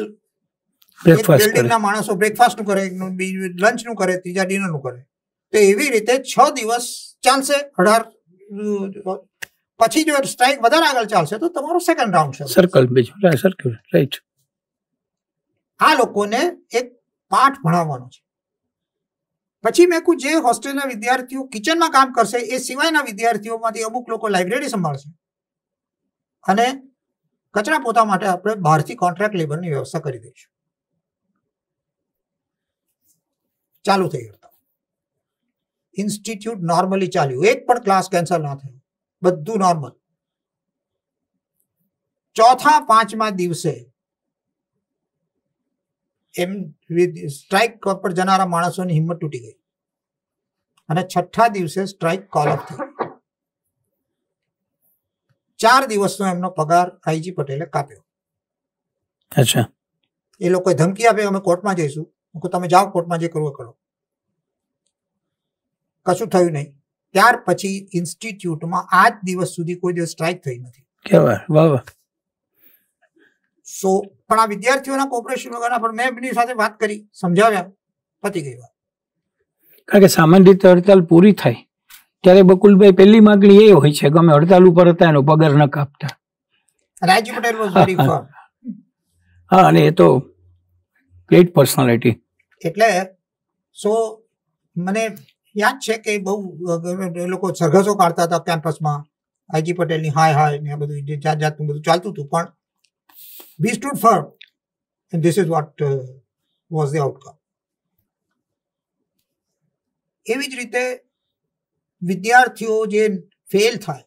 બિલ્ડિંગના માણસો બ્રેકફાસ્ટનું કરે એકનું બીજું લંચનું કરે ત્રીજા ડિનરનું કરે તો એવી રીતે છ દિવસ ચાલશે અઢાર પછી જો સ્ટ્રાઇક વધારે આગળ ચાલશે તો તમારો સેકન્ડ રાઉન્ડ છે સર્કલ બીજું સર્કલ રાઈટ આ લોકોને એક પાઠ ભણાવવાનો છે પછી મેં કહું જે હોસ્ટેલના વિદ્યાર્થીઓ કિચનમાં કામ કરશે એ સિવાયના વિદ્યાર્થીઓમાંથી અમુક લોકો લાઇબ્રેરી સંભાળશે અને કચરા પોતા માટે આપણે બહારથી કોન્ટ્રાક્ટ લેબરની વ્યવસ્થા કરી દઈશું ચાલુ થઈ ગયું ઇન્સ્ટિટ્યૂટ નોર્મલી ચાલ્યું એક પણ ક્લાસ કેન્સલ ના થયો બધું નોર્મલ ચોથા પાંચમા દિવસે એમ સ્ટ્રાઇક પર જનારા માણસોની હિંમત તૂટી ગઈ અને છઠ્ઠા દિવસે સ્ટ્રાઇક કોલ અપ થયો ચાર દિવસનો એમનો પગાર આઈજી પટેલે કાપ્યો અચ્છા એ લોકોએ ધમકી આપી અમે કોર્ટમાં જઈશું તમે જાઓ કોર્ટમાં જે કરવું કરો કશું થયું નહીં ત્યાર પછી ઇન્સ્ટિટ્યૂટમાં આજ દિવસ સુધી કોઈ દિવસ સ્ટ્રાઇક થઈ નથી સો પણ આ વિદ્યાર્થીઓના કોપરેશન વગરના પણ મેં એમની સાથે વાત કરી સમજાવ્યા પતી ગઈ વાત કારણ કે સામાન્ય રીતે હડતાલ પૂરી થાય ત્યારે બકુલભાઈ પહેલી માંગણી એ હોય છે ગમે હડતાલ ઉપર હતા એનો પગાર ન કાપતા રાજી પટેલ વોઝ વેરી ફર્મ હા અને એ તો ગ્રેટ પર્સનાલિટી એટલે સો મને યાદ છે કે બહુ લોકો સરઘસો કાઢતા હતા કેમ્પસમાં આઈજી પટેલની હાય હાય ને બધું જાત જાતનું બધું ચાલતું હતું પણ we stood firm and this is what was the outcome એવી જ રીતે વિદ્યાર્થીઓ જે ફેલ થાય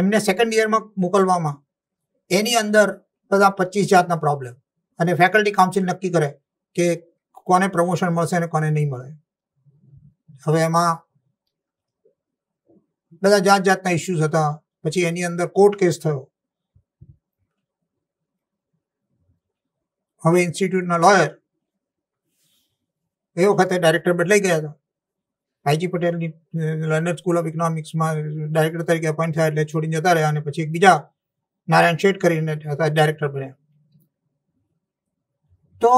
એમને સેકન્ડ યરમાં મોકલવામાં એની અંદર બધા પચીસ જાતના પ્રોબ્લેમ અને ફેકલ્ટી કાઉન્સિલ નક્કી કરે કે કોને પ્રમોશન મળશે અને કોને નહીં મળે હવે એમાં બધા જાત જાતના ઇસ્યુઝ હતા પછી એની અંદર કોર્ટ કેસ થયો હવે ઇન્સ્ટિટ્યૂટના લોયર એ વખતે ડાયરેક્ટર બદલાઈ ગયા હતા આઈજી પટેલની લંડન સ્કૂલ ઓફ ઇકોનોમિક્સમાં ડાયરેક્ટર તરીકે અપોઇન્ટ થયા એટલે છોડીને જતા રહ્યા અને પછી એક બીજા નારાયણ શેઠ કરીને હતા ડાયરેક્ટર બન્યા તો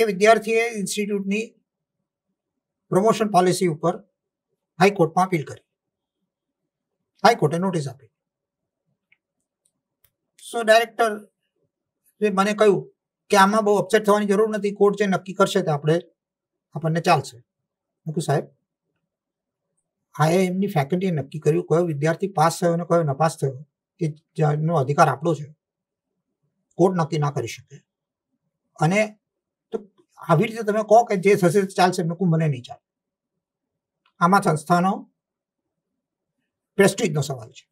એ વિદ્યાર્થીએ ઇન્સ્ટિટ્યૂટની પ્રમોશન પોલિસી ઉપર હાઈકોર્ટમાં અપીલ કરી હાઈકોર્ટે નોટિસ આપી સો ડાયરેક્ટર જે મને કહ્યું કે આમાં બહુ અપસેટ થવાની જરૂર નથી કોર્ટ જે નક્કી કરશે તે આપણે આપણને ચાલશે મૂકું સાહેબ આ એમની ફેકલ્ટીએ નક્કી કર્યું કયો વિદ્યાર્થી પાસ થયો અને કયો નપાસ થયો કે જેનો અધિકાર આપણો છે કોર્ટ નક્કી ના કરી શકે અને આવી રીતે તમે કહો કે જે થશે ચાલશે મેં મને નહીં ચાલે આમાં સંસ્થાનો પ્રેસ્ટીજનો સવાલ છે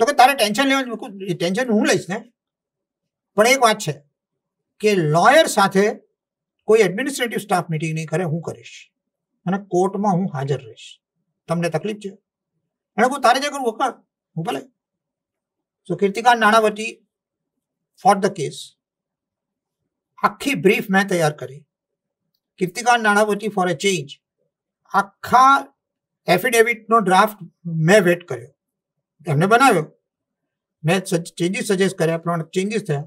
તો કે તારે ટેન્શન લેવાનું ટેન્શન હું લઈશ ને પણ એક વાત છે કે લોયર સાથે કોઈ એડમિનિસ્ટ્રેટિવ સ્ટાફ મિટિંગ નહીં કરે હું કરીશ અને કોર્ટમાં હું હાજર રહીશ તમને તકલીફ છે એને કહું તારે જે કરવું વખત હું ભલે so Kirtikant Nanavati for the case આખી બ્રીફ મેં તૈયાર કરી કીર્તિકાંત નાણાવતી ફોર એ ચેન્જ આખા એફિડેવિટનો ડ્રાફ્ટ મેં વેટ કર્યો એમને બનાવ્યો મેં ચેન્જીસ સજેસ્ટ કર્યા પણ ચેન્જીસ થયા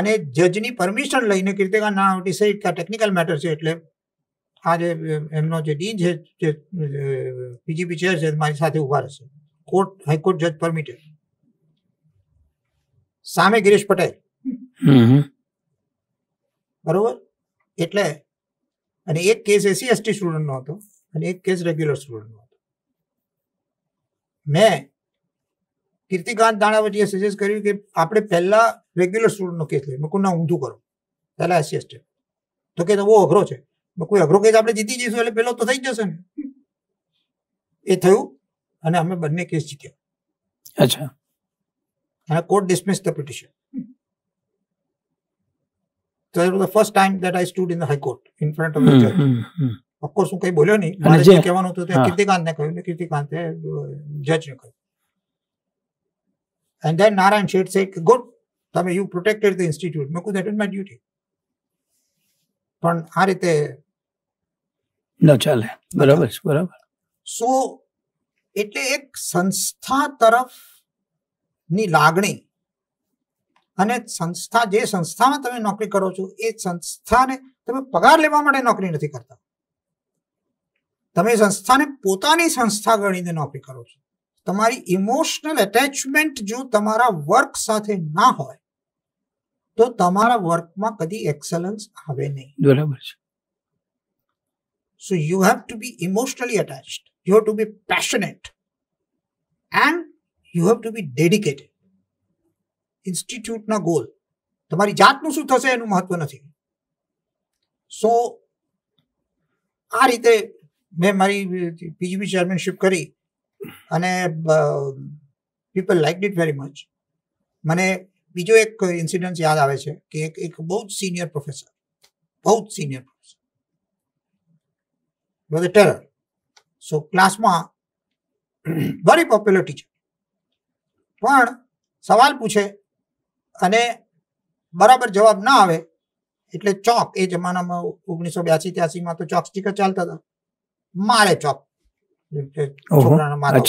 અને જજની પરમિશન લઈને કીર્તિકા નાણાવતી સહિત આ ટેકનિકલ મેટર છે એટલે આ જે એમનો જે ડીન છે જે પીજીપી ચેર છે મારી સાથે ઉભા રહેશે કોર્ટ હાઈકોર્ટ જજ પરમિટેડ સામે ગિરીશ પટેલ બરોબર એટલે અને એક કેસ એસી એસટી સ્ટુડન્ટનો હતો અને એક કેસ રેગ્યુલર સ્ટુડન્ટનો હતો મેં કીર્તિકાંત દાણાવટીએ સજેસ્ટ કર્યું કે આપણે પહેલા રેગ્યુલર સ્ટુડન્ટનો કેસ લઈએ મેં ના ઊંધું કરો પહેલા એસી એસટી તો કે બહુ અઘરો છે કોઈ અઘરો કેસ આપણે જીતી જઈશું એટલે પહેલો તો થઈ જશે ને એ થયું અને અમે બંને કેસ જીત્યા અચ્છા અને court dismiss the petition So that was the first time that I stood in the High Court in front of the mm, judge. Mm, હું કઈ બોલ્યો નહીં મારે જે કહેવાનું હતું તે કીર્તિકાંતને કહ્યું ને કીર્તિકાંતે જજને કહ્યું and then Narayan Sheth said good તમે યુ પ્રોટેક્ટેડ ધ ઇન્સ્ટિટ્યૂટ મેં કું દેટ ઇઝ માય ડ્યુટી પણ આ રીતે ન ચાલે બરાબર બરાબર સો એટલે એક સંસ્થા તરફ ની લાગણી અને સંસ્થા જે સંસ્થામાં તમે નોકરી કરો છો એ સંસ્થાને તમે પગાર લેવા માટે નોકરી નથી કરતા તમે સંસ્થાને પોતાની સંસ્થા ગણીને નોકરી કરો છો તમારી ઇમોશનલ એટેચમેન્ટ જો તમારા વર્ક સાથે ના હોય તો તમારા વર્કમાં કદી એક્સલન્સ આવે નહીં બરાબર છે so you have to be emotionally attached you have to be passionate and you have to be dedicated ઇન્સ્ટિટ્યૂટના ગોલ તમારી જાતનું શું થશે એનું મહત્વ નથી સો આ રીતે મેં મારી પીજીબી ચેરમેનશીપ કરી અને people like it very much મને બીજો એક ઇન્સિડન્સ યાદ આવે છે કે એક એક બહુ જ સિનિયર પ્રોફેસર બહુ જ senior professor was a terror so ક્લાસમાં વેરી પોપ્યુલર ટીચર પણ સવાલ પૂછે અને બરાબર જવાબ ના આવે એટલે ચોક એ જમાનામાં ઓગણીસો બ્યાસી ત્યાસી તો ચોક સ્ટીકર ચાલતા હતા મારે ચોક છોકરાને મારે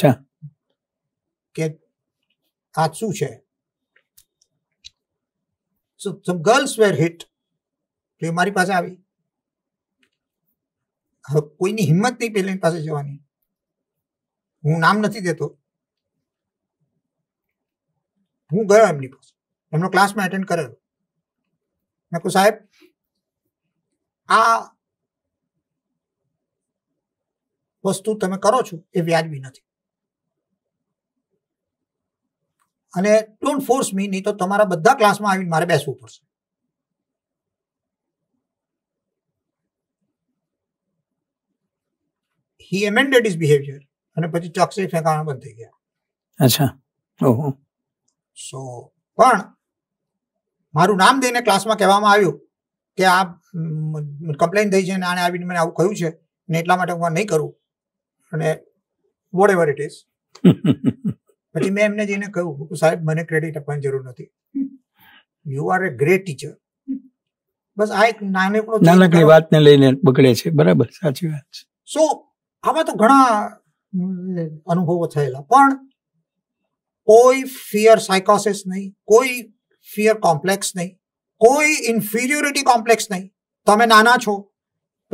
કે આ શું છે સો સમ ગર્લ્સ વેર હિટ તો એ મારી પાસે આવી હવે કોઈની હિંમત નહીં પેલાની પાસે જવાની હું નામ નથી દેતો હું ગયો એમની પાસે એમનો ક્લાસમાં એટેન્ડ કર્યો મેં કહું સાહેબ આ વસ્તુ તમે કરો છો એ વ્યાજબી નથી અને ડોન્ટ ફોર્સ મી નહીં તો તમારા બધા ક્લાસમાં આવીને મારે બેસવું પડશે હી એમેન્ડેડ ઇઝ બિહેવિયર અને પછી ચોકસી ફેંકાણા બંધ થઈ ગયા અચ્છા ઓહો સો પણ મારું નામ દઈને ક્લાસમાં કહેવામાં આવ્યું કે આ કમ્પ્લેન થઈ છે ને આને આવીને મને આવું કહ્યું છે ને એટલા માટે હું નહીં કરું અને વોટ એવર ઇટ ઇઝ પછી મેં એમને જઈને કહ્યું સાહેબ મને ક્રેડિટ આપવાની જરૂર નથી you are a great teacher બસ આ એક નાનકડો નાનકડી વાતને લઈને બગડે છે બરાબર સાચી વાત છે સો આમાં તો ઘણા અનુભવો થયેલા પણ કોઈ ફિયર સાયકોસિસ નહીં કોઈ ફિયર કોમ્પ્લેક્સ નહીં કોઈ ઇન્ફિરિયોરિટી કોમ્પ્લેક્સ નહીં તમે નાના છો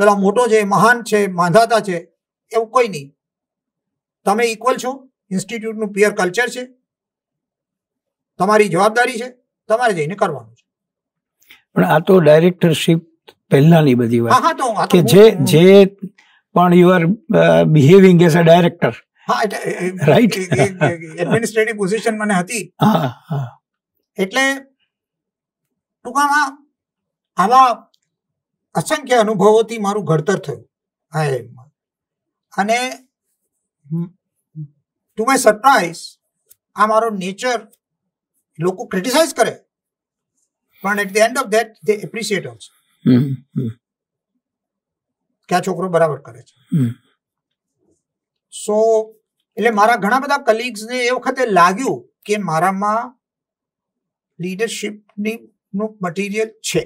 પેલા મોટો છે મહાન છે માંધાતા છે એવું કોઈ નહીં તમે ઇક્વલ છો ઇન્સ્ટિટ્યૂટનું પિયર કલ્ચર છે તમારી જવાબદારી છે તમારે જઈને કરવાનું છે પણ આ તો ડાયરેક્ટરશીપ પહેલાની બધી વાત કે જે જે પણ you are behaving as a director હા રાઈટ એડમિનિસ્ટ્રેટિવ પોઝિશન મને હતી હા હા એટલે ટૂંકામાં આવા અસંખ્ય અનુભવોથી મારું ઘડતર થયું આ એમમાં અને ટુ માય સરપ્રાઈઝ આ મારો નેચર લોકો ક્રિટિસાઇઝ કરે પણ at the end of that they appreciate also કે આ છોકરો બરાબર કરે છે સો એટલે મારા ઘણા બધા કલીગ્સને એ વખતે લાગ્યું કે મારામાં લીડરશીપની નું મટીરિયલ છે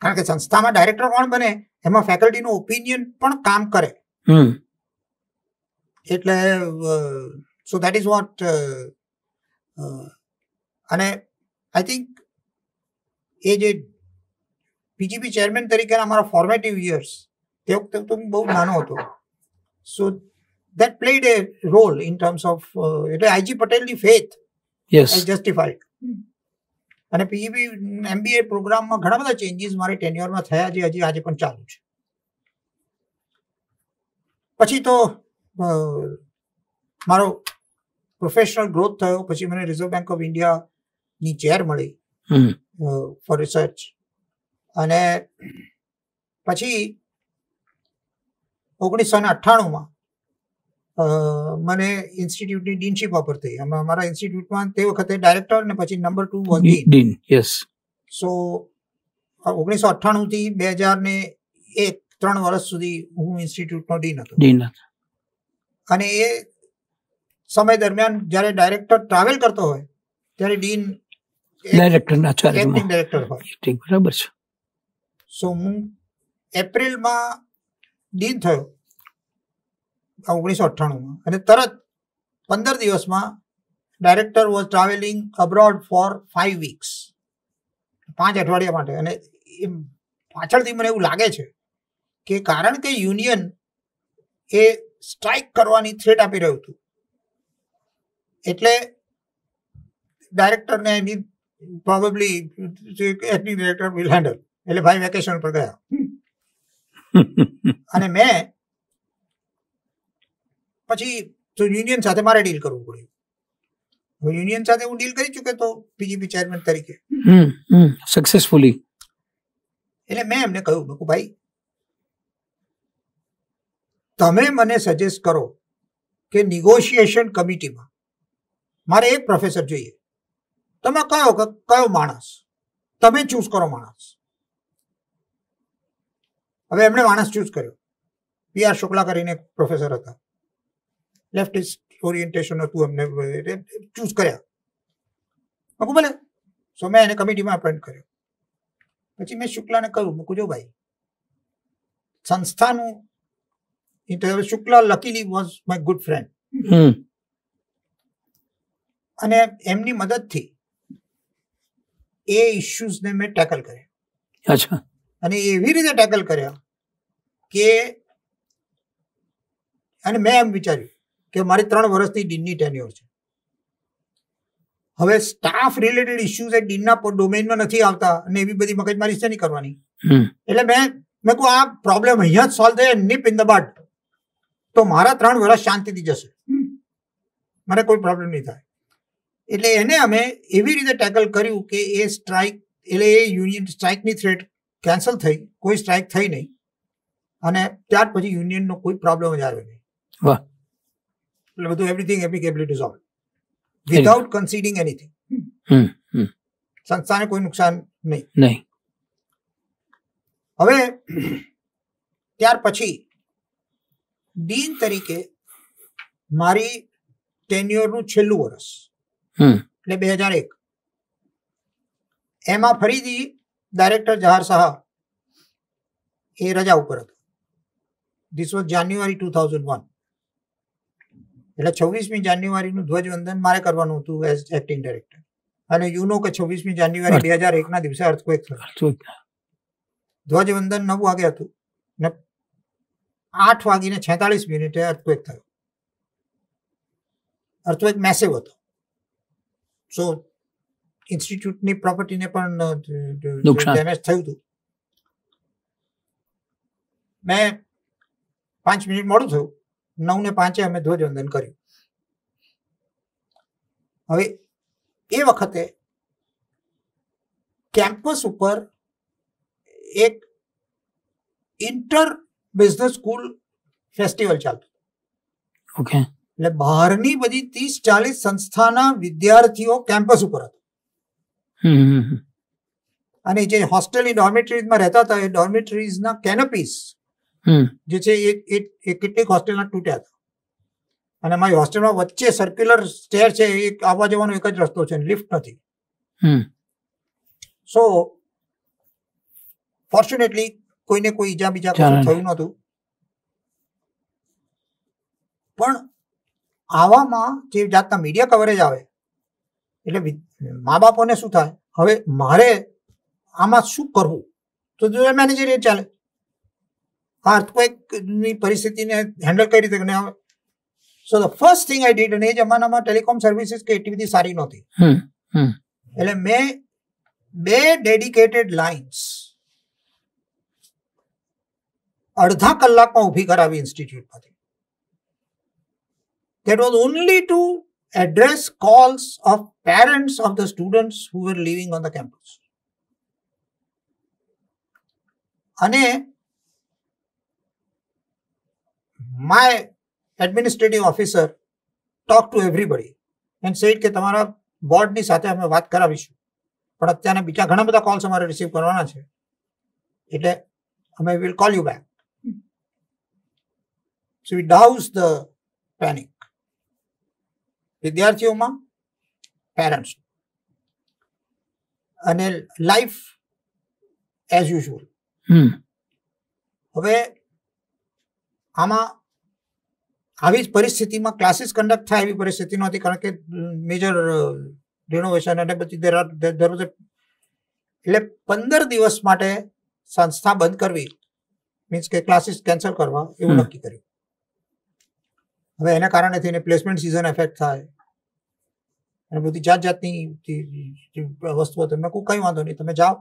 કારણ કે સંસ્થામાં ડાયરેક્ટર કોણ બને એમાં ફેકલ્ટીનું ઓપિનિયન પણ કામ કરે એટલે સો દેટ ઇઝ વોટ અને આઈ થિંક એ જે પીજીપી ચેરમેન તરીકેના અમારા ફોર્મેટિવ યર્સ તે વખતે તો હું બહુ નાનો હતો so that played a role in terms of એટલે આઈજી પટેલની ફેથ યસ જસ્ટિફાઈડ અને પીઈબી એમબીએ e પ્રોગ્રામમાં ઘણા બધા ચેન્જીસ મારી ટેન્યુઅરમાં થયા છે હજી આજે પણ ચાલુ છે પછી તો મારો પ્રોફેશનલ ગ્રોથ થયો પછી મને રિઝર્વ બેંક ઓફ ઇન્ડિયાની ચેર મળી ફોર રિસર્ચ અને પછી ઓગણીસો ને અઠ્ઠાણુંમાં મને ઇન્સ્ટિટ્યૂટની ડીનશીપ ઓફર થઈ અમારા ઇન્સ્ટિટ્યુટમાં તે વખતે ડાયરેક્ટર અને પછી number two was dean yes so ઓગણીસો અઠ્ઠાણુંથી બે હજાર ને એક ત્રણ વર્ષ સુધી હું ઇન્સ્ટિટ્યૂટનો ડીન હતો ડીન અને એ સમય દરમિયાન જ્યારે ડાયરેક્ટર ટ્રાવેલ કરતો હોય ત્યારે ડીન ડાયરેક્ટરના ચાર્જમાં ડાયરેક્ટર હોય બરાબર છે સો હું એપ્રિલમાં ડીન થયો ઓગણીસો અઠ્ઠાણુંમાં અને તરત પંદર દિવસમાં director was travelling abroad for five weeks પાંચ અઠવાડિયા માટે અને પાછળથી મને એવું લાગે છે કે કારણ કે યુનિયન એ સ્ટ્રાઇક કરવાની થ્રેટ આપી રહ્યું હતું એટલે ડાયરેક્ટરને એની probably acting director will handle એટલે ભાઈ વેકેશન પર ગયા અને મેં પછી તો યુનિયન સાથે મારે ડીલ કરવું પડ્યું અમે યુનિયન સાથે હું ડીલ કરી ચુકે તો બીજેપી ચાર્મેન તરીકે હમ સક્સેસફુલી એટલે મેં એમને કહ્યું બકુભાઈ તમે મને સજેસ્ટ કરો કે નેગોશિયેશન કમિટીમાં મારે એક પ્રોફેસર જોઈએ તમે કહો કયો માણસ તમે ચૂઝ કરો માણસ હવે એમને માણસ ચૂઝ કર્યો પી આર શוקલા કરીને પ્રોફેસર હતા લેફ્ટિસ્ટ ઓરિએન્ટેશન હતું એમને ચૂઝ કર્યા મૂકું ભલે સો મેં એને કમિટીમાં અપોઇન્ટ કર્યો પછી મેં શુક્લાને કહ્યું મૂકું જો ભાઈ સંસ્થાનું interview Shukla luckily was my good friend અને એમની મદદથી એ ઇશ્યુઝને મેં ટેકલ કર્યા અચ્છા અને એવી રીતે ટેકલ કર્યા કે અને મેં એમ વિચાર્યું કે મારી ત્રણ વર્ષની ડીનની ટેન્યોર છે હવે સ્ટાફ રિલેટેડ ઇસ્યુઝ એ ડીનના ડોમેનમાં નથી આવતા અને એવી બધી મગજમારી છે નહીં કરવાની એટલે મેં મેં કહું આ પ્રોબ્લેમ અહીંયા જ સોલ્વ થાય નીપ ઇન ધ બટ તો મારા ત્રણ વર્ષ શાંતિથી જશે મને કોઈ પ્રોબ્લેમ નહીં થાય એટલે એને અમે એવી રીતે ટેકલ કર્યું કે એ સ્ટ્રાઇક એટલે એ યુનિયન સ્ટ્રાઇકની થ્રેટ કેન્સલ થઈ કોઈ સ્ટ્રાઇક થઈ નહીં અને ત્યાર પછી યુનિયનનો કોઈ પ્રોબ્લેમ જ આવ્યો નહીં વાહ એટલે બધું everything applicable to solve without conceding anything સંસ્થાને કોઈ નુકસાન નહીં નહીં હવે ત્યાર પછી ડીન તરીકે મારી ટેન્યુરનું છેલ્લું વર્ષ એટલે બે હજાર એક એમાં ફરીથી ડાયરેક્ટર જહાર શાહ એ રજા ઉપર હતો this was January two thousand one એટલે છવ્વીસમી જાન્યુઆરીનું ધ્વજવંદન મારે કરવાનું હતું as acting director and you know કે છવ્વીસમી જાન્યુઆરી બે હજાર એકના દિવસે અર્થક્વેક થયો ધ્વજવંદન નવ વાગે હતું ને આઠ વાગીને છેતાલીસ મિનિટે અર્થક્વેક થયો અર્થક્વેક મેસેવ હતો સો ઇન્સ્ટિટ્યૂટની પ્રોપર્ટીને પણ ડેમેજ થયું હતું મેં પાંચ મિનિટ મોડું થયું નવ ને પાંચે અમે ધ્વજવંદન કર્યું હવે એ વખતે કેમ્પસ ઉપર એક ઇન્ટર બિઝનેસ સ્કૂલ ફેસ્ટિવલ ચાલતું ઓકે એટલે બહારની બધી ત્રીસ ચાલીસ સંસ્થાના વિદ્યાર્થીઓ કેમ્પસ ઉપર હતા અને જે હોસ્ટેલની ડોર્મેટરીઝમાં રહેતા હતા એ ડોર્મેટરીઝના કેનપીસ જે છે એ એ કેટલીક હોસ્ટેલના તૂટ્યા હતા અને મારી હોસ્ટેલમાં વચ્ચે સર્ક્યુલર સ્ટેર છે એ આવવા જવાનો એક જ રસ્તો છે લિફ્ટ નથી સો ફોર્ચ્યુનેટલી કોઈને કોઈ ઈજા બીજા કશું થયું નહોતું પણ આવામાં જે જાતના મીડિયા કવરેજ આવે એટલે મા બાપોને શું થાય હવે મારે આમાં શું કરવું તો મેનેજર જે ચાલે આ અર્થક્વેકની પરિસ્થિતિને હેન્ડલ કરી રીતે ને so the first thing I did અને એ જમાનામાં ટેલિકોમ સર્વિસીસ કે એટલી બધી સારી નહોતી એટલે મેં બે ડેડિકેટેડ લાઇન્સ અડધા કલાકમાં ઉભી કરાવી ઇન્સ્ટિટ્યૂટમાંથી that was only to address calls of parents of the students who were living on the campus અને my administrative officer talk to everybody and said કે તમારા બોર્ડની સાથે અમે વાત કરાવીશું પણ અત્યારે બીજા ઘણા બધા કોલ્સ અમારે રિસીવ કરવાના છે એટલે અમે will call you back so we douse the panic વિદ્યાર્થીઓમાં પેરેન્ટ્સ અને લાઈફ એઝ યુઝ્યુઅલ હવે આમાં આવી જ પરિસ્થિતિમાં ક્લાસીસ કન્ડક્ટ થાય એવી પરિસ્થિતિ નહોતી કારણ કે મેજર રિનોવેશન અને પછી દેર આર દેર વોઝ એટલે પંદર દિવસ માટે સંસ્થા બંધ કરવી મીન્સ કે ક્લાસીસ કેન્સલ કરવા એવું નક્કી કર્યું હવે એના કારણે થઈને પ્લેસમેન્ટ સિઝન એફેક્ટ થાય અને બધી જાત જાતની વસ્તુઓ તમે કોઈ કંઈ વાંધો નહીં તમે જાઓ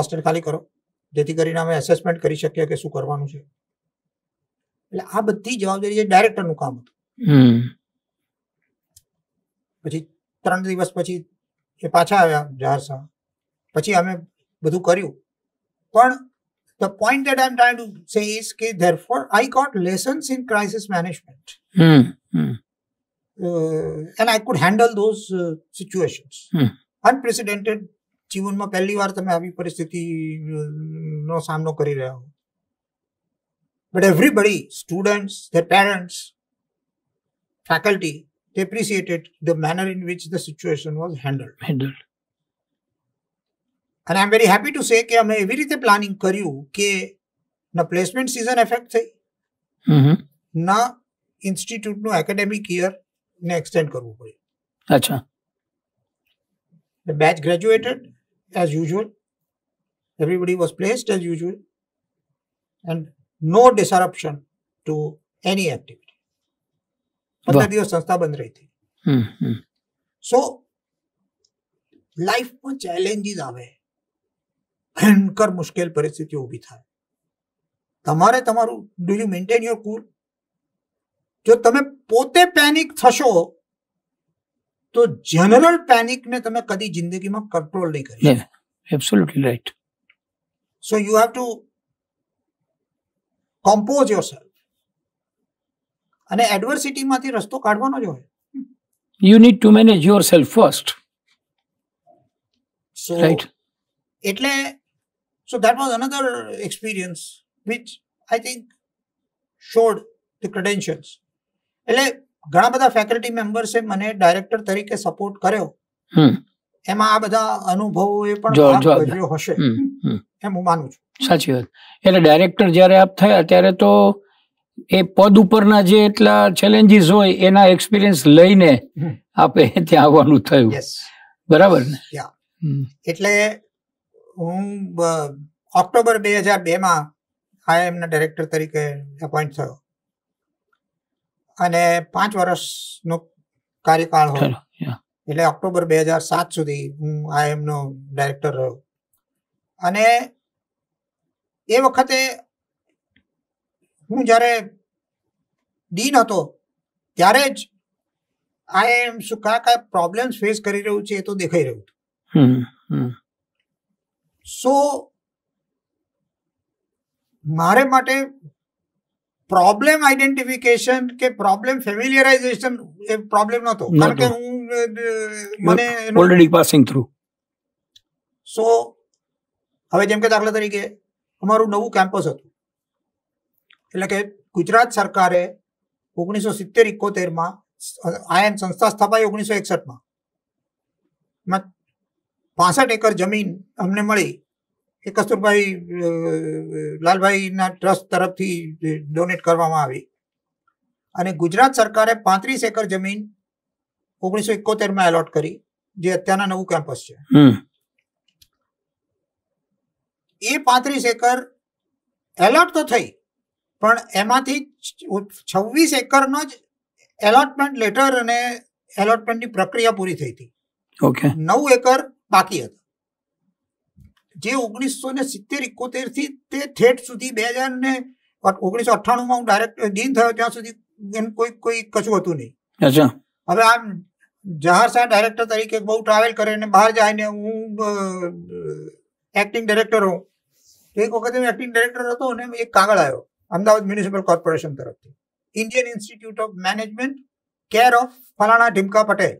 હોસ્ટેલ ખાલી કરો જેથી કરીને અમે એસેસમેન્ટ કરી શકીએ કે શું કરવાનું છે એટલે આ બધી જવાબદારી જે ડાયરેક્ટરનું કામ હતું પછી ત્રણ દિવસ પછી એ પાછા આવ્યા જાહેર સભા પછી અમે બધું કર્યું પણ the point that I'm trying to say is કે therefore I got lessons in crisis management. Hmm. Hmm. Uh, and I could handle those uh, situations. Hmm. Unprecedented જીવનમાં પહેલી વાર તમે આવી પરિસ્થિતિનો સામનો કરી રહ્યા હો But everybody, students, their parents, faculty, they appreciated the manner in which the situation was handled. And I'm very happy to say that I'm every day planning karyu ke na placement season effect thai, mm mm-hmm. institute no academic year ne extend karu pari. Acha. The batch graduated as usual. Everybody was placed as usual. And no disruption to any activity पंद्रह दिवस संस्था बंद रही थी so life में चैलेंजीस आवे ભયંકર મુશ્કેલ પરિસ્થિતિ ઊભી થાય તમારે તમારું do you maintain your cool જો તમે પોતે પેનિક થશો તો જનરલ પેનિકને તમે કદી જિંદગીમાં કંટ્રોલ નહીં કરી absolutely right so you have to compose yourself અને એડવર્સિટીમાંથી રસ્તો કાઢવાનો જ હોય you need to manage yourself first right એટલે so that was another experience which I think showed the credentials એટલે ઘણા બધા ફેકલ્ટી મેમ્બર્સે મને ડાયરેક્ટર તરીકે સપોર્ટ કર્યો એમાં આ બધા અનુભવો એ પણ હશે એમ હું માનું છું સાચી વાત એટલે ડાયરેક્ટર જ્યારે આપ થયા ત્યારે તો એ પદ ઉપરના જે એટલા ચેલેન્જીસ હોય એના એક્સપિરિયન્સ લઈને આપે ત્યાં આવવાનું થયું બરાબર ને એટલે હું ઓક્ટોબર બે હજાર બેમાં આઈ એમના ડાયરેક્ટર તરીકે એપોઇન્ટ થયો અને પાંચ વર્ષનો કાર્યકાળ હોય એટલે ઓક્ટોબર બે હજાર સાત સુધી હું આઈ એમનો ડાયરેક્ટર રહ્યો અને એ વખતે હું જરે દીનો તો ત્યારે જ આઈ એમ સુખા કા પ્રોબ્લેમ્સ ફેસ કરી રહ્યો છું એ તો દેખાઈ રહ્યું હમ હ સો મારે માટે પ્રોબ્લેમ આઈડેન્ટિફિકેશન કે પ્રોબ્લેમ ફેમિલીરાઇઝેશન એ પ્રોબ્લેમ નહોતો કારણ કે હું મને ઓલરેડી પાસિંગ થ્રુ સો હવે જેમ કે દાખલા તરીકે અમારું નવું કેમ્પસ હતું એટલે કે ગુજરાત સરકારે ઓગણીસો સિત્તેર ઇકોતેરમાં આયન સંસ્થા સ્થપાઈ ઓગણીસો એકસઠમાં એમાં પાસઠ એકર જમીન અમને મળી એ કસ્તુરભાઈ લાલભાઈના ટ્રસ્ટ તરફથી ડોનેટ કરવામાં આવી અને ગુજરાત સરકારે પાંત્રીસ એકર જમીન ઓગણીસો એકોતેરમાં એલોટ કરી જે અત્યારના નવું કેમ્પસ છે એ પાંત્રીસ એકર એલોટ તો થઈ પણ એમાંથી છવ્વીસ એકરનો જ એલોટમેન્ટ લેટર અને એલોટમેન્ટની પ્રક્રિયા પૂરી થઈ હતી ઓકે નવ એકર બાકી હતા જે ઓગણીસો ને સિત્તેર એકોતેર થી તે ઠેઠ સુધી બે હજાર ને ઓગણીસો અઠ્ઠાણુંમાં હું ડાયરેક્ટર ડીન થયો ત્યાં સુધી એમ કોઈ કોઈ કશું હતું નહીં અચ્છા હવે આમ જહાર શાહ ડાયરેક્ટર તરીકે બહુ ટ્રાવેલ કરે ને બહાર જાય ને હું એક્ટિંગ ડિરેક્ટર હોઉં તો એક વખતે હું એક્ટિંગ ડિરેક્ટર હતો અને એક કાગળ આવ્યો અમદાવાદ મ્યુનિસિપલ કોર્પોરેશન તરફથી Indian institute of management care of ફલાણા ઢીમકા પટેલ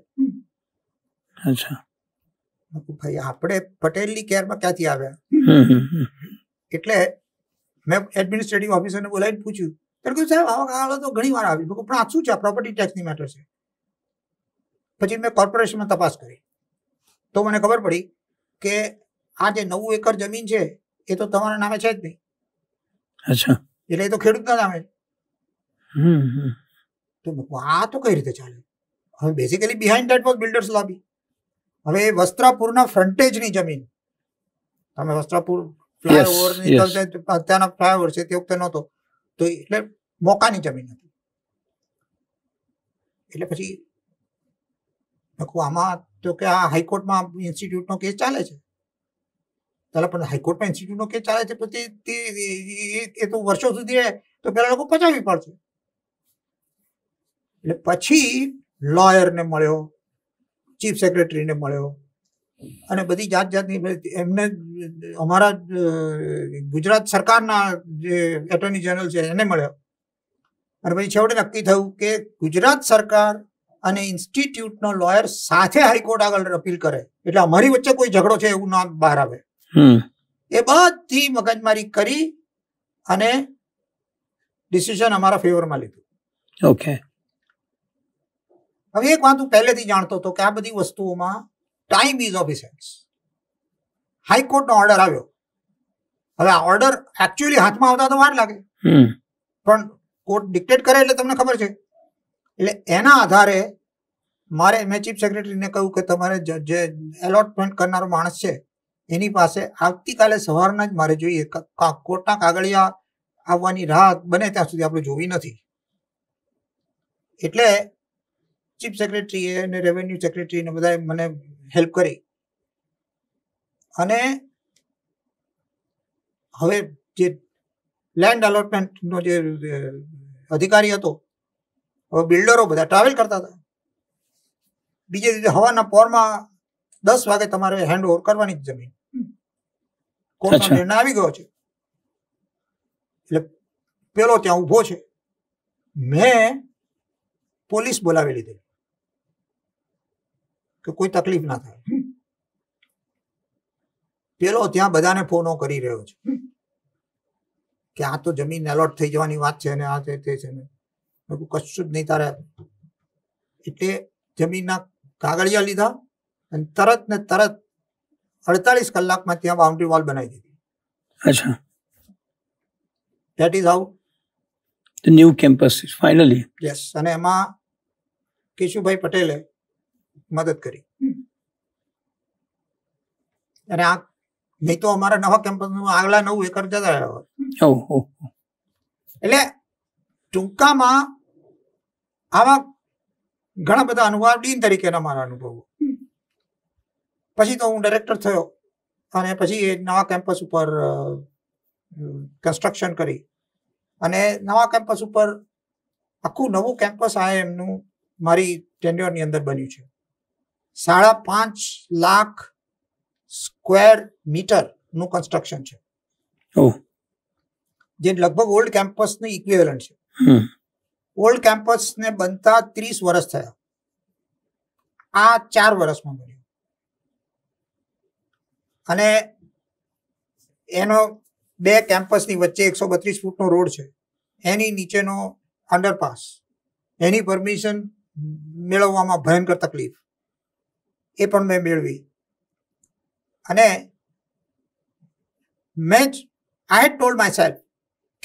અચ્છા ભાઈ આપણે પટેલની કેરમાં ક્યાંથી આવ્યા એટલે મેં એડમિનિસ્ટ્રેટિવ ઓફિસરને બોલાવીને પૂછ્યું ત્યારે કહ્યું સાહેબ આવા કાગળો તો ઘણી વાર આવી પણ આ શું છે પ્રોપર્ટી ટેક્સની મેટર છે પછી મેં કોર્પોરેશનમાં તપાસ કરી તો મને ખબર પડી કે આ જે નવું એકર જમીન છે એ તો તમારા નામે છે જ નહીં અચ્છા એટલે એ તો ખેડૂતના નામે તો આ તો કઈ રીતે ચાલે હવે basically behind that was builders lobby હવે એ વસ્ત્રાપુરના ફ્રન્ટેજની જમીન તમે વસ્ત્રાપુર ફ્લાયઓવરની અત્યારના ફ્લાયઓવર છે તે વખતે નહોતો તો એટલે મોકાની જમીન હતી એટલે પછી આમાં તો કે આ હાઈકોર્ટમાં ઇન્સ્ટિટ્યૂટનો કેસ ચાલે છે ચાલો પણ હાઈકોર્ટમાં ઇન્સ્ટિટ્યૂટનો કેસ ચાલે છે પછી એ તો વર્ષો સુધી રહે તો પેલા લોકો પચાવી પડશે એટલે પછી લોયરને મળ્યો ચીફ સેક્રેટરીને મળ્યો અને બધી જાત જાતની એમને અમારા ગુજરાત સરકારના જે એટર્ની જનરલ છે એને મળ્યો અને પછી છેવટે નક્કી થયું કે ગુજરાત સરકાર અને ઇન્સ્ટિટ્યૂટનો લોયર સાથે હાઈકોર્ટ આગળ અપીલ કરે એટલે અમારી વચ્ચે કોઈ ઝઘડો છે એવું ના બહાર આવે એ બધી મગજમારી કરી અને ડિસિઝન અમારા ફેવરમાં લીધું ઓકે હવે એક વાત હું પહેલેથી જાણતો હતો કે આ બધી વસ્તુઓમાં ટાઈમ ઇઝ ઓફ ઇસેન્સ હાઈકોર્ટનો ઓર્ડર આવ્યો હવે આ ઓર્ડર એકચ્યુઅલી હાથમાં આવતા તો વાર લાગે પણ કોર્ટ ડિક્ટેટ કરે એટલે તમને ખબર છે એટલે એના આધારે મારે મેં ચીફ સેક્રેટરીને કહ્યું કે તમારે જે એલોટમેન્ટ કરનારો માણસ છે એની પાસે આવતીકાલે સવારના જ મારે જોઈએ કોર્ટના કાગળિયા આવવાની રાહ બને ત્યાં સુધી આપણે જોવી નથી એટલે ચીફ સેક્રેટરીએ અને રેવન્યુ સેક્રેટરીને બધાએ મને હેલ્પ કરી અને હવે જે લેન્ડ અલોટમેન્ટનો જે અધિકારી હતો હવે બિલ્ડરો બધા ટ્રાવેલ કરતા હતા બીજે દિવસે હવાના પોરમાં દસ વાગે તમારે હેન્ડ ઓવર કરવાની જમીન કોર્ટનો નિર્ણય આવી ગયો છે એટલે પેલો ત્યાં ઉભો છે મેં પોલીસ બોલાવી લીધી કે કોઈ તકલીફ ના થાય પેલો ત્યાં બધાને ફોનો કરી રહ્યો છે કે આ તો જમીન એલોટ થઈ જવાની વાત છે ને આ તે તે છે ને કશું જ નહીં તારે એટલે જમીનના કાગળિયા લીધા અને તરત ને તરત અડતાલીસ કલાકમાં ત્યાં બાઉન્ડ્રી વોલ બનાવી દીધી અચ્છા that is how the new campus finally yes અને એમાં કેશુભાઈ પટેલે મદદ કરી અને આ નહીં તો અમારા નવા કેમ્પસનું આગલા નવું એકર જતા રહ્યા હોત એટલે ટૂંકામાં આવા ઘણા બધા ડીન તરીકેના મારા અનુભવો પછી તો હું ડાયરેક્ટર થયો અને પછી એ નવા કેમ્પસ ઉપર કન્સ્ટ્રક્શન કરી અને નવા કેમ્પસ ઉપર આખું નવું કેમ્પસ આ એમનું મારી ટેન્ડ્યોરની અંદર બન્યું છે સાડા પાંચ લાખ સ્ક્વેર મીટરનું કન્સ્ટ્રક્શન છે જે લગભગ ઓલ્ડ કેમ્પસની ઇક્વેલન્ટ છે ઓલ્ડ કેમ્પસને બનતા ત્રીસ વર્ષ થયા આ ચાર વર્ષમાં બન્યું અને એનો બે કેમ્પસની વચ્ચે એકસો બત્રીસ ફૂટનો રોડ છે એની નીચેનો અંડરપાસ એની પરમિશન મેળવવામાં ભયંકર તકલીફ એ પણ મેં મેળવી અને મેં I had told myself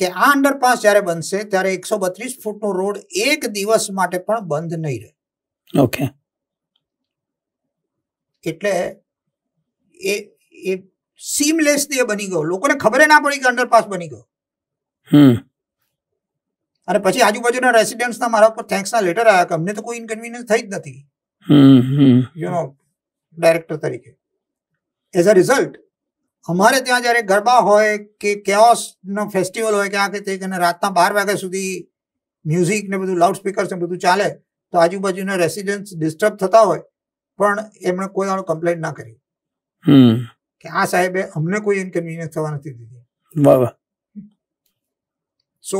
કે આ અંડરપાસ જ્યારે બનશે ત્યારે એકસો બત્રીસ ફૂટનો રોડ એક દિવસ માટે પણ બંધ નહીં રહે ઓકે એટલે એ એ સીમલેસથી એ બની ગયો લોકોને ખબર ના પડી કે અંડરપાસ બની ગયો અને પછી આજુબાજુના રેસિડેન્ટ્સના મારા પર થેન્ક્સના લેટર આવ્યા કે અમને તો કોઈ ઇન્કન્વીનિયન્સ થઈ જ નથી યુ નો ડાયરેક્ટર તરીકે એઝ અ રિઝલ્ટ અમારે ત્યાં જ્યારે ગરબા હોય કે કેઓસનો ફેસ્ટિવલ હોય કે આ કે તે અને રાતના બાર વાગ્યા સુધી મ્યુઝિક ને બધું લાઉડસ્પીકર્સ ને બધું ચાલે તો આજુબાજુના રેસિડેન્ટ્સ ડિસ્ટર્બ થતા હોય પણ એમણે કોઈ કમ્પ્લેન ના કરી કે આ સાહેબે અમને કોઈ ઇન્કન્વીનિયન્સ થવા નથી દીધી સો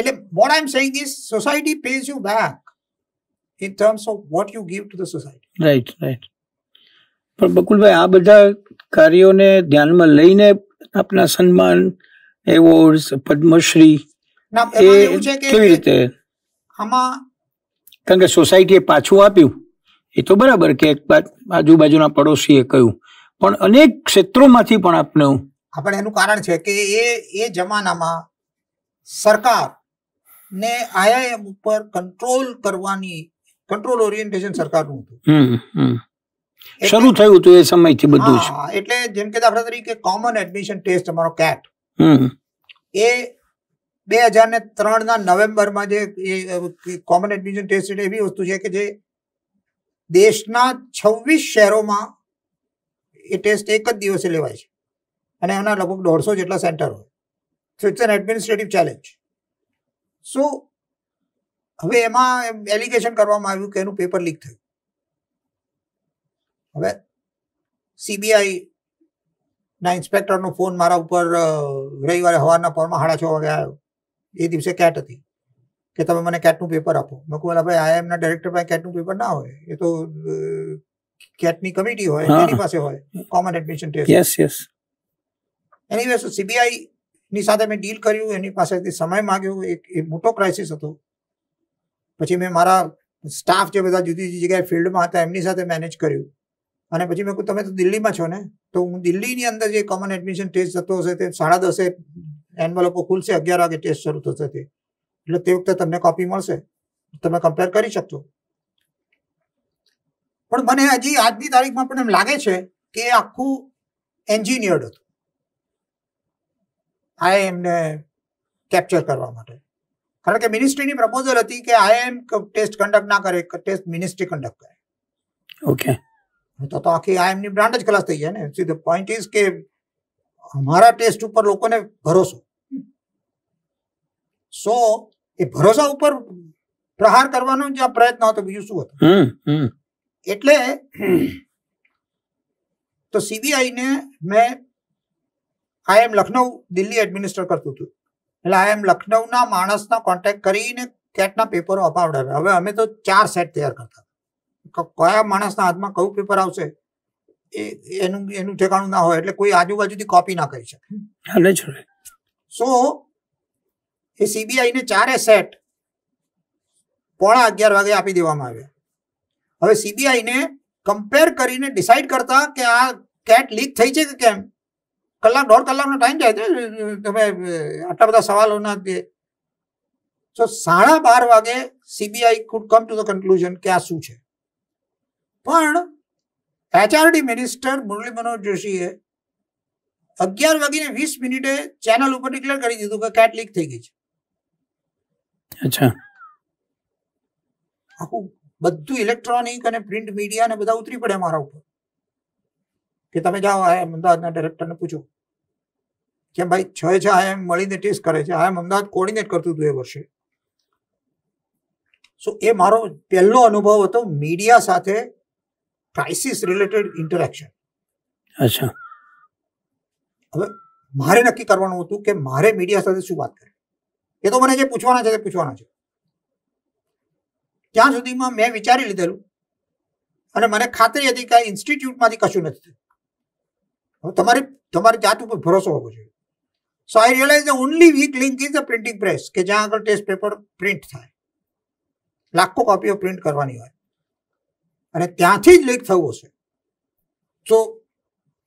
એટલે what I am saying is society pays you back in terms of what you give to the society right right પણ બકુલભાઈ આ બધા કાર્યોને ધ્યાનમાં લઈને આપના સન્માન એવોર્ડ્સ પદ્મશ્રી એ કેવી રીતે આમાં કારણ કે સોસાયટીએ પાછું આપ્યું એ તો બરાબર કે એક બાદ આજુબાજુના પડોશીએ કહ્યું પણ અનેક ક્ષેત્રોમાંથી પણ આપને આપણે એનું કારણ છે કે એ એ જમાનામાં સરકાર ને આઈઆઈએમ ઉપર કંટ્રોલ કરવાની કંટ્રોલ ઓરિએન્ટેશન સરકારનું હતું શરૂ થયું હતું એ સમયથી બધું જ એટલે જેમ કે દાખલા તરીકે કોમન એડમિશન ટેસ્ટ અમારો કેટ એ બે હજાર ને ત્રણ ના નવેમ્બરમાં જે કોમન એડમિશન ટેસ્ટ એવી વસ્તુ છે કે જે દેશના છવ્વીસ શહેરોમાં એ ટેસ્ટ એક જ દિવસે લેવાય છે અને એના લગભગ દોઢસો જેટલા સેન્ટર હોય so it's an administrative challenge so હવે એમાં એલિગેશન કરવામાં આવ્યું કે એનું પેપર લીક થયું હવે સીબીઆઈ ના ઇન્સ્પેક્ટરનો ફોન મારા ઉપર રવિવારે સવારના પોરમાં સાડા છ વાગે આવ્યો એ દિવસે કેટ હતી કે તમે મને કેટનું પેપર આપો મેં કહું ભાઈ આઈએમના ડાયરેક્ટર પાસે કેટનું પેપર ના હોય એ તો કેટની કમિટી હોય એની પાસે હોય common admission test yes yes anyway so CBI ની સાથે મેં ડીલ કર્યું એની પાસેથી સમય માંગ્યો એક મોટો ક્રાઇસિસ હતો પછી મેં મારા સ્ટાફ જે બધા જુદી જુદી જગ્યાએ ફિલ્ડમાં હતા એમની સાથે મેનેજ કર્યું અને પછી મેં તમે તો દિલ્હીમાં છો ને તો હું દિલ્હીની અંદર જે કોમન એડમિશન ટેસ્ટ થતો હશે તે સાડા દસે એનવલપો ખુલશે અગિયાર વાગે ટેસ્ટ શરૂ થશે તે એટલે તે વખતે તમને કોપી મળશે તમે કમ્પેર કરી શકશો પણ મને હજી આજની તારીખમાં પણ એમ લાગે છે કે એ આખું એન્જિનિયર્ડ હતું આ એમને કેપ્ચર કરવા માટે કારણ કે મિનિસ્ટ્રીની પ્રપોઝલ હતી કે આ એમ ટેસ્ટ કન્ડક્ટ ના કરે ટેસ્ટ મિનિસ્ટ્રી કન્ડક્ટ કરે ઓકે તો તો આખી એમની બ્રાન્ડ જ ખલાસ થઈ જાય ને સી ધ પોઈન્ટ ઇઝ કે અમારા ટેસ્ટ ઉપર લોકોને ભરોસો સો એ ભરોસા ઉપર પ્રહાર કરવાનો જે પ્રયત્ન હતો બીજું શું હતું એટલે તો સીબીઆઈને મેં IIM Lucknow Delhi administer કરતું હતું એટલે આઈ એમ લખનઉના માણસના કોન્ટેક્ટ કરીને કેટના પેપરો અપાવડાવ્યા હવે અમે તો ચાર સેટ તૈયાર કરતા કયા માણસના હાથમાં કયું પેપર આવશે એ એનું એનું ઠેકાણું ના હોય એટલે કોઈ આજુબાજુથી કોપી ના કરી શકે સો એ સીબીઆઈને ચારે સેટ પોળા અગિયાર વાગે આપી દેવામાં આવ્યા હવે સીબીઆઈને કમ્પેર કરીને ડિસાઇડ કરતા કે આ કેટ લીક થઈ છે કે કેમ કલાક દોઢ કલાકનો ટાઈમ જાય છે તમે આટલા બધા સવાલોના તો સાડા બાર વાગે CBI could come to the conclusion કે આ શું છે પણ એચઆરડી મિનિસ્ટર મુરલી મનોહર જોશીએ અગિયાર વાગીને વીસ મિનિટે ચેનલ ઉપર ડિક્લેર કરી દીધું કે કેટ લીક થઈ ગઈ છે અચ્છા આખું બધું ઇલેક્ટ્રોનિક અને પ્રિન્ટ મીડિયા ને બધા ઉતરી પડે મારા ઉપર કે તમે જાઓ આ અમદાવાદના ડિરેક્ટરને પૂછો કે ભાઈ છ છ આ એમ મળીને ટેસ્ટ કરે છે આ અમદાવાદ કોર્ડિનેટ કરતું હતું એ વર્ષે સો એ મારો પહેલો અનુભવ હતો મીડિયા સાથે ક્રાઇસિસ રિલેટેડ ઇન્ટરેક્શન અચ્છા હવે મારે નક્કી કરવાનું હતું કે મારે મીડિયા સાથે શું વાત કરે એ તો મને જે પૂછવાના છે તે પૂછવાના છે ત્યાં સુધીમાં મેં વિચારી લીધેલું અને મને ખાતરી હતી કે ઇન્સ્ટિટ્યૂટમાંથી કશું નથી થયું તમારી તમારી જાત ઉપર ભરોસો હોવો જોઈએ so I realise the only weak link is a printing press કે જ્યાં આગળ ટેસ્ટ પેપર પ્રિન્ટ થાય લાખો કોપીઓ પ્રિન્ટ કરવાની હોય અને ત્યાંથી જ લીક થવું હશે સો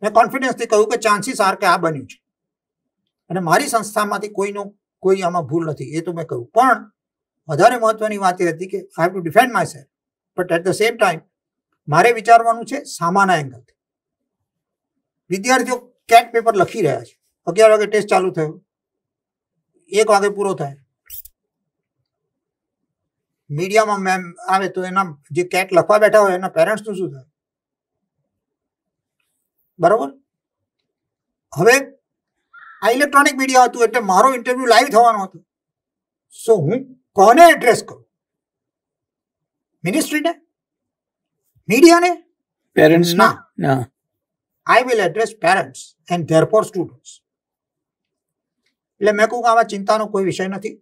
મેં કોન્ફિડન્સથી કહ્યું કે ચાન્સીસ આર કે આ બન્યું છે અને મારી સંસ્થામાંથી કોઈનો કોઈ આમાં ભૂલ નથી એ તો મેં કહ્યું પણ હવે મને તોની વાત હતી કે five to defend my self but at the same time મારે વિચારવાનું છે સામાનાંગ વિદ્યાર્થીઓ કેટ પેપર લખી રહ્યા છે 11 વાગે ટેસ્ટ ચાલુ થયો 1 વાગે પૂરો થાય મીડિયામાં મેમ આવે તો એના જે કેટ લખવા બેઠા હોય એના પેરેન્ટ્સનું શું થાય બરાબર હવે આ ઇલેક્ટ્રોનિક મીડિયા હતું એટલે મારો ઇન્ટરવ્યુ લાઇવ થવાનો હતો સો હું કોને એડ્રેસ કરો મિનિસ્ટ્રીને મીડિયાને પેરેન્ટ્સ ના ના I will address parents and therefore students એટલે મેં કહું કે આવા ચિંતાનો કોઈ વિષય નથી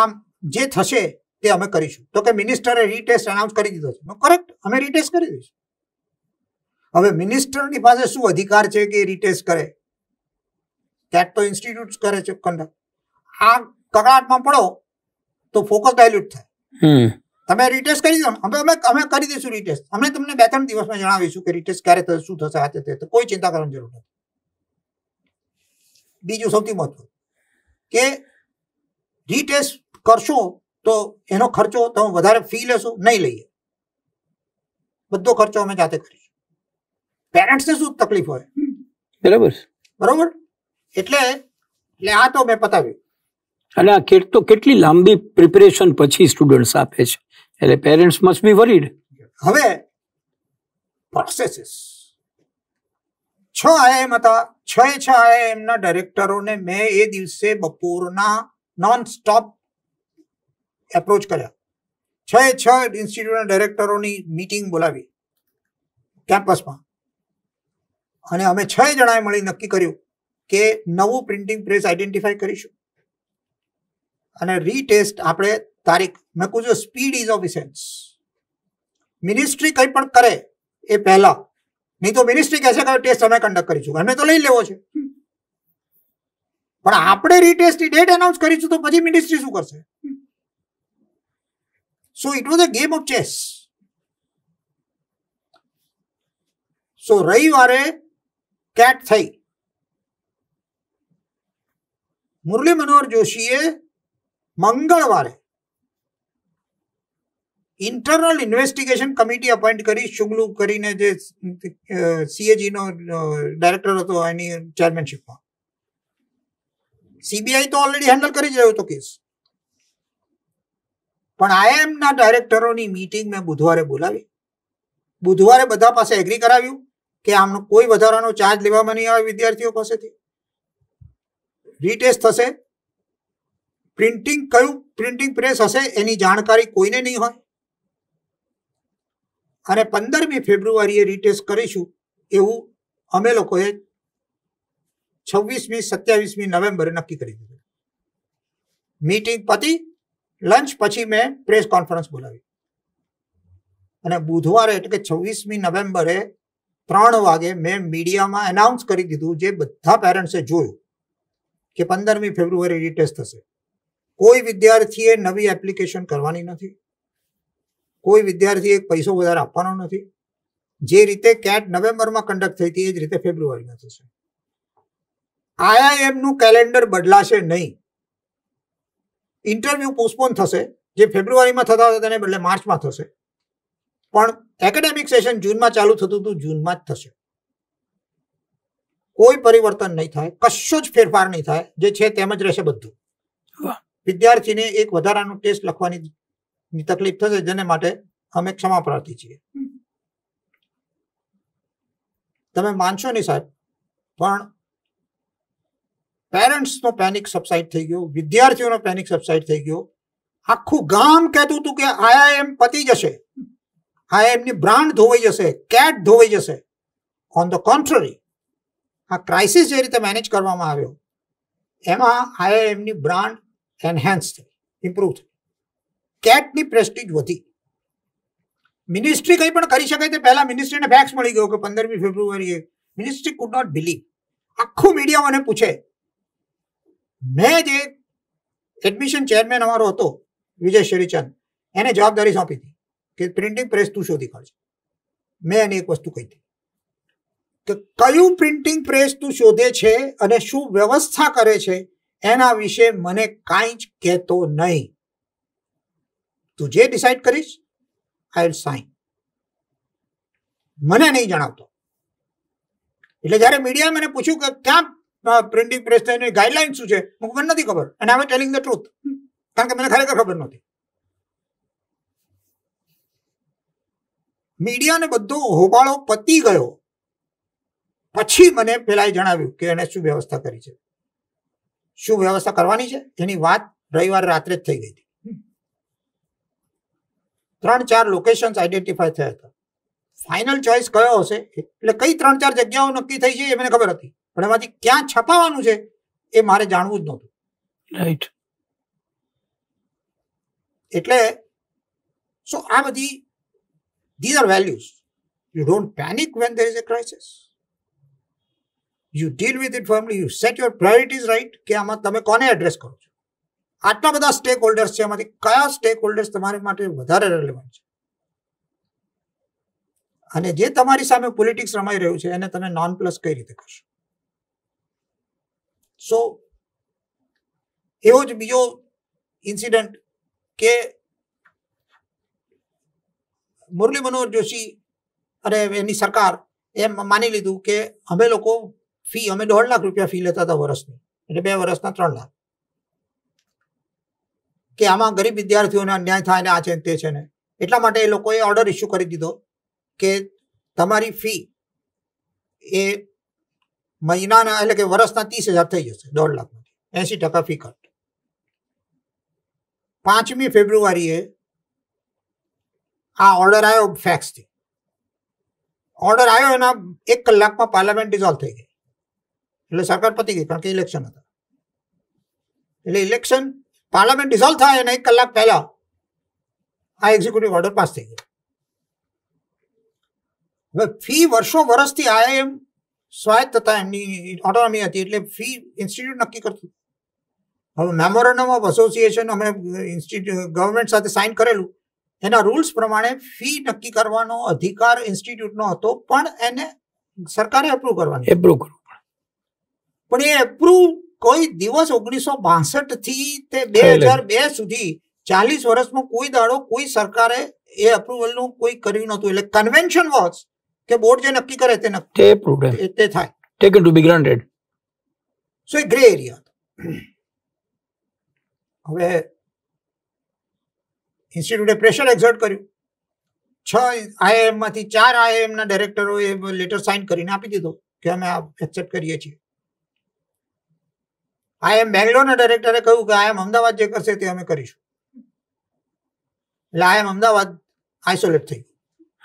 આમ જે થશે તે અમે કરીશું તો કે મિનિસ્ટરે રીટેસ્ટ અનાઉન્સ કરી દીધો છે કરેક્ટ અમે રીટેસ્ટ કરી દઈશું હવે મિનિસ્ટરની પાસે શું અધિકાર છે કે રીટેસ્ટ કરે કેટ તો ઇન્સ્ટિટ્યૂટ કરે છે કંડક્ટ આ કકળાટમાં પડો તો ફોકસ ડાયલ્યુટ થાય તમે રિટેસ્ટ કરી દો અમે અમે અમે કરી દઈશું રિટેસ્ટ અમે તમને બે ત્રણ દિવસમાં જણાવીશું કે રિટેસ્ટ ક્યારે થશે શું થશે આજે તે કોઈ ચિંતા કરવાની જરૂર નથી બીજું સૌથી મહત્વ કે રિટેસ્ટ કરશો તો એનો ખર્ચો તમે વધારે ફી લેશો નહીં લઈએ બધો ખર્ચો અમે જાતે કરીશું પેરેન્ટ્સને શું તકલીફ હોય બરાબર બરોબર એટલે એટલે આ તો મેં પતાવ્યું અને આ કેટ તો કેટલી લાંબી પ્રિપેરેશન પછી સ્ટુડન્ટ્સ આપે છે એટલે પેરેન્ટ્સ મસ્ટ બી વરીડ હવે પ્રોસેસીસ છ આઈએમ હતા છ છ આઈએમના ડાયરેક્ટરોને મેં એ દિવસે બપોરના નોન સ્ટોપ એપ્રોચ કર્યા છ છ ઇન્સ્ટિટ્યૂટના ડાયરેક્ટરોની મિટિંગ બોલાવી કેમ્પસમાં અને અમે છ જણાએ મળી નક્કી કર્યું કે નવું પ્રિન્ટિંગ પ્રેસ આઈડેન્ટિફાઈ કરીશું અને રીટેસ્ટ આપણે તારીખ મેં નકું છું speed is of essence ministry કંઈ પણ કરે એ પહેલાં નહીં તો મિનિસ્ટ્રી કહેશે કે ટેસ્ટ અમે કન્ડક્ટ કરીશું અમે તો લઈ લેવો છે પણ આપણે રીટેસ્ટની ડેટ એનાઉન્સ કરીશું તો પછી મિનિસ્ટ્રી શું કરશે so it was a game of chess so રવિવારે કેટ થઈ મુરલી મનોહર જોશીએ મંગળવારે ઇન્ટરનલ ઇન્વેસ્ટિગેશન કમિટી અપોઇન્ટ કરી શુગલુ કરીને જે સીએજીનો ડાયરેક્ટર હતો એની ચેરમેનશીપમાં સીબીઆઈ તો ઓલરેડી હેન્ડલ કરી જ રહ્યો હતો કેસ પણ આઈએમના ડાયરેક્ટરોની મિટિંગ મેં બુધવારે બોલાવી બુધવારે બધા પાસે એગ્રી કરાવ્યું કે આમનો કોઈ વધારાનો ચાર્જ લેવામાં નહીં આવે વિદ્યાર્થીઓ પાસેથી રીટેસ્ટ થશે પ્રિન્ટિંગ કયું પ્રિન્ટિંગ પ્રેસ હશે એની જાણકારી કોઈને નહીં હોય અને પંદરમી ફેબ્રુઆરીએ રિટેસ્ટ કરીશું એવું અમે લોકોએ છવ્વીસમી સત્યાવીસમી નવેમ્બરે નક્કી કરી દીધું મીટિંગ પતી લંચ પછી મેં પ્રેસ કોન્ફરન્સ બોલાવી અને બુધવારે એટલે કે છવ્વીસમી નવેમ્બરે ત્રણ વાગે મેં મીડિયામાં એનાઉન્સ કરી દીધું જે બધા પેરેન્ટ્સે જોયું કે પંદરમી ફેબ્રુઆરી રીટેસ્ટ થશે કોઈ વિદ્યાર્થીએ નવી એપ્લિકેશન કરવાની નથી કોઈ વિદ્યાર્થીએ પૈસો વધારે આપવાનો નથી જે રીતે કેટ નવેમ્બરમાં કન્ડક્ટ થઈ હતી એ જ રીતે ફેબ્રુઆરીમાં થશે આઈઆઈએમનું કેલેન્ડર બદલાશે નહીં ઇન્ટરવ્યુ પોસ્ટપોન થશે જે ફેબ્રુઆરીમાં થતા હતા તેને બદલે માર્ચમાં થશે પણ એકેડેમિક સેશન જૂનમાં ચાલુ થતું હતું જૂનમાં જ થશે કોઈ પરિવર્તન નહીં થાય કશો જ ફેરફાર નહીં થાય જે છે તેમ જ રહેશે બધું વિદ્યાર્થીને એક વધારાનું ટેસ્ટ લખવાની તકલીફ થશે જેને માટે અમે ક્ષમા પ્રાર્થી છીએ તમે માનશો નહીં સાહેબ પણ પેરેન્ટ્સનો પેનિક સબસાઇડ થઈ ગયો વિદ્યાર્થીઓનો પેનિક સબસાઇડ થઈ ગયો આખું ગામ કહેતું હતું કે આઈઆઈએમ પતી જશે આઈઆઈએમની બ્રાન્ડ ધોવાઈ જશે કેટ ધોવાઈ જશે ઓન ધ કોન્ટ્રરી આ ક્રાઇસિસ જે રીતે મેનેજ કરવામાં આવ્યો એમાં આઈઆઈએમની બ્રાન્ડ એનહેન્સ થઈ ઇમ્પ્રુવ થઈ કેટની પ્રેસ્ટીજ વધી મિનિસ્ટ્રી કંઈ પણ કરી શકાય તે પહેલાં મિનિસ્ટ્રીને ફેક્સ મળી ગયો કે પંદરમી ફેબ્રુઆરીએ મિનિસ્ટ્રી કુડ નોટ બિલીવ આખું મીડિયા મને પૂછે મેં જે એડમિશન ચેરમેન અમારો હતો વિજય શ્રીચંદ એને જવાબદારી સોંપી હતી કે પ્રિન્ટિંગ પ્રેસ તું શોધી કાઢશે મેં એને એક વસ્તુ કહી હતી કે કયું પ્રિન્ટિંગ પ્રેસ તું શોધે છે અને શું વ્યવસ્થા કરે છે એના વિશે મને કાંઈ જ કહેતો નહીં તું જે ડિસાઈડ કરીશ આઈ વિલ સાઈન મને નહીં જણાવતો એટલે જ્યારે મીડિયાએ મને પૂછ્યું કે ક્યાં પ્રિન્ટિંગ પ્રેસ થઈને ગાઈડલાઈન શું છે મને નથી ખબર અને આઈ ટેલિંગ ધ ટ્રુથ કારણ કે મને ખરેખર ખબર નથી મીડિયાને બધો હોબાળો પતી ગયો પછી મને પેલા જણાવ્યું કે એને શું વ્યવસ્થા કરી છે શું વ્યવસ્થા કરવાની છે તેની વાત રવિવાર રાત્રે જ થઈ ગઈ હતી ત્રણ ચાર લોકેશન્સ આઈડેન્ટિફાય થયા હતા ફાઇનલ ચોઇસ કયો હશે એટલે કઈ ત્રણ ચાર જગ્યાઓ નક્કી થઈ છે એ મને ખબર હતી પણ એમાંથી ક્યાં છપાવાનું છે એ મારે જાણવું જ નહોતું રાઈટ એટલે સો આ બધી these are values you don't panic when there is a crisis you deal with it firmly you set your priorities right કે આમાં તમે કોને એડ્રેસ કરો છો આટલા બધા સ્ટેક હોલ્ડર્સ છે એમાંથી કયા સ્ટેક હોલ્ડર્સ તમારી માટે વધારે રેલેવન્ટ છે અને જે તમારી સામે પોલિટિક્સ રમાઈ રહ્યું છે એને તમે નોન પ્લસ કઈ રીતે કરશો સો એવો જ બીજો ઇન્સિડન્ટ કે મુરલી મનોહર જોશી અને એની સરકાર એમ માની લીધું કે અમે લોકો ફી અમે દોઢ લાખ રૂપિયા ફી લેતા હતા વર્ષની એટલે બે વર્ષના ત્રણ લાખ કે આમાં ગરીબ વિદ્યાર્થીઓને અન્યાય થાય ને આ છે તે છે ને એટલા માટે એ લોકોએ ઓર્ડર ઇસ્યુ કરી દીધો કે તમારી ફી એ મહિનાના એટલે કે વર્ષના ત્રીસ હજાર થઈ જશે દોઢ લાખમાંથી એંસી ટકા ફી કટ પાંચમી ફેબ્રુઆરીએ આ ઓર્ડર આવ્યો ફેક્સથી ઓર્ડર આવ્યો એના એક કલાકમાં પાર્લામેન્ટ ડિઝોલ્વ થઈ ગઈ એટલે સરકાર પતી ગઈ કારણ કે ઇલેક્શન હતા એટલે ઇલેક્શન પાર્લામેન્ટ ડિઝોલ્વ થાય અને એક કલાક પહેલા આ એક્ઝિક્યુટિવ ઓર્ડર પાસ થઈ ગયો હવે ફી વર્ષો વર્ષથી આઈઆઈએમ સ્વાયત્ત હતા એમની ઓટોનોમી હતી એટલે ફી ઇન્સ્ટિટ્યૂટ નક્કી કરતું હવે મેમોરેન્ડમ ઓફ એસોસિએશન અમે ઇન્સ્ટિટ્યૂટ ગવર્મેન્ટ સાથે સાઇન કરેલું એના રૂલ્સ પ્રમાણે ફી નક્કી કરવાનો અધિકાર ઇન્સ્ટિટ્યૂટનો હતો પણ એને સરકારે એપ્રુવ કરવાની એપ્રુવ કરવું પણ એ એપ્રુવ કોઈ દિવસ ઓગણીસો બાસઠ થી તે બે હજાર બે સુધી ચાલીસ વર્ષમાં કોઈ દાડો કોઈ સરકારે એ અપ્રુવલનું કોઈ કર્યું નહોતું એટલે કન્વેન્શન વોચ કે બોર્ડ જે નક્કી કરે તે નક્કી પ્રુવડ તે થાય take to be granted so a grey area હવે ઇન્સ્ટિટ્યૂટે પ્રેશર એક્ઝર્ટ કર્યું છ આઈએમ માંથી ચાર આઈએમના એ લેટર સાઇન કરીને આપી દીધો કે અમે આ એક્સેપ્ટ કરીએ છીએ આઈ એમ બેંગ્લોરના ડાયરેક્ટરે કહ્યું કે આઈ એમ અમદાવાદ જે કરશે તે અમે કરીશું એટલે આઈ એમ અમદાવાદ આઇસોલેટ થઈ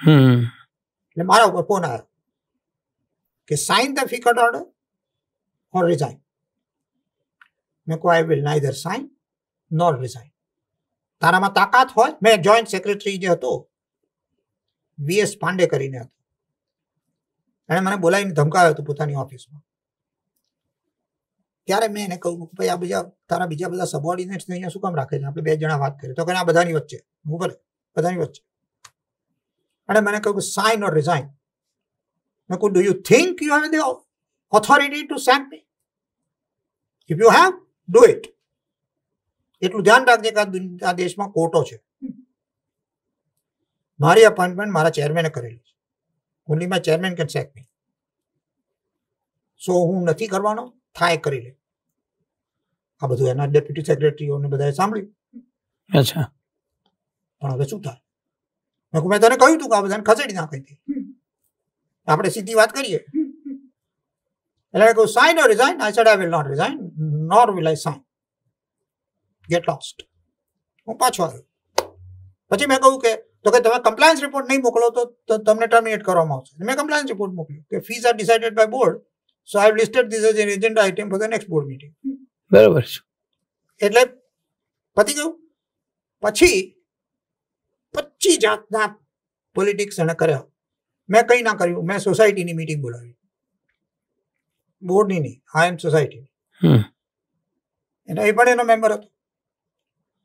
ગયું એટલે મારા ઉપર ફોન આવ્યો કે sign the fee cut order or resign મેં કહું I will neither sign nor resign તારામાં તાકાત હોય મેં જોઈન્ટ સેક્રેટરી જે હતો વીએસ પાંડે કરીને હતો એણે મને બોલાવીને ધમકાવ્યો હતો પોતાની ઓફિસમાં ત્યારે મેં એને કહ્યું ભાઈ આ બીજા તારા બીજા બધા સબઓર્ડિનેટ્સ અહીંયા શું કામ રાખે છે આપણે બે જણા વાત કરીએ તો કે આ બધાની વચ્ચે હું ભલે બધાની વચ્ચે અને મને કહ્યું કે સાઇન ઓર રિઝાઇન મેં કહ્યું do you think you have the authority to send me if you have do it એટલું ધ્યાન રાખજે કે આ દેશમાં કોટો છે મારી અપોઇન્ટમેન્ટ મારા ચેરમેને કરેલી છે only my chairman can sack me so હું નથી કરવાનો થાય કરી લે આ બધું એના ડેપ્યુટી સેક્રેટરીઓને બધાએ સાંભળ્યું અચ્છા પણ હવે શું થાય મેં મેં તને કહ્યું હતું કે આ બધાને ખસેડી નાખી હતી આપણે સીધી વાત કરીએ એટલે કહું sign or resign I said I will not resign nor will I sign get lost હું પાછો આવ્યો પછી મેં કહ્યું કે તો કે તમે કમ્પ્લાયન્સ રિપોર્ટ નહીં મોકલો તો તમને ટર્મિનેટ કરવામાં આવશે મેં કમ્પ્લાયન્સ રિપોર્ટ મોકલ્યો કે fees are decided by board so I listed this as an agenda item for the next board meeting બરાબર છે એટલે પતી ગયું પછી પચીસ જાતના પોલિટિક્સ એને કર્યા મેં કંઈ ના કર્યું મેં સોસાયટીની મિટિંગ બોલાવી બોર્ડની નહીં આઈ એમ સોસાયટીની એટલે એ પણ એનો મેમ્બર હતો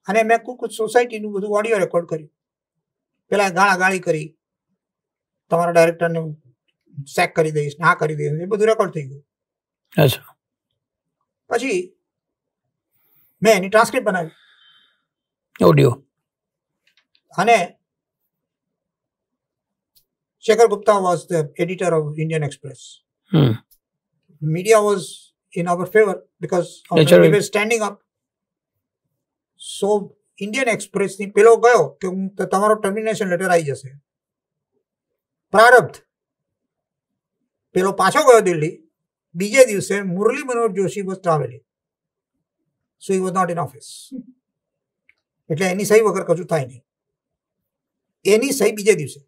અને મેં કુક સોસાયટીનું બધું ઓડિયો રેકોર્ડ કર્યું પેલા ગાળા ગાળી કરી તમારા ડાયરેક્ટરને સેક કરી દઈશ ના કરી દઈશ એ બધું રેકોર્ડ થઈ ગયું અચ્છા પછી મેં એની ટ્રાન્સક્રિપ્ટ બનાવી ઓડિયો અને Shekhar Gupta was the editor of Indian Express. Hmm. Media was in our favor because we were so Indian express ની પેલો ગયો કે હું તમારો ટર્મિનેશન લેટર આવી જશે પ્રારબ્ધ પેલો પાછો ગયો દિલ્હી બીજે દિવસે Murli Manohar Joshi was travelling so he was not in office એટલે એની સહી વગર કશું થાય નહીં એની સહી બીજે દિવસે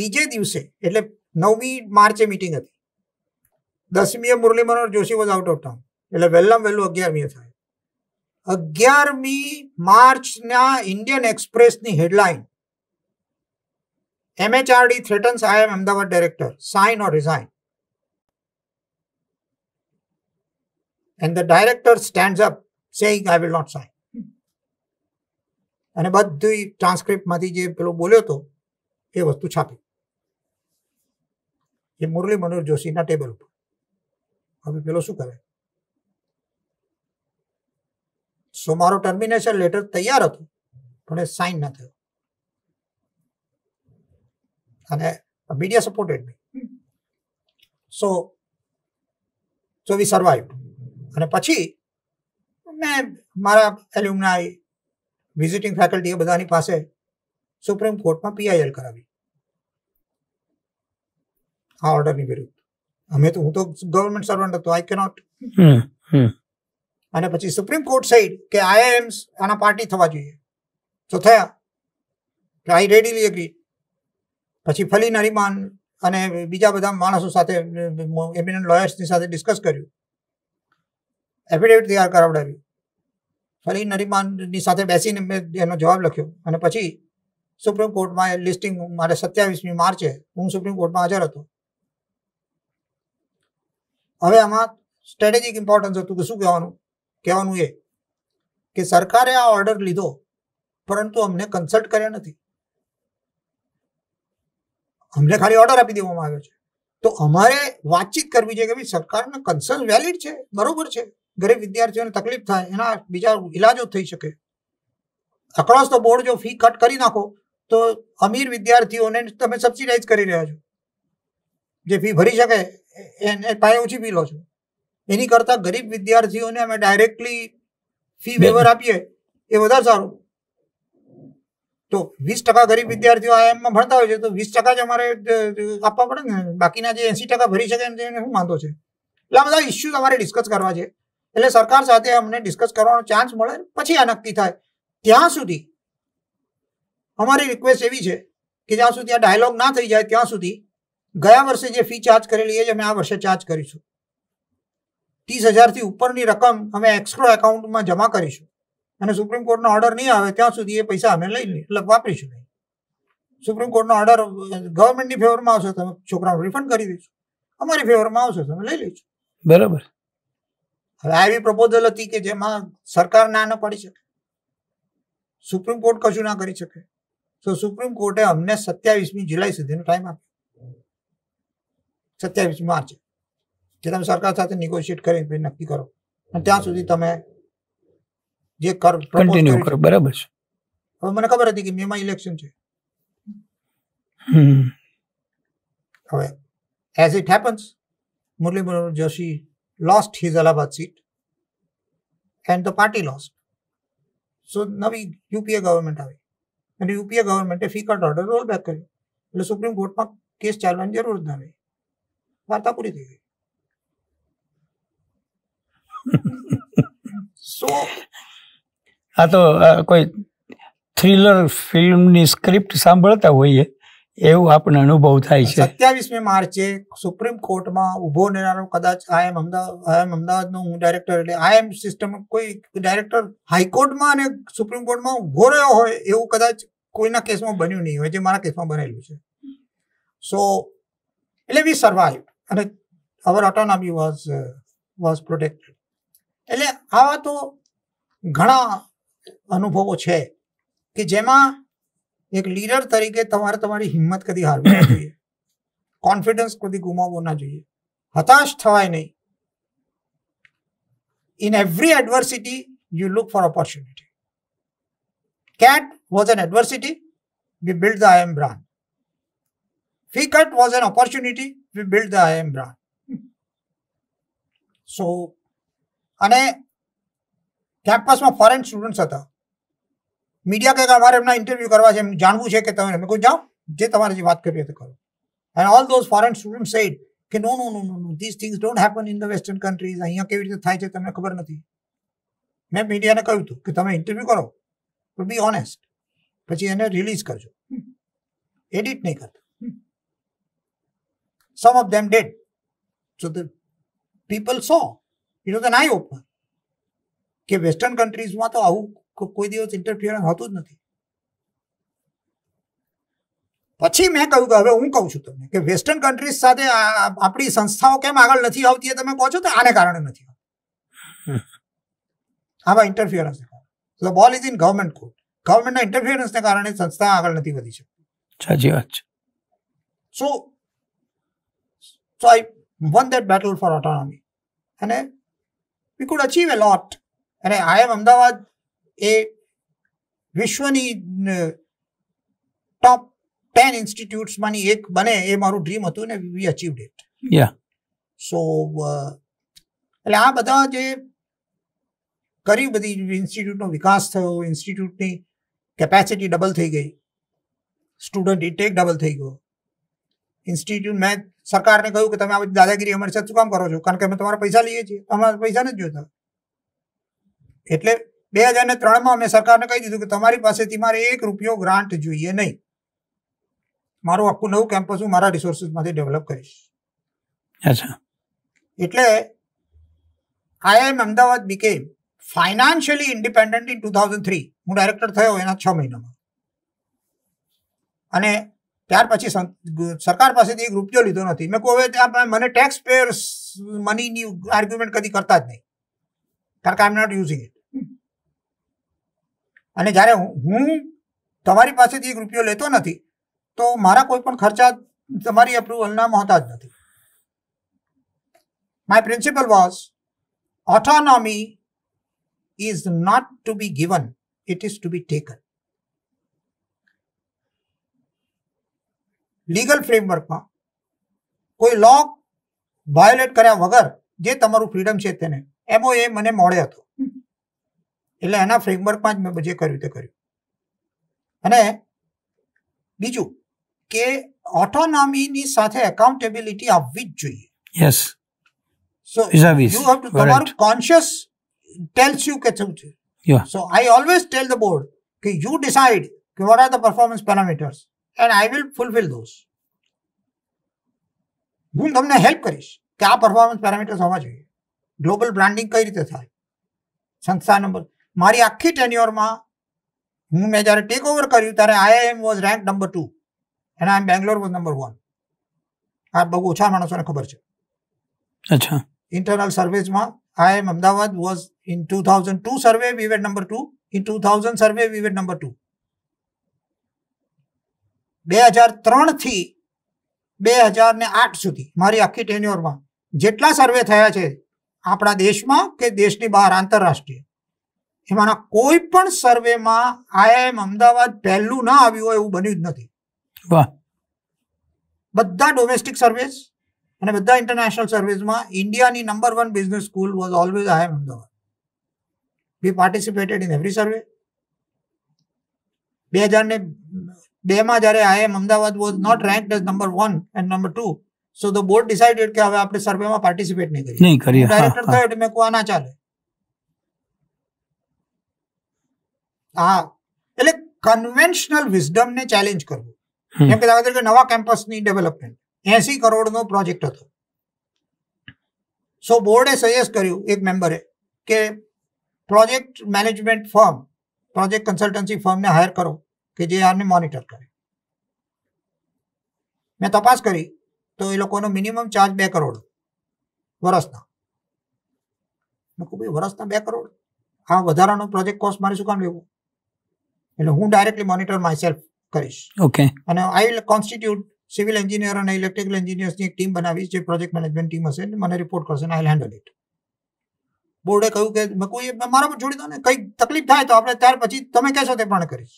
બીજે દિવસે એટલે નવમી માર્ચે મિટિંગ હતી દસમી Murli Manohar Joshi was out of town એટલે વહેલામાં વહેલું અગિયારમી થાય અગિયારમી માર્ચના ઇન્ડિયન એક્સપ્રેસની headline MHRD threatens I M Ahmedabad director sign or resign and the director stand up saying, I will not sign અને બધી ટ્રાન્સક્રિપ્ટમાંથી જે પેલો બોલ્યો હતો એ વસ્તુ છાપી એ મુરલી મનોહર જોશીના ટેબલ ઉપર હવે પેલો શું કરે સો મારો ટર્મિનેશન લેટર તૈયાર હતો પણ એ સાઇન ન થયો અને media supported me so so we survive અને પછી મેં મારા એલ્યુમનાઈ વિઝિટિંગ ફેકલ્ટી એ બધાની પાસે સુપ્રીમ કોર્ટમાં પીઆઈએલ કરાવી આ ઓર્ડરની વિરુદ્ધ અમે તો હું તો ગવર્મેન્ટ સર્વન્ટ હતો આઈ કેનોટ અને પછી સુપ્રીમ કોર્ટ સાઈડ કે આઈએમ્સ આના પાર્ટી થવા જોઈએ તો થયા આઈ રેડીલી એગ્રી પછી ફલી નરીમાન અને બીજા બધા માણસો સાથે એમિનન્ટ લોયર્સની સાથે ડિસ્કસ કર્યું એફિડેવિટ તૈયાર કરાવડાવી ફરી નરીમાનની સાથે બેસીને મેં એનો જવાબ લખ્યો અને પછી સુપ્રીમ કોર્ટમાં લિસ્ટિંગ મારે સત્યાવીસમી માર્ચે હું સુપ્રીમ કોર્ટમાં હાજર હતો હવે આમાં સ્ટ્રેટેજિક ઇમ્પોર્ટન્સ હતું કે શું કહેવાનું કહેવાનું એ કે સરકારે આ ઓર્ડર લીધો પરંતુ અમને કન્સલ્ટ કર્યા નથી અમને ખાલી ઓર્ડર આપી દેવામાં આવ્યો છે તો અમારે વાતચીત કરવી છે કે ભાઈ સરકારના કન્સર્ન વેલિડ છે બરોબર છે ગરીબ વિદ્યાર્થીઓને તકલીફ થાય એના બીજા ઇલાજો થઈ શકે અક્રોસ તો બોર્ડ જો ફી કટ કરી નાખો તો અમીર વિદ્યાર્થીઓને તમે સબસિડાઇઝ કરી રહ્યા છો જે ફી ભરી શકે એને પાએ ઓછી ફી લો છો એની કરતાં ગરીબ વિદ્યાર્થીઓને અમે ડાયરેક્ટલી ફી વેવર આપીએ એ વધારે સારું તો વીસ ટકા ગરીબ વિદ્યાર્થીઓ આઈએમમાં ભણતા હોય છે તો વીસ ટકા જ અમારે આપવા પડે ને બાકીના જે એસી ટકા ભરી શકે એને શું વાંધો છે એટલે બધા ઇસ્યુ તમારે ડિસ્કસ કરવા છે એટલે સરકાર સાથે અમને ડિસ્કસ કરવાનો ચાન્સ મળે પછી આ નક્કી થાય ત્યાં સુધી અમારી રિક્વેસ્ટ એવી છે કે જ્યાં સુધી આ ડાયલોગ ના થઈ જાય ત્યાં સુધી ગયા વર્ષે જે ફી ચાર્જ કરેલી એ જ અમે આ વર્ષે ચાર્જ કરીશું ત્રીસ હજારથી ઉપરની રકમ અમે એક્સ્ટ્રો એકાઉન્ટમાં જમા કરીશું અને સુપ્રીમ કોર્ટનો ઓર્ડર નહીં આવે ત્યાં સુધી એ પૈસા અમે લઈ વાપરીશું નહીં સુપ્રીમ કોર્ટનો ઓર્ડર ગવર્મેન્ટની ફેવરમાં આવશે તમે છોકરાઓ રિફંડ કરી દઈશું અમારી ફેવરમાં આવશે તમે લઈ લઈશું બરાબર હવે આવી પ્રપોઝલ હતી કે જેમાં સરકાર ના ન પડી શકે સુપ્રીમ કોર્ટ કશું ના કરી શકે તો સુપ્રીમ કોર્ટે અમને સત્યાવીસમી જુલાઈ સુધીનો ટાઈમ આપ્યો સત્યાવીસ માર્ચ જે તમે સરકાર સાથે નિગોશિએટ કરી નક્કી કરો અને ત્યાં સુધી તમે જે કર કન્ટિન્યુ કરો બરાબર છે હવે મને ખબર હતી કે મેમાં ઇલેક્શન છે હવે as it happens Murli Manohar Joshi lost his Allahabad seat and the party lost. So now we UPA government આવી અને યુપીએ ગવર્મેન્ટે fee cut order roll back કર્યો એટલે સુપ્રીમ કોર્ટમાં કેસ ચાલવાની જરૂર જ ના રહી વાર્તા પૂરી થઈ ગઈ સો આ તો કોઈ થ્રિલર ફિલ્મની સ્ક્રિપ્ટ સાંભળતા હોઈએ એવું આપણને અનુભવ થાય છે સત્યાવીસમી માર્ચે સુપ્રીમ કોર્ટમાં ઉભો રહેનારો કદાચ આઈએમ અમદાવાદ આઈએમ અમદાવાદનો હું ડાયરેક્ટર એટલે આઈએમ સિસ્ટમ કોઈ ડાયરેક્ટર હાઈકોર્ટમાં અને સુપ્રીમ કોર્ટમાં ઉભો રહ્યો હોય એવું કદાચ કોઈના કેસમાં બન્યું નહીં હોય જે મારા કેસમાં બનેલું છે સો એટલે વી સર્વાઈવ અને our autonomy was was protected એટલે આવા તો ઘણા અનુભવો છે કે જેમાં એક લીડર તરીકે તમારે તમારી હિંમત કદી હારવી ના જોઈએ કોન્ફિડન્સ કદી ગુમાવવો ના જોઈએ હતાશ થવાય નહીં in every adversity you look for opportunity CAT was an adversity we build the IIM brand fee cut was an opportunity we build the IIM brand so અને કેમ્પસમાં ફોરેન સ્ટુડન્ટ્સ હતા મીડિયા કંઈક અમારે એમના ઇન્ટરવ્યૂ કરવા છે એમ જાણવું છે કે તમે મેં કહું જાઓ જે તમારે જે વાત કરી કરવી તે કરો and all those foreign student said કે no no no no no this things don't happen in the western countries અહીંયા કેવી રીતે થાય છે તમને ખબર નથી મેં મીડિયાને કહ્યું હતું કે તમે ઇન્ટરવ્યૂ કરો પણ બી ઓનેસ્ટ પછી એને રિલીઝ કરજો એડિટ નહીં કરતો some of them dead so the people so it was an eye opener કે વેસ્ટર્ન કન્ટ્રીઝમાં તો આવું કોઈ દિવસ ઇન્ટરફિયરન્સ હોતું જ નથી પછી મેં કહ્યું કે હવે હું કહું છું તમને કે વેસ્ટર્ન કન્ટ્રીઝ સાથે આપણી સંસ્થાઓ કેમ આગળ નથી આવતી એ તમે કહો છો તો આને કારણે નથી આવતી આમાં interference the ball is in government court ગવર્મેન્ટના ઇન્ટરફિયરન્સને કારણે સંસ્થા આગળ નથી વધી શકતી સાચી વાત છે so so I won that battle for autonomy અને વી કુડ અચીવ એ લોટ અને આઈ એમ અમદાવાદ એ વિશ્વની ટોપ ટેન ઇન્સ્ટિટ્યૂટ્સમાંની એક બને એ મારું ડ્રીમ હતું ને વી અચીવડ ઇટ સો એટલે આ બધા જે કરી બધી ઇન્સ્ટિટ્યૂટનો વિકાસ થયો ઇન્સ્ટિટ્યૂટની કેપેસિટી ડબલ થઈ ગઈ સ્ટુડન્ટ ઇન્ટેક ડબલ થઈ ગયો ઇન્સ્ટિટ્યૂટ મેં સરકારને કહ્યું કે તમે આ બધી દાદાગીરી અમારી સાથે શું કામ કરો છો કારણ કે અમે તમારા પૈસા લઈએ છીએ અમારા પૈસા નથી જોતા એટલે બે હજાર ને ત્રણમાં અમે સરકારને કહી દીધું કે તમારી પાસેથી મારે એક રૂપિયો ગ્રાન્ટ જોઈએ નહીં મારું આખું નવું કેમ્પસ હું મારા રિસોર્સિસમાંથી ડેવલપ કરીશ અચ્છા એટલે IIM Ahmedabad became financially independent in two thousand three હું ડાયરેક્ટર થયો એના છ મહિનામાં અને ત્યાર પછી સરકાર પાસેથી એક રૂપિયો લીધો નથી મેં કહું હવે ત્યાં મને ટેક્સ પેયર્સ મનીની આર્ગ્યુમેન્ટ કદી કરતા જ નહીં કારણ કે I am not using it અને જ્યારે હું તમારી પાસેથી એક રૂપિયો લેતો નથી તો મારા કોઈ પણ ખર્ચા તમારી અપ્રુવલના મહતા જ નથી my principle was autonomy is not to be given it is to be taken legal ફ્રેમવર્કમાં કોઈ લો વાયોલેટ કર્યા વગર જે તમારું ફ્રીડમ છે તેને એમઓ એ મને મળ્યો હતો એટલે એના ફ્રેમવર્કમાં જ મેં જે કર્યું તે કર્યું અને બીજું કે ઓટોનોમીની સાથે એકાઉન્ટેબિલિટી આવવી જ જોઈએ yes so you have to તમારું કોન્શિયસ ટેલ્સ યુ કે શું છે so I always tell the board કે યુ ડિસાઇડ કે what are the performance parameters and I will fulfil those હું તમને હેલ્પ કરીશ કે આ પરફોર્મન્સ પેરામીટર્સ હોવા જોઈએ ગ્લોબલ બ્રાન્ડિંગ કઈ રીતે થાય સંસ્થા નંબર મારી આખી ટેન્યુઅરમાં હું મેં જ્યારે ટેક ઓવર કર્યું ત્યારે IIM was rank number two and IIM Bangalore was number one આ બહુ ઓછા માણસોને ખબર છે અચ્છા ઇન્ટરનલ સર્વેઝમાં IIM Ahmedabad was in two thousand two survey we number two in two thousand survey we number two બે હજાર ત્રણથી બે હજાર ને આઠ સુધી મારી આખી ટેન્યુઅરમાં જેટલા સર્વે થયા છે આપણા દેશમાં કે દેશની બહાર આંતરરાષ્ટ્રીય એમાંના કોઈ પણ સર્વેમાં આઈઆઈએમ અમદાવાદ પહેલું ના આવ્યું હોય એવું બન્યું જ નથી બધા ડોમેસ્ટિક સર્વિસ અને બધા ઇન્ટરનેશનલ સર્વિસમાં ઇન્ડિયાની number one business school was always I Ahmedabad we participated in every survey બે હજાર ને બે માં જ્યારે IIM Ahmedabad was not rank as number one and number two so the board decided કે હવે આપણે સર્વેમાં પાર્ટિસિપેટ નહીં કરીએ ડાયરેક્ટર થયો એટલે મેં કહું આ ના ચાલે હા એટલે કન્વેન્શનલ ને ચેલેન્જ કરવું જેમ કે દાખલા તરીકે નવા કેમ્પસની ડેવલપમેન્ટ એસી કરોડ નો પ્રોજેક્ટ હતો સો બોર્ડે સજેસ્ટ કર્યું એક મેમ્બરે કે project management firm project consultancy ફર્મને હાયર કરો કે જે આને મોનિટર કરે મેં તપાસ કરી તો એ લોકોનો મિનિમમ ચાર્જ બે કરોડ વર્ષના મેં કહું ભાઈ વર્ષના બે કરોડ આ વધારાનો પ્રોજેક્ટ કોસ્ટ મારે શું કામ લેવું એટલે હું ડાયરેક્ટલી મોનિટર સેલ્ફ કરીશ ઓકે અને I will constitute civil engineer અને ઇલેક્ટ્રિકલ એન્જિનિયર્સની એક ટીમ બનાવીશ જે પ્રોજેક્ટ મેનેજમેન્ટ ટીમ હશે મને રિપોર્ટ કરશે આઈ હેન્ડલ ઇટ બોર્ડે કહ્યું કે મેં કોઈ મારા પર છોડી દો ને કંઈક તકલીફ થાય તો આપણે ત્યાર પછી તમે કહેશો તે પણ કરીશ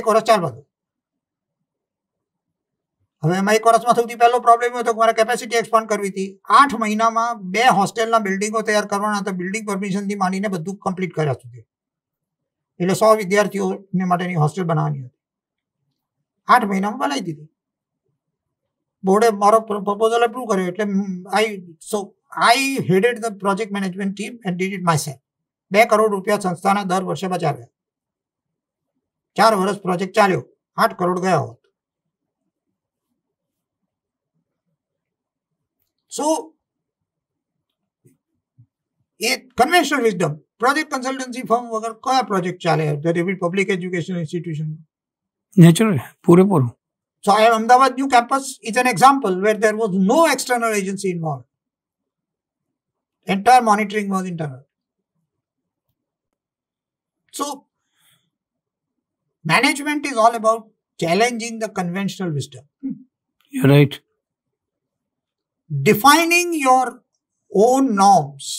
એક વર્ષ ચાલવા દો હવે એમાં એક વર્ષમાં સૌથી પહેલો પ્રોબ્લેમ હતો કે મારે કેપેસિટી એક્સપાન્ડ કરવી હતી આઠ મહિનામાં બે હોસ્ટેલના બિલ્ડિંગો તૈયાર કરવાના હતા બિલ્ડિંગ પરમિશનથી માંડીને બધું કમ્પ્લીટ કર્યા સુધી એટલે સો વિદ્યાર્થીઓને માટેની હોસ્ટેલ બનાવવાની હતી આઠ મહિનામાં બનાવી દીધી બોર્ડે મારો પ્રપોઝલ એપ્રુવ કર્યો એટલે I so I headed the project management team and did it myself બે કરોડ રૂપિયા સંસ્થાના દર વર્ષે બચાવ્યા ચાર વર્ષ પ્રોજેક્ટ ચાલ્યો આઠ કરોડ ગયા હોત so a conventional wisdom project consultancy firm वगैरह क्या प्रोजेक्ट चाले पब्लिक एजुकेशन इंस्टीट्यूशन में नेचुरल पूरे पूरे so I Ahmedabad new campus is an example where there was no external agency involve entire monitoring was internal so management is all about challenging the conventional wisdom right defining your own norms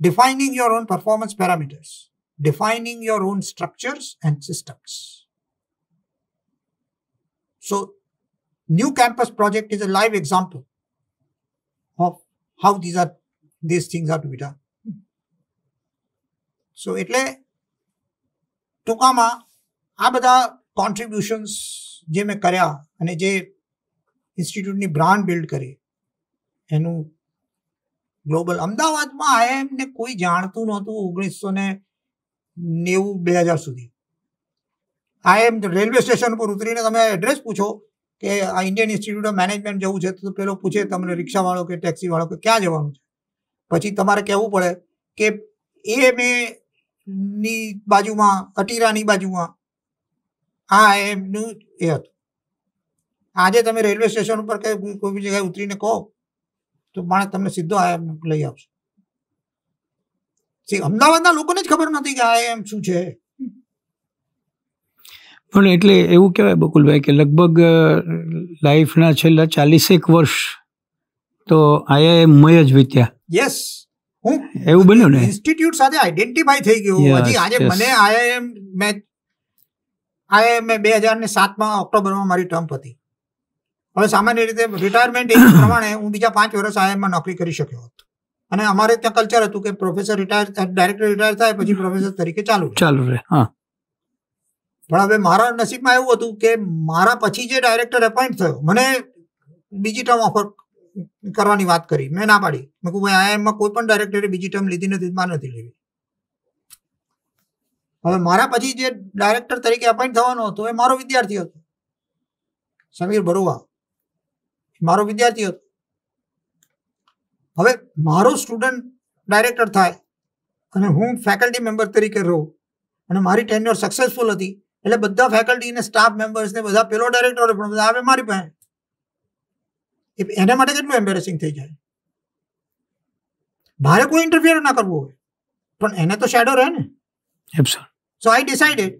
defining your own performance parameters, defining your own structures and systems. So new campus project is a live example of how these are these things are to be done. itle એટલે abda contributions je me karya મેં je institute ni brand build kare. એનું global અમદાવાદમાં આયા એમને કોઈ જાણતું નહોતું ઓગણીસો ને નેવું બે હજાર સુધી આ એમ રેલવે સ્ટેશન પર ઉતરીને તમે એડ્રેસ પૂછો કે આ ઇન્ડિયન ઇન્સ્ટિટ્યૂટ ઓફ મેનેજમેન્ટ જવું છે તો પેલો પૂછે તમને રિક્ષાવાળો કે ટેક્સીવાળો કે ક્યાં જવાનું છે પછી તમારે કહેવું પડે કે એ મે ની બાજુમાં અટીરાની બાજુમાં આ એમનું એ હતું આજે તમે રેલવે સ્ટેશન ઉપર કોઈ જગ્યાએ ઉતરીને કહો તો માણસ તમને સીધો આ એમ લઈ આવશે અમદાવાદના લોકોને જ ખબર નથી કે આ એમ શું છે પણ એટલે એવું કહેવાય બકુલભાઈ કે લગભગ લાઈફના છેલ્લા ચાલીસેક વર્ષ તો આઈઆઈએમય જ વીત્યા યસ હું એવું બન્યું ને ઇન્સ્ટિટ્યૂટ સાથે આઈડેન્ટિફાઈ થઈ ગયું હજી આજે મને આઈઆઈએમ મેં આઈઆઈએમ બે હજાર ને સાતમાં ઓક્ટોબરમાં મારી ટર્મ હતી હવે સામાન્ય રીતે રિટાયરમેન્ટ એજ પ્રમાણે હું બીજા પાંચ વર્ષ આઈઆઈએમમાં નોકરી કરી શક્યો હતો અને અમારે ત્યાં કલ્ચર હતું કે પ્રોફેસર રિટાયર ડાયરેક્ટર રિટાયર થાય પછી પ્રોફેસર તરીકે ચાલુ ચાલુ રહે હા પણ હવે મારા નસીબમાં એવું હતું કે મારા પછી જે ડાયરેક્ટર એપોઇન્ટ થયો મને બીજી ટર્મ ઓફર કરવાની વાત કરી મેં ના પાડી મેં કહું ભાઈ આઈઆઈએમમાં કોઈ પણ ડાયરેક્ટરે બીજી ટર્મ લીધી નથી મારે નથી લેવી હવે મારા પછી જે ડાયરેક્ટર તરીકે અપોઇન્ટ થવાનો હતો એ મારો વિદ્યાર્થી હતો સમીર બરોવા મારો વિદ્યાર્થી હતો હવે મારો સ્ટુડન્ટ ડાયરેક્ટર થાય અને હું ફેકલ્ટી મેમ્બર તરીકે રહું અને મારી ટેન્યોર સક્સેસફુલ હતી એટલે બધા ફેકલ્ટી અને સ્ટાફ મેમ્બર્સને બધા પેલો ડાયરેક્ટર પણ બધા આવે મારી પાસે એના માટે કેટલું એમ્બેરેસિંગ થઈ જાય મારે કોઈ ઇન્ટરફિયર ના કરવું હોય પણ એને તો શેડો રહે ને સો આઈ ડિસાઇડેડ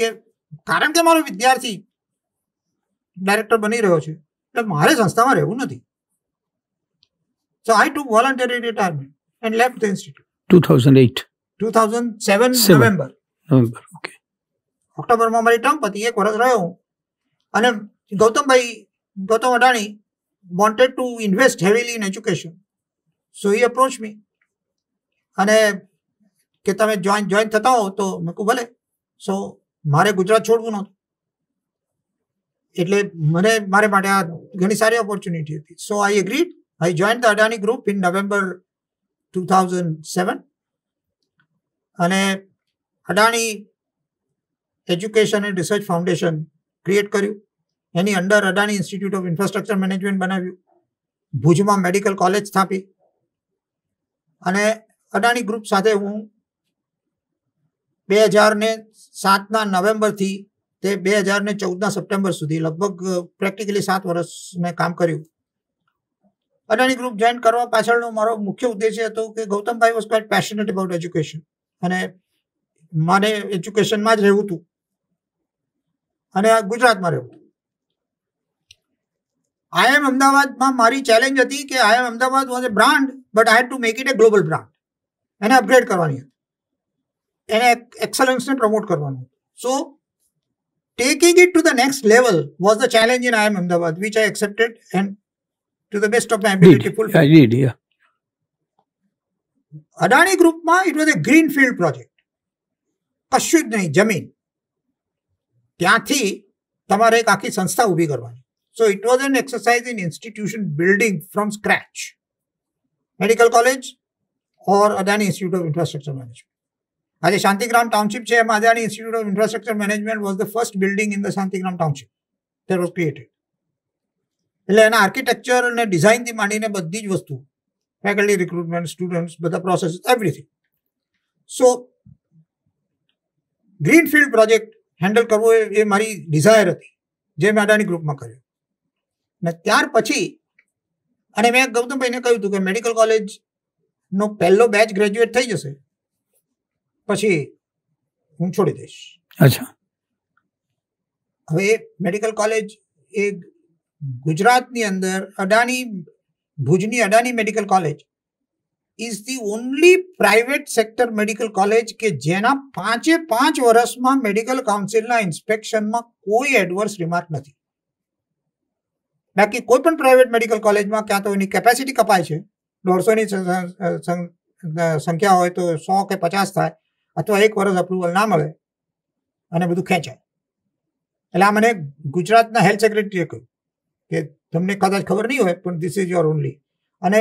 કે કારણ કે મારો વિદ્યાર્થી ડાયરેક્ટર બની રહ્યો છે મારે સંસ્થામાં રહેવું નથી so I took voluntary retirement and left the institute two thousand eight two thousand seven November November okay ઓક્ટોબરમાં મારી ટર્મ હતી એક વર્ષ રહ્યો હું અને Gautambhai Gautam Adani wanted to invest heavily in education so ઈ અપ્રોચ મી અને કે તમે જોઈન જોઈન થતા હો તો મેં કહું ભલે સો મારે ગુજરાત છોડવું નહોતું એટલે મને મારે માટે આ ઘણી સારી ઓપોર્ચ્યુનિટી હતી so I agreed I join the Adani group in November two thousand seven અને Adani education and research foundation create કર્યું એની under Adani institute of infrastructure management બનાવ્યું ભુજમાં મેડિકલ કોલેજ સ્થાપી અને અડાણી ગ્રુપ સાથે હું બે હજાર ને સાતના નવેમ્બરથી તે બે હજાર ને ચૌદના સપ્ટેમ્બર સુધી લગભગ પ્રેક્ટિકલી સાત વર્ષ મેં કામ કર્યું અદાણી ગ્રુપ જોઈન કરવા પાછળનો મારો મુખ્ય ઉદ્દેશ્ય હતો કે Gautambhai was quite passionate about education અને મારે એજ્યુકેશનમાં જ રહેવું હતું અને ગુજરાતમાં રહેવું હતું આઈએમ અમદાવાદમાં મારી ચેલેન્જ હતી કે IIM Ahmedabad was a brand but I had to make it a global brand એને અપગ્રેડ કરવાની હતી એને એક્સલન્સને પ્રમોટ કરવાનું સો taking it to the next level was the challenge in IIM Ahmedabad, which I accepted and to the best of my ability fulfilled. I did, yeah. Adani Group Ma, it was a greenfield project. Kashud nahi, jamin. Tyathi, tamare kaki sansta ubi karwani. So it was an exercise in institution building from scratch. Medical college or Adani Institute of Infrastructure Management. આજે શાંતિગ્રામ township છે એમાં Adani institute of infrastructure management was the first building in the Shantigram township that was created એટલે એના architecture અને ડિઝાઇનથી માંડીને બધી જ વસ્તુ ફેકલ્ટી રિક્રુટમેન્ટ સ્ટુડન્ટ્સ બધા process everything so greenfield project handle કરવો એ મારી ડિઝાયર હતી જે મેં અદાણી ગ્રુપમાં કર્યો ને ત્યાર પછી અને મેં ગૌતમભાઈને કહ્યું હતું કે મેડિકલ કોલેજનો પહેલો બેચ ગ્રેજ્યુએટ થઈ જશે પછી હું છોડી દઈશ અચ્છા હવે મેડિકલ કોલેજ એ ગુજરાતની અંદર અડાણી ભુજની Adani medical college is the only private sector medical college કે જેના પાંચે પાંચ વર્ષમાં મેડિકલ કાઉન્સિલના ઇન્સ્પેક્શનમાં કોઈ એડવર્સ રિમાર્ક નથી બાકી કોઈ પણ પ્રાઇવેટ મેડિકલ કોલેજમાં ક્યાં તો એની કેપેસિટી કપાય છે દોઢસોની સંખ્યા હોય તો સો કે પચાસ થાય અથવા એક વર્ષ અપ્રુવલ ના મળે અને બધું ખેંચાય એટલે આ મને ગુજરાતના હેલ્થ સેક્રેટરીએ કહ્યું કે તમને કદાચ ખબર નહીં હોય પણ ધીસ ઇઝ યોર ઓનલી અને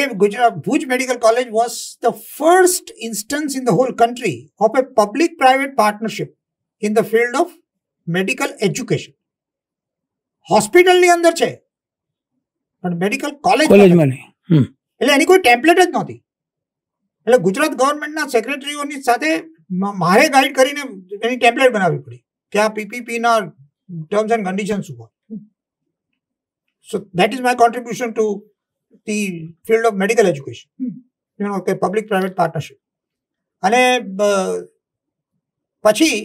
એ Gujarat Bhuj medical college was the first instance in the whole country of a public private partnership in the field of medical education હોસ્પિટલની અંદર છે પણ મેડિકલ કોલેજ એટલે એની કોઈ ટેમ્પલેટ જ નહોતી એટલે ગુજરાત ગવર્મેન્ટના સેક્રેટરીઓની સાથે મારે ગાઈડ કરીને એની ટેમ્પલેટ બનાવવી પડી કે આ પીપીપીના ટર્મ્સ એન્ડ કન્ડિશન શું હોય so that is my contribution to the field of medical education you કે પબ્લિક પ્રાઇવેટ પાર્ટનરશિપ અને પછી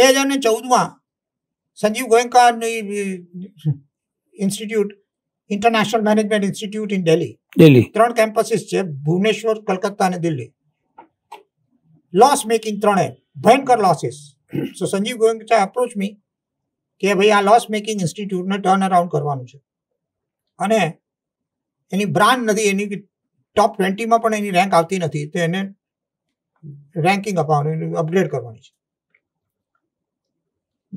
બે હજાર ને ચૌદમાં સંજીવ ગોયંકાની institute international management institute in Delhi Delhi ત્રણ કેમ્પસીસ છે ભુવનેશ્વર કલકત્તા અને દિલ્હી લોસ મેકિંગ ત્રણે ભયંકર losses so Sanjiv Goenka approach me કે ભાઈ આ લોસ મેકિંગ ઇન્સ્ટિટ્યૂટને ટર્ન અરાઉન્ડ કરવાનું છે અને એની બ્રાન્ડ નથી એની ટોપ ટ્વેન્ટીમાં પણ એની રેન્ક આવતી નથી તો એને રેન્કિંગ અપાવવાની અપગ્રેડ કરવાની છે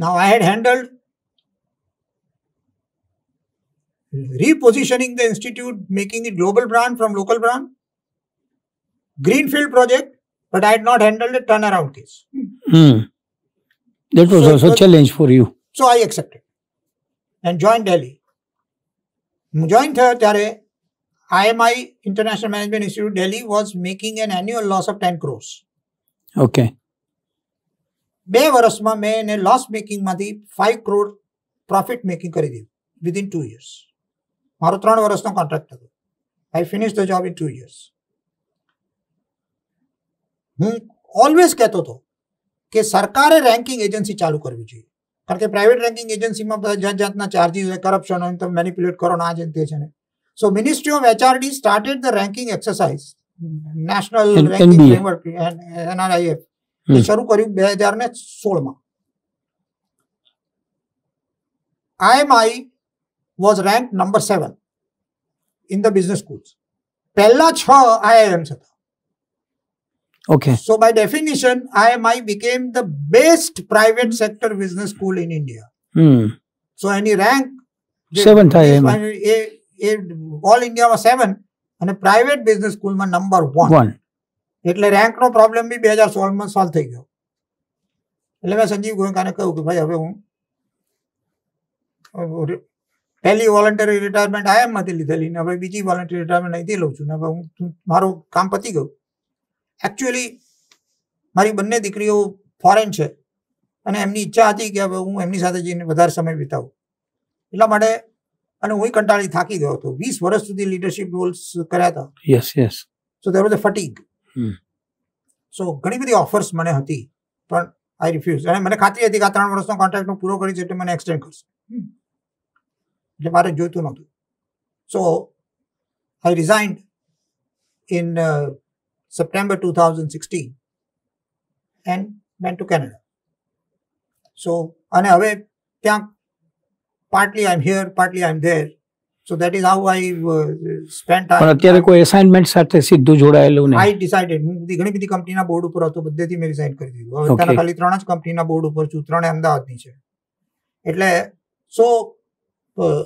નાવ આઈ હેડ હેન્ડલ્ડ repositioning the institute, making it global brand from local brand, greenfield project, but I had not handled a turnaround case. Mm. That was so also a challenge for you. So I accepted and joined Delhi. Joined her, ત્યારે IMI International Management Institute Delhi was making an annual loss of 10 crores. Okay. બે વર્ષમાં મેં એને loss મેકિંગમાંથી five crore profit making કરી દીધું within two years મારો ત્રણ વર્ષનો કોન્ટ્રાક્ટ હતો I finish the job in two years હું ઓલવેઝ કહેતો હતો કે સરકારે રેન્કિંગ એજન્સી ચાલુ કરવી જોઈએ કારણ કે પ્રાઇવેટ રેન્કિંગ એજન્સીમાં બધા જાત જાતના ચાર્જીસ હોય કરપ્શન હોય તમે મેનિપ્યુલેટ કરો ના જ તે છે ને so ministry of HRD started the ranking exercise national ranking framework NIRF શરૂ કર્યું બે હજાર ને સોળમાં આઈએમઆઈ was ranked number seven in the business schools. पहला छह आईआईएम से Okay. So by definition, IMI became the best private sector business school in India. Hmm. So any rank. Seventh IIM. All India was seven, and a private business school was number one. One. इतने rank no problem भी 2016 में साल थे क्यों? इतने मैं संजीव गोयल का ने कहा कि भाई अबे પહેલી વોલન્ટરી રિટાયરમેન્ટ આઈએમમાંથી લીધેલી ને હવે બીજી વોલન્ટરી રિટાયરમેન્ટ અહીંથી લઉં છું ને હવે હું મારું કામ પતી ગયું એકચ્યુઅલી મારી બંને દીકરીઓ ફોરેન છે અને એમની ઈચ્છા હતી કે હવે હું એમની સાથે જઈને વધારે સમય વિતાવું એટલા માટે અને હું કંટાળી થાકી ગયો હતો વીસ વર્ષ સુધી લીડરશિપ રોલ્સ કર્યા હતા yes yes so there was a ફટીક સો ઘણી બધી ઓફર્સ મને હતી પણ આઈ રિફ્યુઝ અને મને ખાતરી હતી કે આ ત્રણ વર્ષનો કોન્ટ્રાક્ટ હું પૂરો કરી છે એટલે મને એક્સટેન્ડ કરશે એટલે મારે જોઈતું નહોતું so I resigned in September two thousand sixteen and man to Canada so અને હવે ત્યાં partly I am here partly I am there so that is how I spend પણ અત્યારે કોઈ અસાઇનમેન્ટ સાથે સીધું જોડાયેલું નહીં આઈ ડિસાઇડેડ હું બધી ઘણી બધી કંપનીના બોર્ડ ઉપર હતો બધેથી મેં રિઝાઇન કરી દીધું હવે અત્યારે ખાલી ત્રણ જ કંપનીના બોર્ડ ઉપર છું ત્રણે અમદાવાદની છે એટલે સો uh,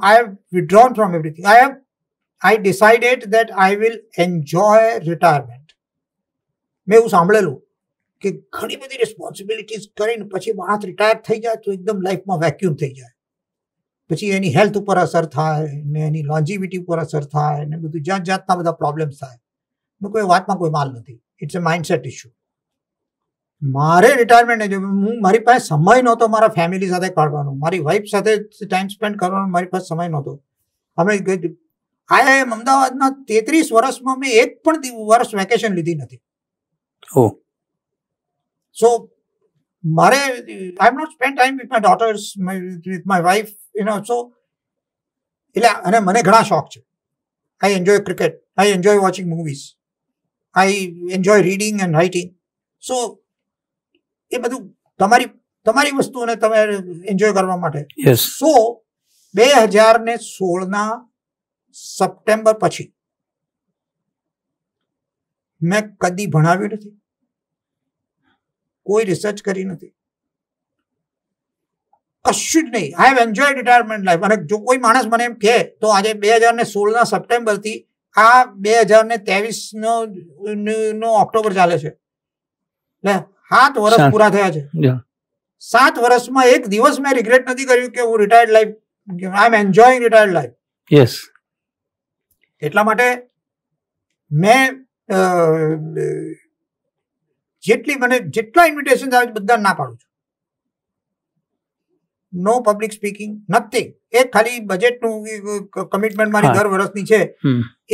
I have withdrawn from everything. I have I decided that I will enjoy retirement. મેં એવું સાંભળેલું કે ઘણી બધી રિસ્પોન્સિબિલિટીઝ કરીને પછી માણસ રિટાયર થઈ જાય તો એકદમ લાઈફમાં વેક્યુમ થઈ જાય પછી એની હેલ્થ ઉપર અસર થાય ને એની લોન્જીવિટી ઉપર અસર થાય ને બધું જાત જાતના બધા પ્રોબ્લેમ્સ થાય મેં કોઈ વાતમાં કોઈ માલ નથી ઇટ્સ અ માઇન્ડસેટ ઇશ્યુ મારે રિટાયરમેન્ટ નહીં હું મારી પાસે સમય નહોતો મારા ફેમિલી સાથે કાઢવાનો મારી વાઈફ સાથે ટાઈમ સ્પેન્ડ કરવાનો મારી પાસે સમય નહોતો અમે આયા એમ અમદાવાદના તેત્રીસ વર્ષમાં મેં એક પણ વર્ષ વેકેશન લીધી નથી સો મારે I am not spend time with my daughters with my wife you know so એટલે અને મને ઘણા શોખ છે I enjoy cricket I enjoy watching movies I enjoy reading and writing so એ બધું તમારી તમારી વસ્તુઓને તમે એન્જોય કરવા માટે સો બે હજાર ને સોળના સપ્ટેમ્બર પછી મેં કદી ભણાવ્યું નથી કોઈ રિસર્ચ કરી નથી કશું જ નહીં I have enjoy retirement life અને જો કોઈ માણસ મને એમ કહે તો આજે બે હજાર ને સોળના સપ્ટેમ્બરથી આ બે હજાર ને ત્રેવીસનો નો ઓક્ટોબર ચાલે છે એટલે સાત વર્ષ પૂરા થયા છે સાત વર્ષમાં એક દિવસ મેં રિગ્રેટ નથી કર્યું કે હું retired life I am enjoying retired life yes એટલા માટે મેં જેટલી મને જેટલા ઇન્વિટેશન આવે બધા ના પાડું છું નો પબ્લિક સ્પીકિંગ નથી એ ખાલી બજેટનું કમિટમેન્ટ મારી દર વર્ષની છે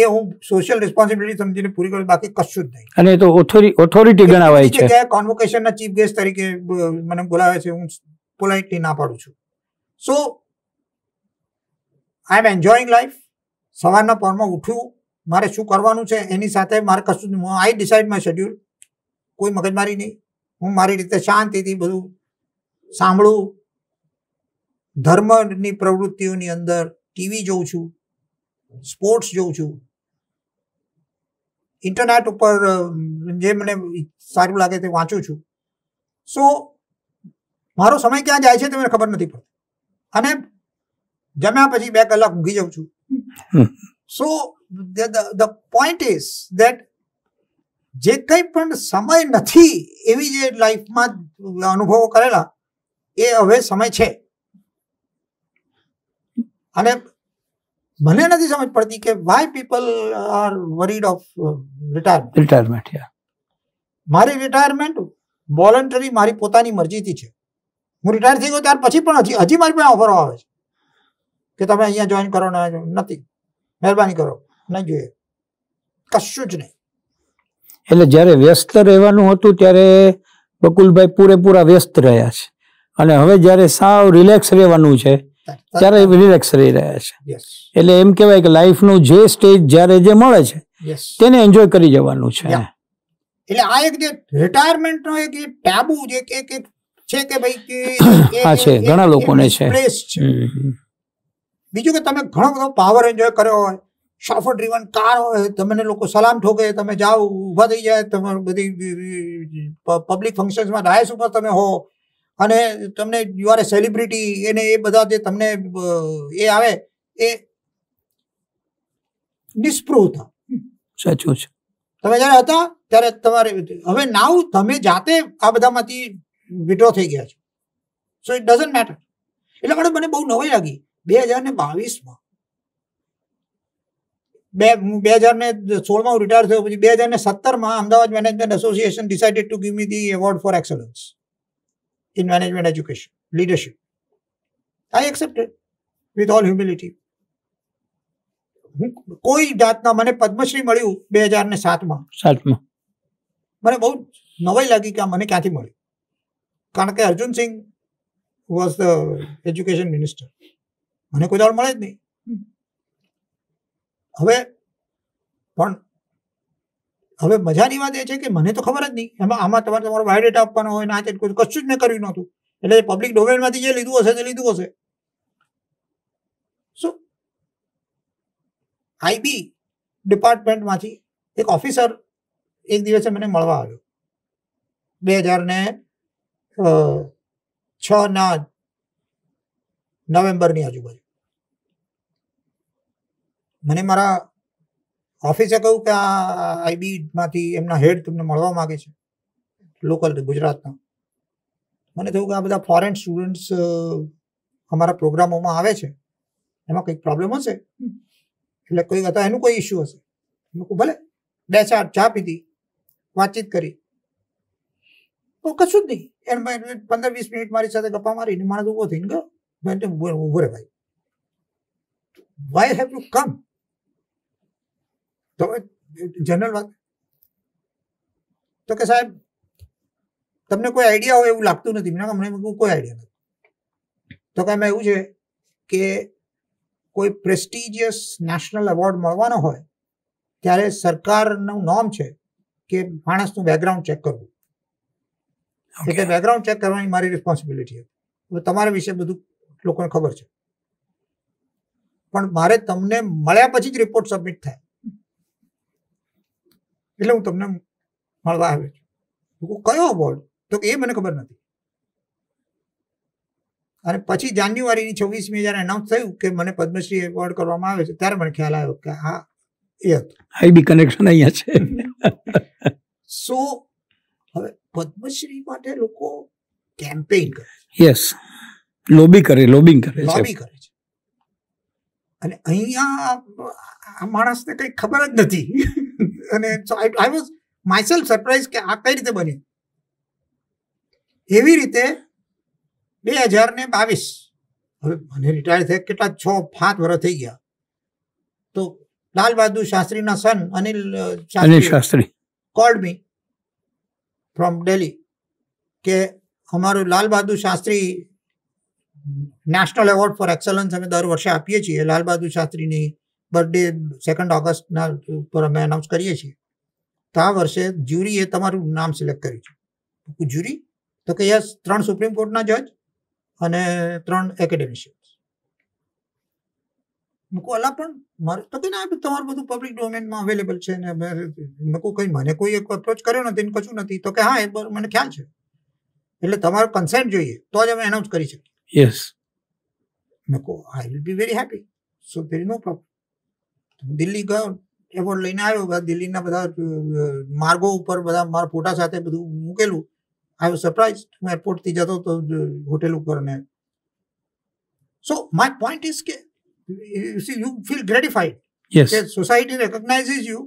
એ હું સોશિયલ રિસ્પોન્સિબિલિટી સમજીને પૂરી કરું બાકી કશું જ નહીં અને તો ઓથોરિટી ગણાવાય છે કે કોન્વોકેશનના ચીફ ગેસ્ટ તરીકે મને બોલાવે છે હું પોલાઇટલી ના પાડું છું સો આઈ એમ એન્જોયિંગ લાઈફ સવારના પોરમાં ઉઠવું મારે શું કરવાનું છે એની સાથે મારે કશું આઈ ડિસાઇડ માય શેડ્યુલ કોઈ મગજમારી નહીં હું મારી રીતે શાંતિથી બધું સાંભળું ધર્મની પ્રવૃત્તિઓની અંદર ટીવી જોઉં છું સ્પોર્ટ્સ જોઉં છું ઇન્ટરનેટ ઉપર જે મને સારું લાગે તે વાંચું છું સો મારો સમય ક્યાં જાય છે તે મને ખબર નથી પડતી અને જમ્યા પછી બે કલાક ઊંઘી જાઉં છું so the point is that જે કંઈ પણ સમય નથી એવી જે લાઈફમાં અનુભવો કરેલા એ હવે સમય છે અને મને નથી સમજ પડતી કે why people are worried of retirement retirement મારી રિટાયરમેન્ટ વોલન્ટરી મારી પોતાની મરજીથી છે હું રિટાયર થઈ ગયો ત્યાર પછી પણ હજી હજી મારી પણ ઓફરો આવે છે કે તમે અહીંયા જોઈન કરો ને નથી મહેરબાની કરો નહીં જોઈએ કશું જ નહીં એટલે જ્યારે વ્યસ્ત રહેવાનું હતું ત્યારે બકુલભાઈ પૂરેપૂરા વ્યસ્ત રહ્યા છે અને હવે જ્યારે સાવ રિલેક્સ રહેવાનું છે ત્યારે રિલેક્સ રહી રહ્યા છે એટલે એમ કહેવાય કે લાઈફનું જે સ્ટેજ જ્યારે જે મળે છે તેને એન્જોય કરી જવાનું છે એટલે આ એક જે રિટાયરમેન્ટનો એક ટાબુ જે એક એક છે કે ભાઈ હા છે ઘણા લોકોને છે બીજું કે તમે ઘણો બધો પાવર એન્જોય કર્યો હોય શોફર ડ્રીવન કાર હોય તમને લોકો સલામ ઠોકે તમે જાઓ ઊભા થઈ જાય તમારું બધી પબ્લિક ફંક્શન્સમાં ડાયસ ઉપર તમે હો અને તમને યુ આર એ સેલિબ્રિટી એને એ બધા જે તમને એ આવે એ ડિસ્પ્રૂવ હતા સાચું છે તમે જ્યારે હતા ત્યારે તમારે હવે નાવ તમે જાતે આ બધામાંથી વિડ્રો થઈ ગયા છો સો ઇટ ડઝન્ટ મેટર એટલે માટે મને બહુ નવાઈ લાગી બે હજાર ને બાવીસમાં બે બે હજાર ને સોળમાં હું રિટાયર થયો પછી બે હજાર ને સત્તરમાં Ahmedabad management association decided to give me the award for excellence in management education, leadership. I accepted with all humility. કોઈ જાતના મને પદ્મશ્રી મળ્યું બે હજાર ને સાતમાં સાતમાં મને બહુ નવાઈ લાગી કે મને ક્યાંથી મળ્યું કારણ કે Arjun Singh was the education minister મને કોઈ દાડ મળે જ નહીં હવે પણ હવે મજાની વાત એ છે કે મને તો ખબર જ નહીં એમાં આમાં તમારે તમારો બાયોડેટા આપવાનો હોય ના તે કશું જ મેં કર્યું નહોતું એટલે પબ્લિક ડોમેનમાંથી જે લીધું હશે તે લીધું હશે શું આઈબી ડિપાર્ટમેન્ટમાંથી એક ઓફિસર એક દિવસે મને મળવા આવ્યો બે હજાર ને છ ના નવેમ્બરની આજુબાજુ મને મારા ઓફિસે કહ્યું કે આ આઈબીમાંથી એમના હેડ તમને મળવા માગે છે લોકલ ગુજરાતના મને થયું કે આ બધા ફોરેન સ્ટુડન્ટ્સ અમારા પ્રોગ્રામોમાં આવે છે એમાં કંઈક પ્રોબ્લેમ હશે એટલે કોઈ હતા એનું કોઈ ઇશ્યુ હશે લોકો ભલે બે ચાર ચા પીધી વાતચીત કરી તો કશું જ નહીં એમ પંદર વીસ મિનિટ મારી સાથે ગપ્પા મારીને માણસ ઊભો થઈને ગયો ઊભો રે ભાઈ વાય હેવ યુ કમ તો જનરલ વાત તો કે સાહેબ તમને કોઈ આઈડિયા હોય એવું લાગતું નથી મને મને કોઈ આઈડિયા નથી તો કે એમાં એવું છે કે કોઈ પ્રેસ્ટિજિયસ નેશનલ એવોર્ડ મળવાનો હોય ત્યારે સરકારનું નોર્મ છે કે માણસનું બેકગ્રાઉન્ડ ચેક કરવું એટલે બેકગ્રાઉન્ડ ચેક કરવાની મારી રિસ્પોન્સિબિલિટી હતી તમારા વિશે બધું લોકોને ખબર છે પણ મારે તમને મળ્યા પછી જ રિપોર્ટ સબમિટ થાય એટલે હું તમને મળવા આવ્યો છું કયો બોર્ડ તો એ મને ખબર નથી અને પછી જાન્યુઆરીની છવ્વીસમી જ્યારે એનાઉન્સ થયું કે મને પદ્મશ્રી એવોર્ડ કરવામાં આવે છે ત્યારે મને ખ્યાલ આવ્યો કે હા એ હતું આઈબી કનેક્શન અહીંયા છે સો હવે પદ્મશ્રી માટે લોકો કેમ્પેઇન કરે યસ લોબી કરે લોબિંગ કરે છે લોબી કરે છે અને અહીંયા આ માણસને કંઈ ખબર જ નથી અને so I I was myself surprise કે આ કઈ રીતે બન્યું એવી રીતે બે હજાર ને બાવીસ હવે મને રિટાયર થયા કેટલા છ પાંચ વર્ષ થઈ ગયા તો લાલ બહાદુર શાસ્ત્રીના son Anil Shastri called me from Delhi કે અમારું Lal Bahadur Shastri national award for excellence અમે દર વર્ષે આપીએ છીએ લાલ બહાદુર શાસ્ત્રીની બર્થડે સેકન્ડ ઓગસ્ટના ઉપર અમે એનાઉન્સ કરીએ છીએ તો આ વર્ષે જ્યુરીએ તમારું નામ સિલેક્ટ કર્યું છે જ્યુરી તો કે યસ ત્રણ સુપ્રીમ કોર્ટના જજ અને ત્રણ એકેડેમિશિયન્સ મૂકો અલા પણ મારે તો કે ના તમારું બધું પબ્લિક ડોમેનમાં અવેલેબલ છે ને મેં કંઈ મને કોઈ એક અપ્રોચ કર્યો નથી કશું નથી તો કે હા એ મને ખ્યાલ છે એટલે તમારો કન્સેન્ટ જોઈએ તો જ અમે એનાઉન્સ કરી શકીએ યસ મેં કહું I will be very happy so there is no problem Delhi ગયો એવોર્ડ લઈને આવ્યો દિલ્હીના બધા માર્ગો ઉપર બધા મારા ફોટા સાથે બધું મૂકેલું આઈ વોઝ સરપ્રાઇઝ હું એરપોર્ટથી જતો તો હોટેલ ઉપર ને સો માય પોઈન્ટ ઇઝ કે સી યુ ફીલ ગ્રેટિફાઈડ કે society recognizes you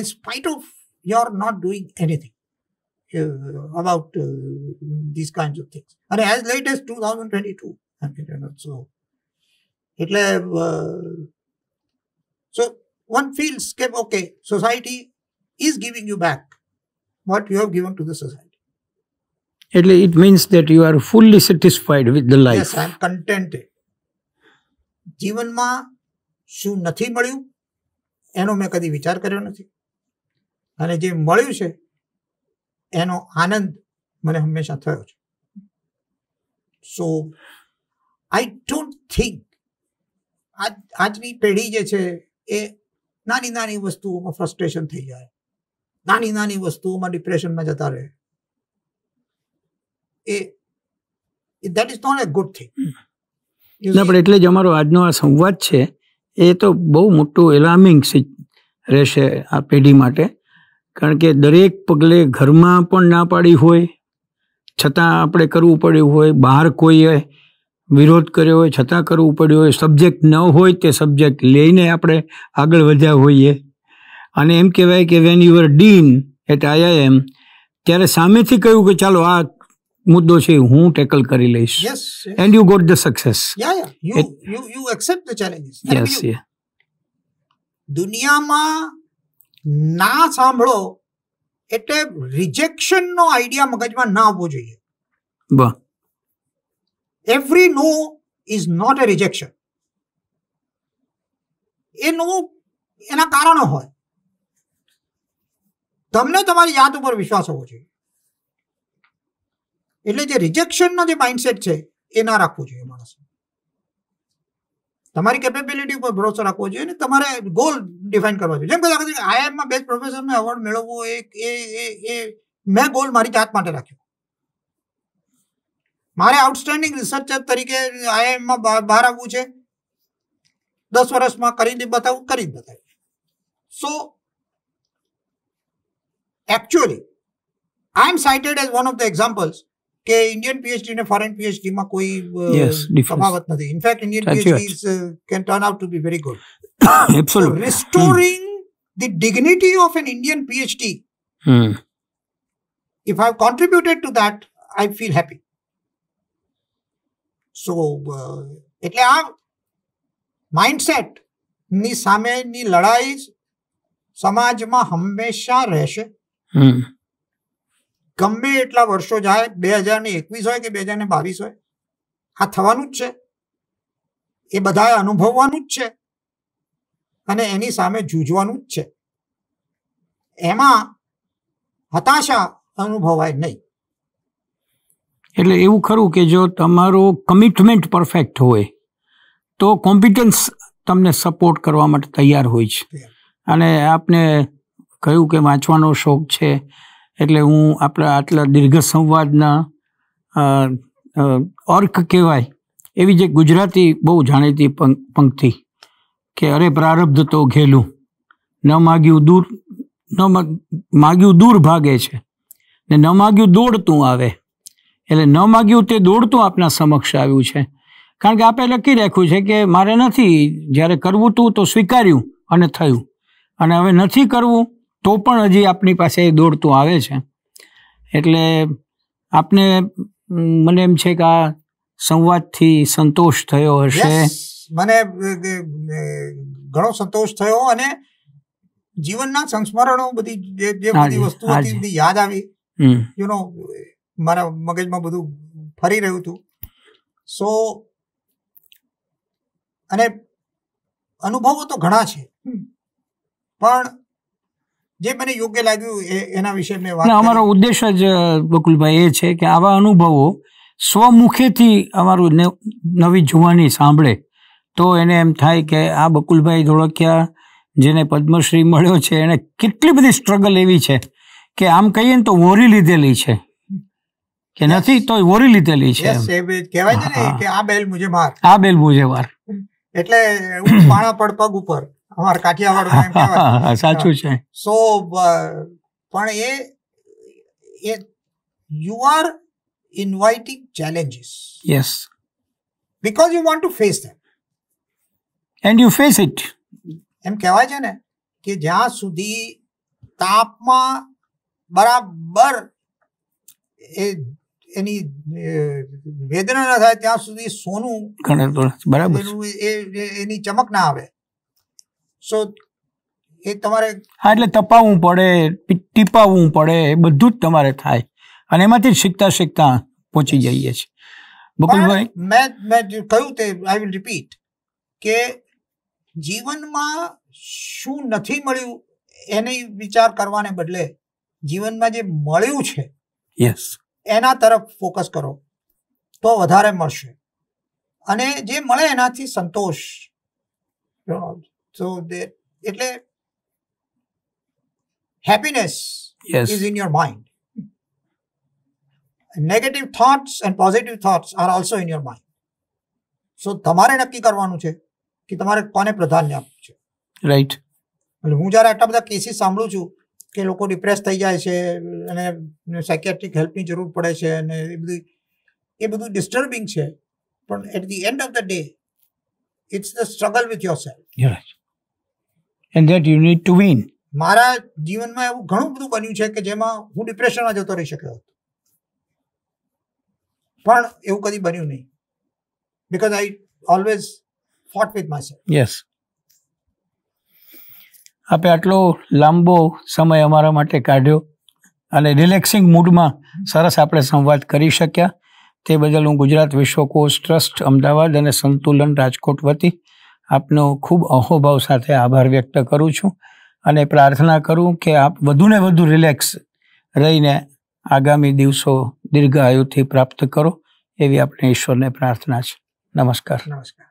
in spite of you are not doing anything about uh, these kinds of things. And as late as 2022, so એટલે So one feels, okay, society is giving you back what you have given to the society. At least it means that you are fully satisfied with the life. Yes, I am contented. જીવનમાં શું નથી મળ્યું એનો મેં કદી વિચાર કર્યો નથી અને જે મળ્યું છે એનો આનંદ મને હંમેશા થયો છે સો આઈ ડોન્ટ થિંક આજની પેઢી જે છે એ નાની નાની વસ્તુઓમાં ફ્રસ્ટ્રેશન થઈ જાય નાની નાની વસ્તુઓમાં ડિપ્રેશનમાં જતા રહે એ that is not a good thing પણ એટલે જ અમારો આજનો આ સંવાદ છે એ તો બહુ મોટું એલાર્મિંગ રહેશે આ પેઢી માટે કારણ કે દરેક પગલે ઘરમાં પણ ના પાડી હોય છતાં આપણે કરવું પડ્યું હોય બહાર કોઈએ વિરોધ કર્યો હોય છતાં કરવું પડ્યું હોય સબ્જેક્ટ ન હોય તે સબ્જેક્ટ લઈને આપણે આગળ વધ્યા હોઈએ અને એમ કહેવાય કે when you dean at IIM ત્યારે સામેથી કહ્યું કે ચાલો આ મુદ્દો છે હું ટેકલ કરી લઈશ and you got the success yes દુનિયામાં ના સાંભળો એટલે રિજેક્શનનો આઈડિયા મગજમાં ના આવવો જોઈએ વાહ every no is not a rejection એ નો એના કારણો હોય તમને તમારી જાત ઉપર વિશ્વાસ હોવો જોઈએ એટલે જે રિજેક્શનનો જે માઇન્ડસેટ છે એ ના રાખવું જોઈએ માણસ તમારી કેપેબિલિટી ઉપર ભરોસો રાખવો જોઈએ ને તમારે ગોલ ડિફાઇન કરવા જોઈએ જેમ કે આઈઆઈએમમાં બેસ્ટ પ્રોફેસરને એવોર્ડ મેળવવો એ એ મેં ગોલ મારી જાત માટે રાખ્યો મારે આઉટસ્ટેન્ડિંગ રિસર્ચર તરીકે આઈઆઈએમમાં બહાર આવવું છે દસ વર્ષમાં કરીને બતાવું કરી બતાવ્યું so actually I am cited as one of the examples કે ઇન્ડિયન પીએચડી ને ફોરેન પીએચડીમાં કોઈ તફાવત નથી in fact Indian PhD can turn out to be very good absolutely restoring the dignity of an Indian PhD if I contributed to that I feel happy so uh, એટલે આ mindset ની સામેની લડાઈ સમાજમાં હંમેશા રહેશે ગમે એટલા વર્ષો જાય બે હજાર ને એકવીસ હોય કે બે હજાર ને બાવીસ હોય આ થવાનું જ છે એ બધા અનુભવવાનું જ છે અને એની સામે જૂજવાનું જ છે એમાં હતાશા અનુભવાય નહીં એટલે એવું ખરું કે જો તમારો કમિટમેન્ટ પરફેક્ટ હોય તો કોમ્પિટન્સ તમને સપોર્ટ કરવા માટે તૈયાર હોય છે અને આપને કહ્યું કે વાંચવાનો શોખ છે એટલે હું આપણા આટલા દીર્ઘ સંવાદના અર્ક કહેવાય એવી જે ગુજરાતી બહુ જાણીતી પંક્તિ કે અરે પ્રારબ્ધ તો ઘેલું ન માગ્યું દૂર ન માગ્યું દૂર ભાગે છે ને ન માગ્યું દોડતું આવે એટલે ન માગ્યું તે દોડતું આપના સમક્ષ આવ્યું છે કારણ કે આપણે લખી રાખ્યું છે કે મારે નથી જ્યારે કરવું તું તો સ્વીકાર્યું અને થયું અને હવે નથી કરવું તો પણ હજી આપની પાસે દોડતું આવે છે એટલે આપને મને એમ છે કે આ સંવાદથી સંતોષ થયો હશે મને ઘણો સંતોષ થયો અને જીવનના સંસ્મરણો બધી જે બધી વસ્તુ યાદ આવી યુ નો મારા મગજમાં બધું ફરી રહ્યું હતું સો અને અનુભવો તો ઘણા છે પણ જે મને યોગ્ય લાગ્યું એના વિશે મેં વાત અમારો ઉદ્દેશ જ બકુલભાઈ એ છે કે આવા અનુભવો સ્વમુખેથી અમારું નવી જુવાની સાંભળે તો એને એમ થાય કે આ બકુલભાઈ ધોળકિયા જેને પદ્મશ્રી મળ્યો છે એણે કેટલી બધી સ્ટ્રગલ એવી છે કે આમ કહીએ ને તો વોરી લીધેલી છે કે નથી તોય વોરી લીધેલી છે ને કે આ બેલ મુજબ માર આ બેલ મુજે એટલે પાણા પડ પગ ઉપર અમાર કાઠિયાવાડ સાચું છે સો પણ એ એ you are inviting challenges yes because you want to face them and you face it એમ કહેવાય છે ને કે જ્યાં સુધી તાપમાં બરાબર એ એની વેદના ના થાય ત્યાં સુધી સોનું બરાબર એની ચમક ના આવે સો એ તમારે હા એટલે તપાવવું પડે ટીપાવવું પડે એ બધું જ તમારે થાય અને એમાંથી શીખતા શીખતા પહોંચી જઈએ છીએ બકુલભાઈ મેં મેં કહ્યું તે આઈ વિલ રિપીટ કે જીવનમાં શું નથી મળ્યું એને વિચાર કરવાને બદલે જીવનમાં જે મળ્યું છે યસ એના તરફ ફોકસ કરો તો વધારે મળશે અને જે મળે એનાથી સંતોષ એટલે happiness is is in your mind. Negative thoughts and positive thoughts are also in your mind. તમારે નક્કી કરવાનું છે કે તમારે કોને પ્રાધાન્ય આપવું છે રાઈટ એટલે હું જ્યારે આટલા બધા કેસીસ સાંભળું છું કે લોકો ડિપ્રેસ થઈ જાય છે અને સાયકેટ્રિક હેલ્પની જરૂર પડે છે અને એ બધું એ બધું ડિસ્ટર્બિંગ છે પણ at the end of the day it's the struggle with yourself and that you need to win મારા જીવનમાં એવું ઘણું બધું બન્યું છે કે જેમાં હું ડિપ્રેશનમાં જતો રહી શક્યો હતો પણ એવું કદી બન્યું નહીં because I always fought with my self yes આપે આટલો લાંબો સમય અમારા માટે કાઢ્યો અને રિલેક્સિંગ મૂડમાં સરસ આપણે સંવાદ કરી શક્યા તે બદલ હું ગુજરાત વિશ્વકોશ ટ્રસ્ટ અમદાવાદ અને સંતુલન રાજકોટ વતી આપનો ખૂબ અહોભાવ સાથે આભાર વ્યક્ત કરું છું અને પ્રાર્થના કરું કે આપ વધુને વધુ રિલેક્સ રહીને આગામી દિવસો દીર્ઘ આયુથી પ્રાપ્ત કરો એવી આપણે ઈશ્વરને પ્રાર્થના છે નમસ્કાર નમસ્કાર